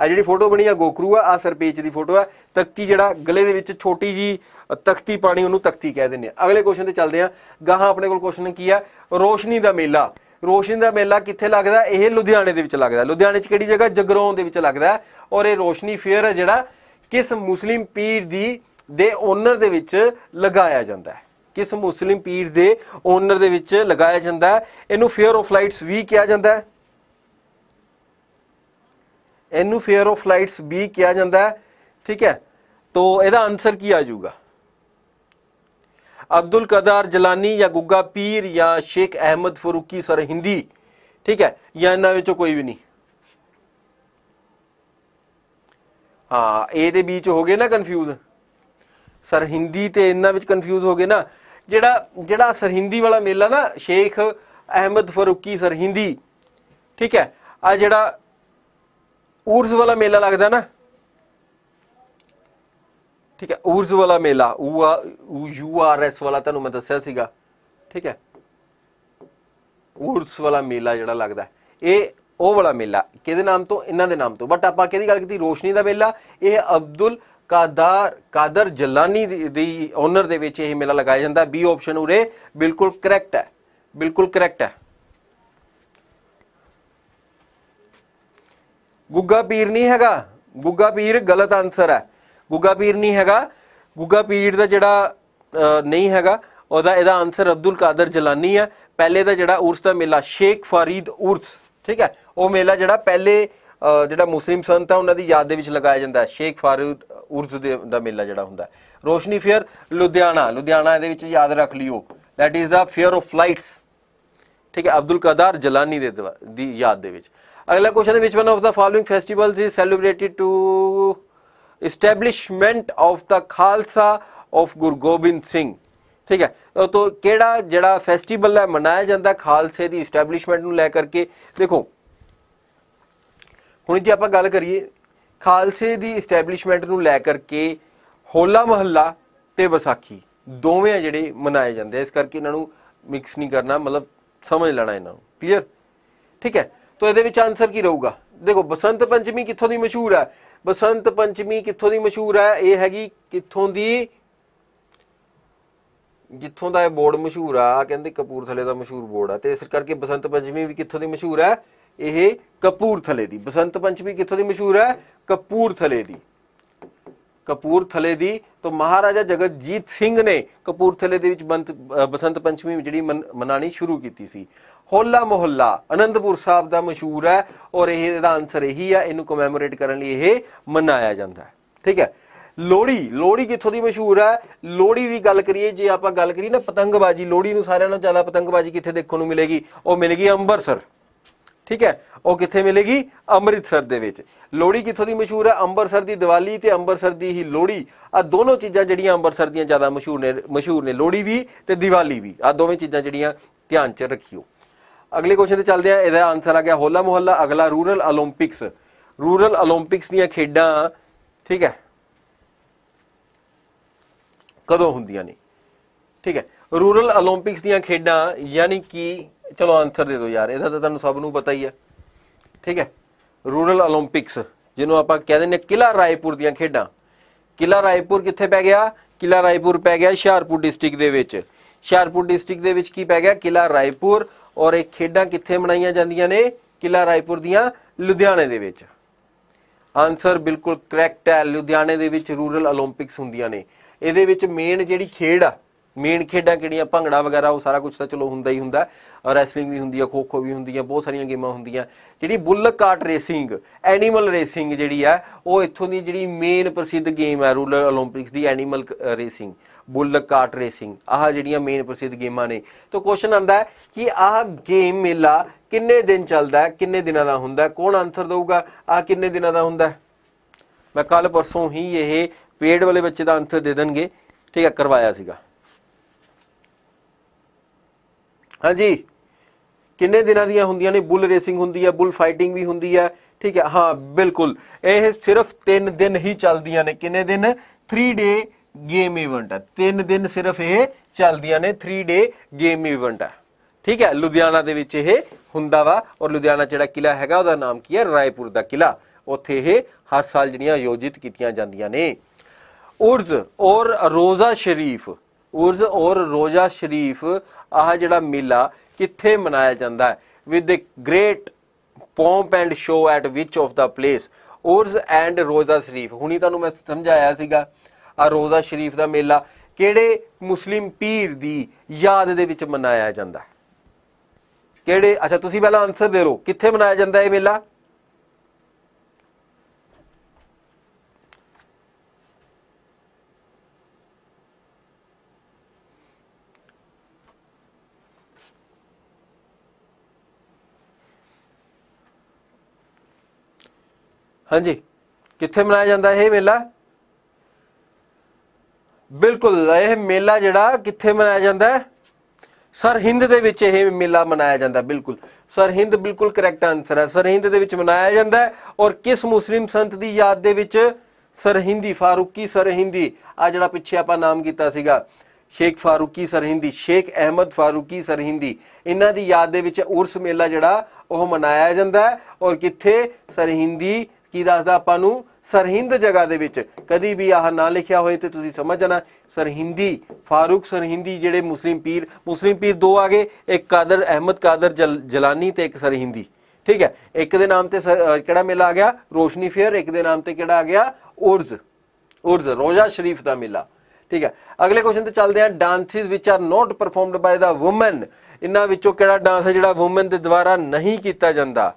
ਆ ਜਿਹੜੀ ਫੋਟੋ ਬਣੀ ਆ ਗੋਕਰੂ ਆ ਆ ਸਰਪੇਚ ਦੀ ਫੋਟੋ ਆ ਤਖਤੀ ਜਿਹੜਾ ਗਲੇ ਦੇ ਵਿੱਚ ਛੋਟੀ ਜੀ ਤਖਤੀ ਪਾਣੀ ਉਹਨੂੰ ਤਖਤੀ ਕਹਿ ਦਿੰਦੇ ਆ ਅਗਲੇ ਕੁਐਸਚਨ ਤੇ ਚੱਲਦੇ ਆ ਗਾਹਾਂ ਆਪਣੇ ਕੋਲ ਕੁਐਸਚਨ ਕੀ ਆ ਰੋਸ਼ਨੀ ਦਾ ਮੇਲਾ ਰੋਸ਼ਨੀ ਦਾ ਮੇਲਾ ਕਿੱਥੇ ਲੱਗਦਾ ਇਹ ਲੁਧਿਆਣੇ ਦੇ ਵਿੱਚ ਲੱਗਦਾ ਲੁਧਿਆਣੇ 'ਚ ਕਿਹੜੀ ਜਗ੍ਹਾ ਜਗਰੋਂ ਦੇ ਵਿੱਚ ਲੱਗਦਾ ਔਰ ਇਹ ਰੋਸ਼ਨੀ ਫੇਅਰ ਹੈ ਜਿਹੜਾ ਕਿਸ ਮੁਸਲਿਮ ਪੀਰ ਦੀ ਦੇ ਓਨਰ ਦੇ ਵਿੱਚ ਲਗਾਇਆ ਜਾਂਦਾ ਹੈ ਕਿਸ ਮੁਸਲਿਮ ਪੀਰ ਦੇ ਓਨਰ ਦੇ ਵਿੱਚ ਲਗਾਇਆ ਜਾਂਦਾ ਹੈ ਇਹਨੂੰ ਫੇਅਰ ਆਫ ਲਾਈਟਸ ਵੀ ਕਿਹਾ ਜਾਂਦਾ ਹੈ ਇਹਨੂੰ ਫੇਅਰ ਆਫ ਫਲਾਈਟਸ ਵੀ ਕਿਹਾ ਜਾਂਦਾ ਹੈ ਠੀਕ ਹੈ ਤੋ ਇਹਦਾ ਆਨਸਰ ਕੀ ਆ ਜਾਊਗਾ ਅਬਦੁਲ ਕਦਰ ਜਲਾਨੀ ਜਾਂ ਗੁੱਗਾ ਪੀਰ ਜਾਂ ਸ਼ੇਖ ਅਹਿਮਦ ਫਰੂਕੀ ਸਰ ਹਿੰਦੀ ਠੀਕ ਹੈ ਜਾਂ ਇਹਨਾਂ ਵਿੱਚੋਂ ਕੋਈ ਵੀ ਨਹੀਂ ਆ ਇਹ ਦੇ ਵਿੱਚ ਹੋ ਗਏ ਨਾ ਕਨਫਿਊਜ਼ ਸਰ ਹਿੰਦੀ ਤੇ ਇਹਨਾਂ ਵਿੱਚ ਕਨਫਿਊਜ਼ ਹੋ ਗਏ ਨਾ ਜਿਹੜਾ ਜਿਹੜਾ ਸਰ ਹਿੰਦੀ ਵਾਲਾ ਮੇਲਾ ਨਾ ਸ਼ੇਖ ਅਹਿਮਦ ਫਰੂਕੀ ਸਰ ਹਿੰਦੀ ਠੀਕ ਹੈ ਆ ਜਿਹੜਾ ਊਰਜ ਵਾਲਾ ਮੇਲਾ ਲੱਗਦਾ ਨਾ ਠੀਕ ਹੈ ਊਰਜ ਵਾਲਾ ਮੇਲਾ ਉਹ ਯੂ ਆਰ ਐਸ ਵਾਲਾ ਤੁਹਾਨੂੰ ਮੈਂ ਦੱਸਿਆ ਸੀਗਾ ਠੀਕ ਹੈ ਊਰਜ ਵਾਲਾ ਮੇਲਾ ਜਿਹੜਾ ਲੱਗਦਾ ਇਹ ਉਹ ਵਾਲਾ ਮੇਲਾ ਕਿਹਦੇ ਨਾਮ ਤੋਂ ਇਹਨਾਂ ਦੇ ਨਾਮ ਤੋਂ ਬਟ ਆਪਾਂ ਕਿਹਦੀ ਗੱਲ ਕੀਤੀ ਰੋਸ਼ਨੀ ਦਾ ਮੇਲਾ ਇਹ ਅਬਦੁਲ ਕਾਦਰ ਕਾਦਰ ਜਲਾਨੀ ਦੀ ਓਨਰ ਦੇ ਵਿੱਚ ਇਹ ਮੇਲਾ ਲਗਾਇਆ ਜਾਂਦਾ ਬੀ ਆਪਸ਼ਨ ਉਰੇ ਬਿਲਕੁਲ ਕਰੈਕਟ ਹੈ ਬਿਲਕੁਲ ਕਰੈਕਟ ਹੈ ਗੁੱਗਾ ਪੀਰ ਨਹੀਂ ਹੈਗਾ ਗੁੱਗਾ ਪੀਰ ਗਲਤ ਆਨਸਰ ਹੈ ਗੁੱਗਾ ਪੀਰ ਨਹੀਂ ਹੈਗਾ ਗੁੱਗਾ ਪੀਰ ਦਾ ਜਿਹੜਾ ਨਹੀਂ ਹੈਗਾ ਉਹਦਾ ਇਹਦਾ ਆਨਸਰ ਅਬਦੁਲ ਕਾਦਰ ਜਲਾਨੀ ਹੈ ਪਹਿਲੇ ਦਾ ਜਿਹੜਾ ਉਰਸ ਦਾ ਮੇਲਾ ਸ਼ੇਖ ਫਰੀਦ ਉਰਸ ਠੀਕ ਹੈ ਉਹ ਮੇਲਾ ਜਿਹੜਾ ਪਹਿਲੇ ਜਿਹੜਾ ਮੁਸਲਿਮ ਸੰਤ ਹੈ ਉਹਨਾਂ ਦੀ ਯਾਦ ਦੇ ਵਿੱਚ ਲਗਾਇਆ ਜਾਂਦਾ ਹੈ ਸ਼ੇਖ ਫਰੀਦ ਉਰਸ ਦਾ ਮੇਲਾ ਜਿਹੜਾ ਹੁੰਦਾ ਰੋਸ਼ਨੀ ਫੇਅਰ ਲੁਧਿਆਣਾ ਲੁਧਿਆਣਾ ਇਹਦੇ ਵਿੱਚ ਯਾਦ ਰੱਖ ਲਿਓ that is the fair of lights ਠੀਕ ਹੈ ਅਬਦੁਲ ਕਾਦਰ ਜਲਾਨੀ ਦੇ ਦੀ ਯਾਦ ਦੇ ਵਿੱਚ ਅਗਲਾ ਕੁਐਸਚਨ ਹੈ which one of the following festivals is celebrated to establishment of the Khalsa of Guru Gobind Singh ਠੀਕ ਹੈ ਤੋ ਕਿਹੜਾ ਜਿਹੜਾ ਫੈਸਟੀਵਲ ਹੈ ਮਨਾਇਆ ਜਾਂਦਾ ਖਾਲਸੇ ਦੀ ਇਸਟੈਬਲਿਸ਼ਮੈਂਟ ਨੂੰ ਲੈ ਕਰਕੇ ਦੇਖੋ ਹੁਣ ਜੇ ਆਪਾਂ ਗੱਲ ਕਰੀਏ ਖਾਲਸੇ ਦੀ ਇਸਟੈਬਲਿਸ਼ਮੈਂਟ ਨੂੰ ਲੈ ਕਰਕੇ ਹੋਲਾ ਮਹੱਲਾ ਤੇ ਵਿਸਾਖੀ ਦੋਵੇਂ ਜਿਹੜੇ ਮਨਾਏ ਜਾਂਦੇ ਆ ਇਸ ਕਰਕੇ ਇਹਨਾਂ ਨੂੰ ਮਿਕਸ ਨਹੀਂ ਕਰਨਾ ਮਤਲਬ ਸਮਝ ਲੈਣਾ ਇਹਨਾਂ ਨੂੰ ਕਲੀਅਰ ਠੀਕ ਹੈ ਤਾਂ ਇਹਦੇ ਵਿੱਚ ਆਨਸਰ ਕੀ ਰਹੂਗਾ ਦੇਖੋ ਬਸੰਤ ਪੰਚਮੀ ਕਿੱਥੋਂ ਦੀ ਮਸ਼ਹੂਰ ਹੈ ਬਸੰਤ ਪੰਚਮੀ ਕਿੱਥੋਂ ਦੀ ਮਸ਼ਹੂਰ ਹੈ ਇਹ ਹੈਗੀ ਕਿੱਥੋਂ ਦੀ ਜਿੱਥੋਂ ਦਾ ਇਹ ਬੋਰਡ ਮਸ਼ਹੂਰ ਆ ਕਹਿੰਦੇ ਕਪੂਰਥਲੇ ਦਾ ਮਸ਼ਹੂਰ ਬੋਰਡ ਆ ਤੇ ਇਸ ਕਰਕੇ ਬਸੰਤ ਪੰਚਮੀ ਵੀ ਕਿੱਥੋਂ ਦੀ ਮਸ਼ਹੂਰ ਹੈ ਇਹ ਕਪੂਰਥਲੇ ਦੀ ਬਸੰਤ ਪੰਚਮੀ ਕਿੱਥੋਂ ਦੀ ਮਸ਼ਹੂਰ ਹੈ ਕਪੂਰਥਲੇ ਦੀ ਕਪੂਰਥਲੇ ਦੀ ਤੋਂ ਮਹਾਰਾਜਾ ਜਗਤਜੀਤ ਸਿੰਘ ਨੇ ਕਪੂਰਥਲੇ ਦੇ ਵਿੱਚ ਬਸੰਤ ਪੰਚਮੀ ਜਿਹੜੀ ਮਨਾਣੀ ਸ਼ੁਰੂ ਕੀਤੀ ਸੀ ਹੋਲਾ ਮੁਹੱਲਾ ਅਨੰਦਪੁਰ ਸਾਹਿਬ ਦਾ ਮਸ਼ਹੂਰ ਹੈ ਔਰ ਇਹ ਇਹਦਾ ਆਨਸਰ ਇਹੀ ਹੈ ਇਹਨੂੰ ਕਮੈਮੋਰੇਟ ਕਰਨ ਲਈ ਇਹ ਮਨਾਇਆ ਜਾਂਦਾ ਹੈ ਠੀਕ ਹੈ ਲੋੜੀ ਲੋੜੀ ਕਿੱਥੋਂ ਦੀ ਮਸ਼ਹੂਰ ਹੈ ਲੋੜੀ ਦੀ ਗੱਲ ਕਰੀਏ ਜੇ ਆਪਾਂ ਗੱਲ ਕਰੀਏ ਨਾ ਪਤੰਗਬਾਜ਼ੀ ਲੋੜੀ ਨੂੰ ਸਾਰਿਆਂ ਨਾਲੋਂ ਜ਼ਿਆਦਾ ਪਤੰਗਬਾਜ਼ੀ ਕਿੱਥੇ ਦੇਖਣ ਨੂੰ ਮਿਲੇਗੀ ਉਹ ਮਿਲੇਗੀ ਅੰਮ੍ਰਿਤਸਰ ਠੀਕ ਹੈ ਉਹ ਕਿੱਥੇ ਮਿਲੇਗੀ ਅੰਮ੍ਰਿਤਸਰ ਦੇ ਵਿੱਚ ਲੋਹੜੀ ਕਿੱਥੋਂ ਦੀ ਮਸ਼ਹੂਰ ਹੈ ਅੰਮ੍ਰਿਤਸਰ ਦੀ ਦੀਵਾਲੀ ਤੇ ਅੰਮ੍ਰਿਤਸਰ ਦੀ ਹੀ ਲੋਹੜੀ ਆ ਦੋਨੋਂ ਚੀਜ਼ਾਂ ਜਿਹੜੀਆਂ ਅੰਮ੍ਰਿਤਸਰ ਦੀਆਂ ਜ਼ਿਆਦਾ ਮਸ਼ਹੂਰ ਨੇ ਮਸ਼ਹੂਰ ਨੇ ਲੋਹੜੀ ਵੀ ਤੇ ਦੀਵਾਲੀ ਵੀ ਆ ਦੋਵੇਂ ਚੀਜ਼ਾਂ ਜਿਹੜੀਆਂ ਧਿਆਨ 'ਚ ਰੱਖਿਓ ਅਗਲੇ ਕੁਐਸਚਨ ਤੇ ਚੱਲਦੇ ਆ ਇਹਦਾ ਆਨਸਰ ਆ ਗਿਆ ਹੋਲਾ ਮੁਹੱਲਾ ਅਗਲਾ ਰੂਰਲ 올림픽ਸ ਰੂਰਲ 올림픽ਸ ਦੀਆਂ ਖੇਡਾਂ ਠੀਕ ਹੈ ਕਦੋਂ ਹੁੰਦੀਆਂ ਨੇ ਠੀਕ ਹੈ ਰੂਰਲ 올림픽ਸ ਦੀਆਂ ਖੇਡਾਂ ਯਾਨੀ ਕਿ ਚਲੋ ਆਨਸਰ ਦੇ ਦਿਓ ਯਾਰ ਇਹਦਾ ਤਾਂ ਤੁਹਾਨੂੰ ਸਭ ਨੂੰ ਪਤਾ ਹੀ ਹੈ ਠੀਕ ਹੈ ਰੂਰਲ 올림픽ਸ ਜਿਹਨੂੰ ਆਪਾਂ ਕਹਿੰਦੇ ਨੇ ਕਿਲਾ ਰਾਏਪੁਰ ਦੀਆਂ ਖੇਡਾਂ ਕਿਲਾ ਰਾਏਪੁਰ ਕਿੱਥੇ ਪੈ ਗਿਆ ਕਿਲਾ ਰਾਏਪੁਰ ਪੈ ਗਿਆ ਹਿਸ਼ਾਰਪੁਰ ਡਿਸਟ੍ਰਿਕਟ ਦੇ ਵਿੱਚ ਹਿਸ਼ਾਰਪੁਰ ਡਿਸਟ੍ਰਿਕਟ ਦੇ ਵਿੱਚ ਕੀ ਪੈ ਗਿਆ ਕਿਲਾ ਰਾਏਪੁਰ ਔਰ ਇਹ ਖੇਡਾਂ ਕਿੱਥੇ ਮਨਾਈਆਂ ਜਾਂਦੀਆਂ ਨੇ ਕਿਲਾ ਰਾਏਪੁਰ ਦੀਆਂ ਲੁਧਿਆਣੇ ਦੇ ਵਿੱਚ ਆਨਸਰ ਬਿਲਕੁਲ ਕਰੈਕਟ ਹੈ ਲੁਧਿਆਣੇ ਦੇ ਵਿੱਚ ਰੂਰਲ 올림픽ਸ ਹੁੰਦੀਆਂ ਨੇ ਇਹਦੇ ਵਿੱਚ ਮੇਨ ਜਿਹੜੀ ਖੇਡ ਆ ਮੇਨ ਖੇਡਾਂ ਕਿਹੜੀਆਂ ਭੰਗੜਾ ਵਗੈਰਾ ਉਹ ਸਾਰਾ ਕੁਝ ਤਾਂ ਚਲੋ ਹੁੰਦਾ ਹੀ ਹੁੰਦਾ ਰੈਸਲਿੰਗ ਵੀ ਹੁੰਦੀ ਆ ਖੋ ਖੋ ਵੀ ਹੁੰਦੀ ਆ ਬਹੁਤ ਸਾਰੀਆਂ ਗੇਮਾਂ ਹੁੰਦੀਆਂ ਜਿਹੜੀ ਬੁੱਲ ਕਾਟ ਰੇਸਿੰਗ ਐਨੀਮਲ ਰੇਸਿੰਗ ਜਿਹੜੀ ਆ ਉਹ ਇੱਥੋਂ ਦੀ ਜਿਹੜੀ ਮੇਨ ਪ੍ਰਸਿੱਧ ਗੇਮ ਹੈ ਰੂਰਲ 올림픽ਸ ਦੀ animal racing bull cart racing ਆਹ ਜਿਹੜੀਆਂ ਮੇਨ ਪ੍ਰਸਿੱਧ ਗੇਮਾਂ ਨੇ ਤਾਂ ਕੁਐਸਚਨ ਆਂਦਾ ਕਿ ਆਹ ਗੇਮ ਮੇਲਾ ਕਿੰਨੇ ਦਿਨ ਚੱਲਦਾ ਹੈ ਕਿੰਨੇ ਦਿਨਾਂ ਦਾ ਹੁੰਦਾ ਹੈ ਕੌਣ ਆਨਸਰ ਦੇਊਗਾ ਆਹ ਕਿੰਨੇ ਦਿਨਾਂ ਦਾ ਹੁੰਦਾ ਮੈਂ ਕੱਲ ਪਰਸੋਂ ਹੀ ਇਹ ਪੇਡ ਵਾਲੇ ਬੱਚੇ ਦਾ ਆਨਸਰ ਦੇ ਦੇਣਗੇ ਠੀਕ ਹੈ ਕਰਵਾਇਆ ਸੀਗਾ ਹਾਂਜੀ ਕਿੰਨੇ ਦਿਨਾਂ ਦੀਆਂ ਹੁੰਦੀਆਂ ਨੇ ਬੁੱਲ ਰੇਸਿੰਗ ਹੁੰਦੀ ਹੈ ਬੁੱਲ ਫਾਈਟਿੰਗ ਵੀ ਹੁੰਦੀ ਹੈ ਠੀਕ ਹੈ ਹਾਂ ਬਿਲਕੁਲ ਇਹ ਸਿਰਫ 3 ਦਿਨ ਹੀ ਚੱਲਦੀਆਂ ਨੇ ਕਿੰਨੇ ਦਿਨ 3 ਡੇ ਗੇਮ ਇਵੈਂਟ ਹੈ 3 ਦਿਨ ਸਿਰਫ ਇਹ ਚੱਲਦੀਆਂ ਨੇ 3 ਡੇ ਗੇਮ ਇਵੈਂਟ ਹੈ ਠੀਕ ਹੈ ਲੁਧਿਆਣਾ ਦੇ ਵਿੱਚ ਇਹ ਹੁੰਦਾ ਵਾ ਔਰ ਲੁਧਿਆਣਾ ਜਿਹੜਾ ਕਿਲਾ ਹੈਗਾ ਉਹਦਾ ਨਾਮ ਕੀ ਹੈ ਰਾਏਪੁਰ ਦਾ ਕਿਲਾ ਉੱਥੇ ਇਹ ਹਰ ਸਾਲ ਜਿਹੜੀਆਂ ਆਯੋਜਿਤ ਕੀਤੀਆਂ ਜਾਂਦੀਆਂ ਨੇ ਉਰਜ਼ ਔਰ ਰੋਜ਼ਾ ਸ਼ਰੀਫ ਉਰਜ਼ ਔਰ ਰੋਜ਼ਾ ਸ਼ਰੀਫ ਆਹ ਜਿਹੜਾ ਮੇਲਾ ਕਿੱਥੇ ਮਨਾਇਆ ਜਾਂਦਾ ਹੈ with the great pomp and show at which of the place Urs and Roza Sharif ਹੁਣੀ ਤੁਹਾਨੂੰ ਮੈਂ ਸਮਝਾਇਆ ਸੀਗਾ ਆ ਰੋਜ਼ਾ ਸ਼ਰੀਫ ਦਾ ਮੇਲਾ ਕਿਹੜੇ ਮੁਸਲਿਮ ਪੀਰ ਦੀ ਯਾਦ ਦੇ ਵਿੱਚ ਮਨਾਇਆ ਜਾਂਦਾ ਹੈ ਕਿਹੜੇ ਅੱਛਾ ਤੁਸੀਂ ਪਹਿਲਾਂ ਆਨਸਰ ਦੇ ਰੋ ਕਿੱਥੇ ਮਨਾਇਆ ਜਾਂਦਾ ਇਹ ਮੇਲਾ ਹਾਂਜੀ ਕਿੱਥੇ ਮਨਾਇਆ ਜਾਂਦਾ ਇਹ ਮੇਲਾ ਬਿਲਕੁਲ ਇਹ ਮੇਲਾ ਜਿਹੜਾ ਕਿੱਥੇ ਮਨਾਇਆ ਜਾਂਦਾ ਹੈ ਸਰਹਿੰਦ ਦੇ ਵਿੱਚ ਇਹ ਮੇਲਾ ਮਨਾਇਆ ਜਾਂਦਾ ਬਿਲਕੁਲ ਸਰਹਿੰਦ ਬਿਲਕੁਲ ਕਰੈਕਟ ਆਨਸਰ ਹੈ ਸਰਹਿੰਦ ਦੇ ਵਿੱਚ ਮਨਾਇਆ ਜਾਂਦਾ ਹੈ ਔਰ ਕਿਸ ਮੁਸਲਿਮ ਸੰਤ ਦੀ ਯਾਦ ਦੇ ਵਿੱਚ ਸਰਹਿੰਦੀ ਫਾਰੂਕੀ ਸਰਹਿੰਦੀ ਆ ਜਿਹੜਾ ਪਿੱਛੇ ਆਪਾਂ ਨਾਮ ਕੀਤਾ ਸੀਗਾ ਸ਼ੇਖ ਫਾਰੂਕੀ ਸਰਹਿੰਦੀ ਸ਼ੇਖ ਅਹਿਮਦ ਫਾਰੂਕੀ ਸਰਹਿੰਦੀ ਇਹਨਾਂ ਦੀ ਯਾਦ ਦੇ ਵਿੱਚ ਉਰਸ ਮੇਲਾ ਜਿਹੜਾ ਉਹ ਮਨਾਇਆ ਜਾਂਦਾ ਹੈ ਔਰ ਕਿੱਥੇ ਸਰਹਿੰਦੀ ਕੀ ਦੱਸਦਾ ਆਪਾਂ ਨੂੰ ਸਰਹਿੰਦ ਜਗ੍ਹਾ ਦੇ ਵਿੱਚ ਕਦੀ ਵੀ ਆਹ ਨਾਂ ਲਿਖਿਆ ਹੋਏ ਤੇ ਤੁਸੀਂ ਸਮਝ ਜਾਣਾ ਸਰਹਿੰਦੀ ਫਾਰੂਕ ਸਰਹਿੰਦੀ ਜਿਹੜੇ ਮੁਸਲਿਮ ਪੀਰ ਮੁਸਲਿਮ ਪੀਰ ਦੋ ਆ ਗਏ ਇੱਕ ਕਾਦਰ ਅਹਿਮਦ ਕਾਦਰ ਜਲਾਨੀ ਤੇ ਇੱਕ ਸਰਹਿੰਦੀ ਠੀਕ ਹੈ ਇੱਕ ਦੇ ਨਾਮ ਤੇ ਕਿਹੜਾ ਮੇਲਾ ਆ ਗਿਆ ਰੋਸ਼ਨੀ ਫੇਅਰ ਇੱਕ ਦੇ ਨਾਮ ਤੇ ਕਿਹੜਾ ਆ ਗਿਆ ਉਰਜ਼ ਉਰਜ਼ ਰੋਜ਼ਾ ਸ਼ਰੀਫ ਦਾ ਮੇਲਾ ਠੀਕ ਹੈ ਅਗਲੇ ਕੁਐਸਚਨ ਤੇ ਚੱਲਦੇ ਹਾਂ dances which are not performed by the women ਇਨ੍ਹਾਂ ਵਿੱਚੋਂ ਕਿਹੜਾ ਡਾਂਸ ਹੈ ਜਿਹੜਾ ਔਮਨ ਦੇ ਦੁਆਰਾ ਨਹੀਂ ਕੀਤਾ ਜਾਂਦਾ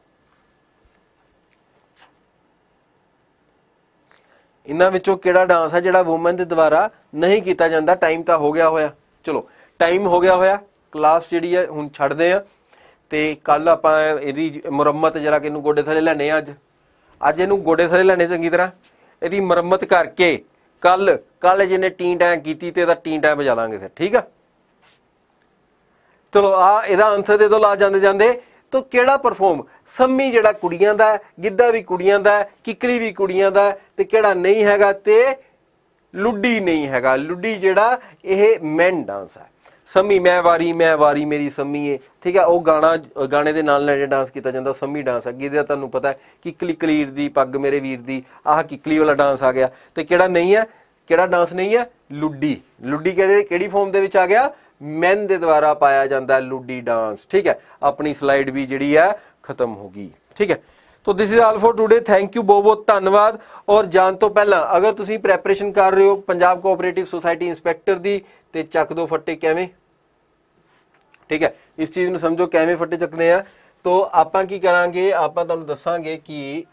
ਇਹਨਾਂ ਵਿੱਚੋਂ ਕਿਹੜਾ ਡਾਂਸ ਹੈ ਜਿਹੜਾ ਔਮਨ ਦੇ ਦੁਆਰਾ ਨਹੀਂ ਕੀਤਾ ਜਾਂਦਾ ਟਾਈਮ ਤਾਂ ਹੋ ਗਿਆ ਹੋਇਆ ਚਲੋ ਟਾਈਮ ਹੋ ਗਿਆ ਹੋਇਆ ਕਲਾਸ ਜਿਹੜੀ ਹੈ ਹੁਣ ਛੱਡਦੇ ਆ ਤੇ ਕੱਲ ਆਪਾਂ ਇਹਦੀ ਮੁਰੰਮਤ ਜਰਾ ਕਿ ਇਹਨੂੰ ਗੋਡੇ ਥਲੇ ਲੈਣੇ ਅੱਜ ਅੱਜ ਇਹਨੂੰ ਗੋਡੇ ਥਲੇ ਲੈਣੇ ਚੰਗੀ ਤਰ੍ਹਾਂ ਇਹਦੀ ਮੁਰੰਮਤ ਕਰਕੇ ਕੱਲ ਕੱਲ ਜਿਹਨੇ ਟੀਂ ਟੈਂ ਕੀਤੀ ਤੇ ਇਹਦਾ ਟੀਂ ਟੈਂ ਵਜਾ ਲਾਂਗੇ ਫਿਰ ਠੀਕ ਆ ਚਲੋ ਆ ਇਹਦਾ ਆਨਸਰ ਦੇ ਦੋ ਲਾ ਜਾਂਦੇ ਜਾਂਦੇ ਤੋ ਕਿਹੜਾ ਪਰਫਾਰਮ ਸੰਮੀ ਜਿਹੜਾ ਕੁੜੀਆਂ ਦਾ ਗਿੱਧਾ ਵੀ ਕੁੜੀਆਂ ਦਾ ਕਿਕਲੀ ਵੀ ਕੁੜੀਆਂ ਦਾ ਤੇ ਕਿਹੜਾ ਨਹੀਂ ਹੈਗਾ ਤੇ ਲੁੱਡੀ ਨਹੀਂ ਹੈਗਾ ਲੁੱਡੀ ਜਿਹੜਾ ਇਹ ਮੈਨ ਡਾਂਸ ਹੈ ਸੰਮੀ ਮੈਂ ਵਾਰੀ ਮੈਂ ਵਾਰੀ ਮੇਰੀ ਸੰਮੀ ਏ ਠੀਕ ਹੈ ਉਹ ਗਾਣਾ ਗਾਣੇ ਦੇ ਨਾਲ ਨਾਲ ਜਿਹੜਾ ਡਾਂਸ ਕੀਤਾ ਜਾਂਦਾ ਸੰਮੀ ਡਾਂਸ ਹੈ ਗਿੱਧਾ ਤੁਹਾਨੂੰ ਪਤਾ ਹੈ ਕਿਕਲੀ ਕਲੀਰ ਦੀ ਪੱਗ ਮੇਰੇ ਵੀਰ ਦੀ ਆਹ ਕਿਕਲੀ ਵਾਲਾ ਡਾਂਸ ਆ ਗਿਆ ਤੇ ਕਿਹੜਾ ਨਹੀਂ ਹੈ ਕਿਹੜਾ ਡਾਂਸ ਨਹੀਂ ਹੈ ਲੁੱਡੀ ਲੁੱਡੀ ਕਿਹੜੇ ਕਿਹੜੀ ਫਾਰਮ ਦੇ ਵਿੱਚ ਆ ਗਿਆ ਮੈਨ ਦੇ ਦੁਆਰਾ ਪਾਇਆ ਜਾਂਦਾ ਲੁੱਡੀ ਡਾਂਸ ਠੀਕ ਹੈ ਆਪਣੀ ਸਲਾਈਡ ਵੀ ਜਿਹੜੀ ਹੈ ਖਤਮ ਹੋ ਗਈ ਠੀਕ ਹੈ ਤੋ this is all for today thank you ਬਹੁਤ ਬਹੁਤ ਧੰਨਵਾਦ ਔਰ ਜਾਣ ਤੋਂ ਪਹਿਲਾਂ ਅਗਰ ਤੁਸੀਂ ਪ੍ਰੈਪਰੇਸ਼ਨ ਕਰ ਰਹੇ ਹੋ ਪੰਜਾਬ ਕੋਆਪਰੇਟਿਵ ਸੁਸਾਇਟੀ ਇਨਸਪੈਕਟਰ ਦੀ ਤੇ ਚੱਕ ਦੋ ਫੱਟੇ ਕਿਵੇਂ ਠੀਕ ਹੈ ਇਸ ਚੀਜ਼ ਨੂੰ ਸਮਝੋ ਕਿਵੇਂ ਫੱਟੇ ਚੱਕਨੇ ਆ ਤੋ ਆਪਾਂ ਕੀ ਕਰਾਂਗੇ ਆਪਾਂ ਤੁਹਾਨੂੰ ਦੱਸਾਂਗੇ ਕਿ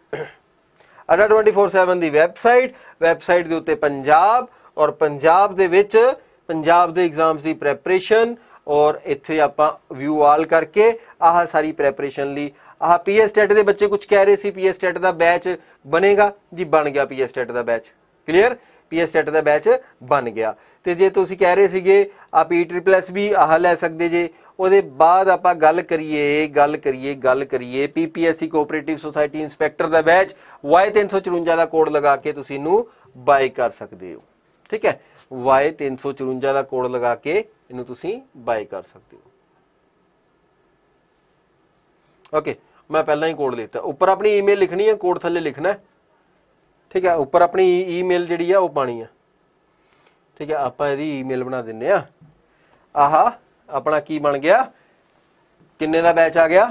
ਅਡਾ 247 ਦੀ ਵੈਬਸਾਈਟ ਵੈਬਸਾਈਟ ਦੇ ਉੱਤੇ ਪੰਜਾਬ ਔਰ ਪੰਜਾਬ ਦੇ ਵਿੱਚ ਪੰਜਾਬ ਦੇ ਐਗਜ਼ਾਮਸ ਦੀ ਪ੍ਰੈਪਰੇਸ਼ਨ ਔਰ ਇੱਥੇ ਆਪਾਂ ਵਿਊ ਆਲ ਕਰਕੇ ਆਹ ਸਾਰੀ ਪ੍ਰੈਪਰੇਸ਼ਨ ਲਈ ਆਹ ਪੀਐਸ ਟੈਟ ਦੇ ਬੱਚੇ ਕੁਝ ਕਹਿ ਰਹੇ ਸੀ ਪੀਐਸ ਟੈਟ ਦਾ ਬੈਚ ਬਣੇਗਾ ਜੀ ਬਣ ਗਿਆ ਪੀਐਸ ਟੈਟ ਦਾ ਬੈਚ ਕਲੀਅਰ ਪੀਐਸ ਟੈਟ ਦਾ ਬੈਚ ਬਣ ਗਿਆ ਤੇ ਜੇ ਤੁਸੀਂ ਕਹਿ ਰਹੇ ਸੀਗੇ ਆ ਪੀ ਟ੍ਰਿਪਲ ਐਸ ਵੀ ਆਹ ਲੈ ਸਕਦੇ ਜੇ ਉਹਦੇ ਬਾਅਦ ਆਪਾਂ ਗੱਲ ਕਰੀਏ ਗੱਲ ਕਰੀਏ ਗੱਲ ਕਰੀਏ ਪੀਪੀਐਸਸੀ ਕੋਆਪਰੇਟਿਵ ਸੁਸਾਇਟੀ ਇਨਸਪੈਕਟਰ ਦਾ ਬੈਚ Y354 ਦਾ ਕੋਡ ਲਗਾ ਕੇ ਤੁਸੀਂ ਨੂੰ ਬਾਈ ਕਰ ਸਕਦੇ ਹੋ ਠੀਕ ਹੈ Y354 ਦਾ ਕੋਡ ਲਗਾ ਕੇ ਇਹਨੂੰ ਤੁਸੀਂ ਬਾਈ ਕਰ ਸਕਦੇ ਹੋ ਓਕੇ ਮੈਂ ਪਹਿਲਾਂ ਹੀ ਕੋਡ ਲਿਖਤਾ ਉੱਪਰ ਆਪਣੀ ਈਮੇਲ ਲਿਖਣੀ ਹੈ ਕੋਡ ਥੱਲੇ ਲਿਖਣਾ ਹੈ ਠੀਕ ਹੈ ਉੱਪਰ ਆਪਣੀ ਈਮੇਲ ਜਿਹੜੀ ਆ ਉਹ ਪਾਣੀ ਆ ਠੀਕ ਹੈ ਆਪਾਂ ਇਹਦੀ ਈਮੇਲ ਬਣਾ ਦਿੰਨੇ ਆ ਆਹਾ ਆਪਣਾ ਕੀ ਬਣ ਗਿਆ ਕਿੰਨੇ ਦਾ ਬੈਚ ਆ ਗਿਆ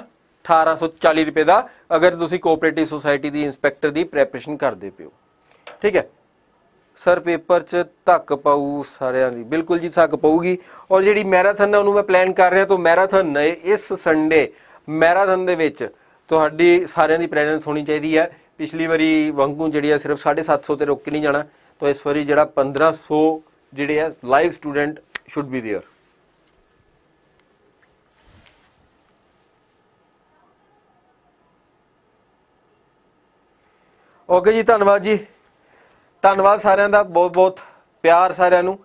1840 ਰੁਪਏ ਦਾ ਅਗਰ ਤੁਸੀਂ ਕੋਆਪਰੇਟਿਵ ਸੁਸਾਇਟੀ ਦੀ ਇਨਸਪੈਕਟਰ ਦੀ ਪ੍ਰੈਪਰੇਸ਼ਨ ਕਰਦੇ ਪਿਓ ਠੀਕ ਹੈ ਸਰ ਪੇਪਰ 'ਚ ਧੱਕ ਪਾਉ ਸਾਰਿਆਂ ਦੀ ਬਿਲਕੁਲ ਜੀ ਧੱਕ ਪਾਉਗੀ ਔਰ ਜਿਹੜੀ ਮੈਰਾਥਨ ਹੈ ਉਹਨੂੰ ਮੈਂ ਪਲਾਨ ਕਰ ਰਿਹਾ ਤਾਂ ਮੈਰਾਥਨ ਇਸ ਸੰਡੇ ਮੈਰਾਥਨ ਦੇ ਵਿੱਚ ਤੁਹਾਡੀ ਸਾਰਿਆਂ ਦੀ ਪ੍ਰੈਜ਼ੈਂਸ ਹੋਣੀ ਚਾਹੀਦੀ ਹੈ ਪਿਛਲੀ ਵਾਰੀ ਵੰਗੂ ਜਿਹੜੀ ਆ ਸਿਰਫ 750 ਤੇ ਰੁਕ ਕੇ ਨਹੀਂ ਜਾਣਾ ਤਾਂ ਇਸ ਵਾਰੀ ਜਿਹੜਾ 1500 ਜਿਹੜੇ ਆ live student should be there okay ਜੀ ਧੰਨਵਾਦ ਜੀ ਧੰਨਵਾਦ ਸਾਰਿਆਂ ਦਾ ਬਹੁਤ ਬਹੁਤ ਪਿਆਰ ਸਾਰਿਆਂ ਨੂੰ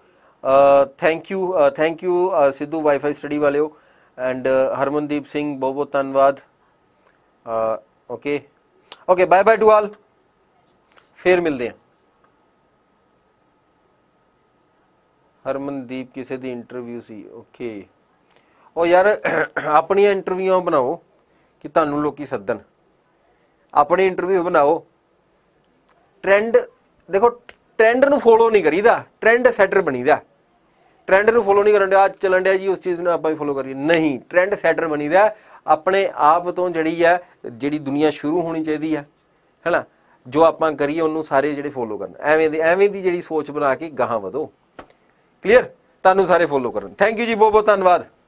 thank you thank you Sidhu WiFi study ਵਾਲਿਓ ਐਂਡ ਹਰਮਨਦੀਪ ਸਿੰਘ ਬਹੁਤ ਬਹੁਤ ਧੰਨਵਾਦ Uh, okay uh, okay, bye bye to all. फिर मिलते ਹਰਮਨਦੀਪ ਕਿਸੇ ਦੀ ਇੰਟਰਵਿਊ ਸੀ ਓਕੇ ਉਹ ਯਾਰ ਆਪਣੀਆਂ ਇੰਟਰਵਿਊਆਂ ਬਣਾਓ ਕਿ ਤੁਹਾਨੂੰ ਲੋਕੀ ਸੱਦਣ ਆਪਣੀ ਇੰਟਰਵਿਊ ਬਣਾਓ ਟ੍ਰੈਂਡ ਦੇਖੋ ਟ੍ਰੈਂਡ ਨੂੰ ਫੋਲੋ ਨਹੀਂ ਕਰੀਦਾ ਟ੍ਰੈਂਡ ਸੈਟਰ ਬਣੀਦਾ ਟ੍ਰੈਂਡ ਨੂੰ ਫੋਲੋ ਨਹੀਂ ਕਰਨ ਡਿਆ ਚੱਲਣ ਡਿਆ ਜੀ ਉਸ ਚੀਜ਼ ਨੂੰ ਆਪਾਂ ਵੀ ਫੋਲੋ ਕਰੀਏ ਨਹੀਂ ਟ੍ਰੈਂਡ ਸੈਟਰ ਬਣੀਦਾ ਆਪਣੇ ਆਪ ਤੋਂ ਜਿਹੜੀ ਹੈ ਜਿਹੜੀ ਦੁਨੀਆ ਸ਼ੁਰੂ ਹੋਣੀ ਚਾਹੀਦੀ ਹੈ ਹੈਨਾ ਜੋ ਆਪਾਂ ਕਰੀਏ ਉਹਨੂੰ ਸਾਰੇ ਜਿਹੜੇ ਫੋਲੋ ਕਰਨ ਐਵੇਂ ਦੀ ਐਵੇਂ ਦੀ ਜਿਹੜੀ ਸੋਚ ਬਣਾ ਕੇ ਗਾਹਾਂ ਵਧੋ ਕਲੀਅਰ ਤੁਹਾਨੂੰ ਸਾਰੇ ਫੋਲੋ ਕਰਨ ਥੈਂਕ ਯੂ ਜੀ ਬਹੁਤ ਬਹੁਤ ਧੰਨਵਾਦ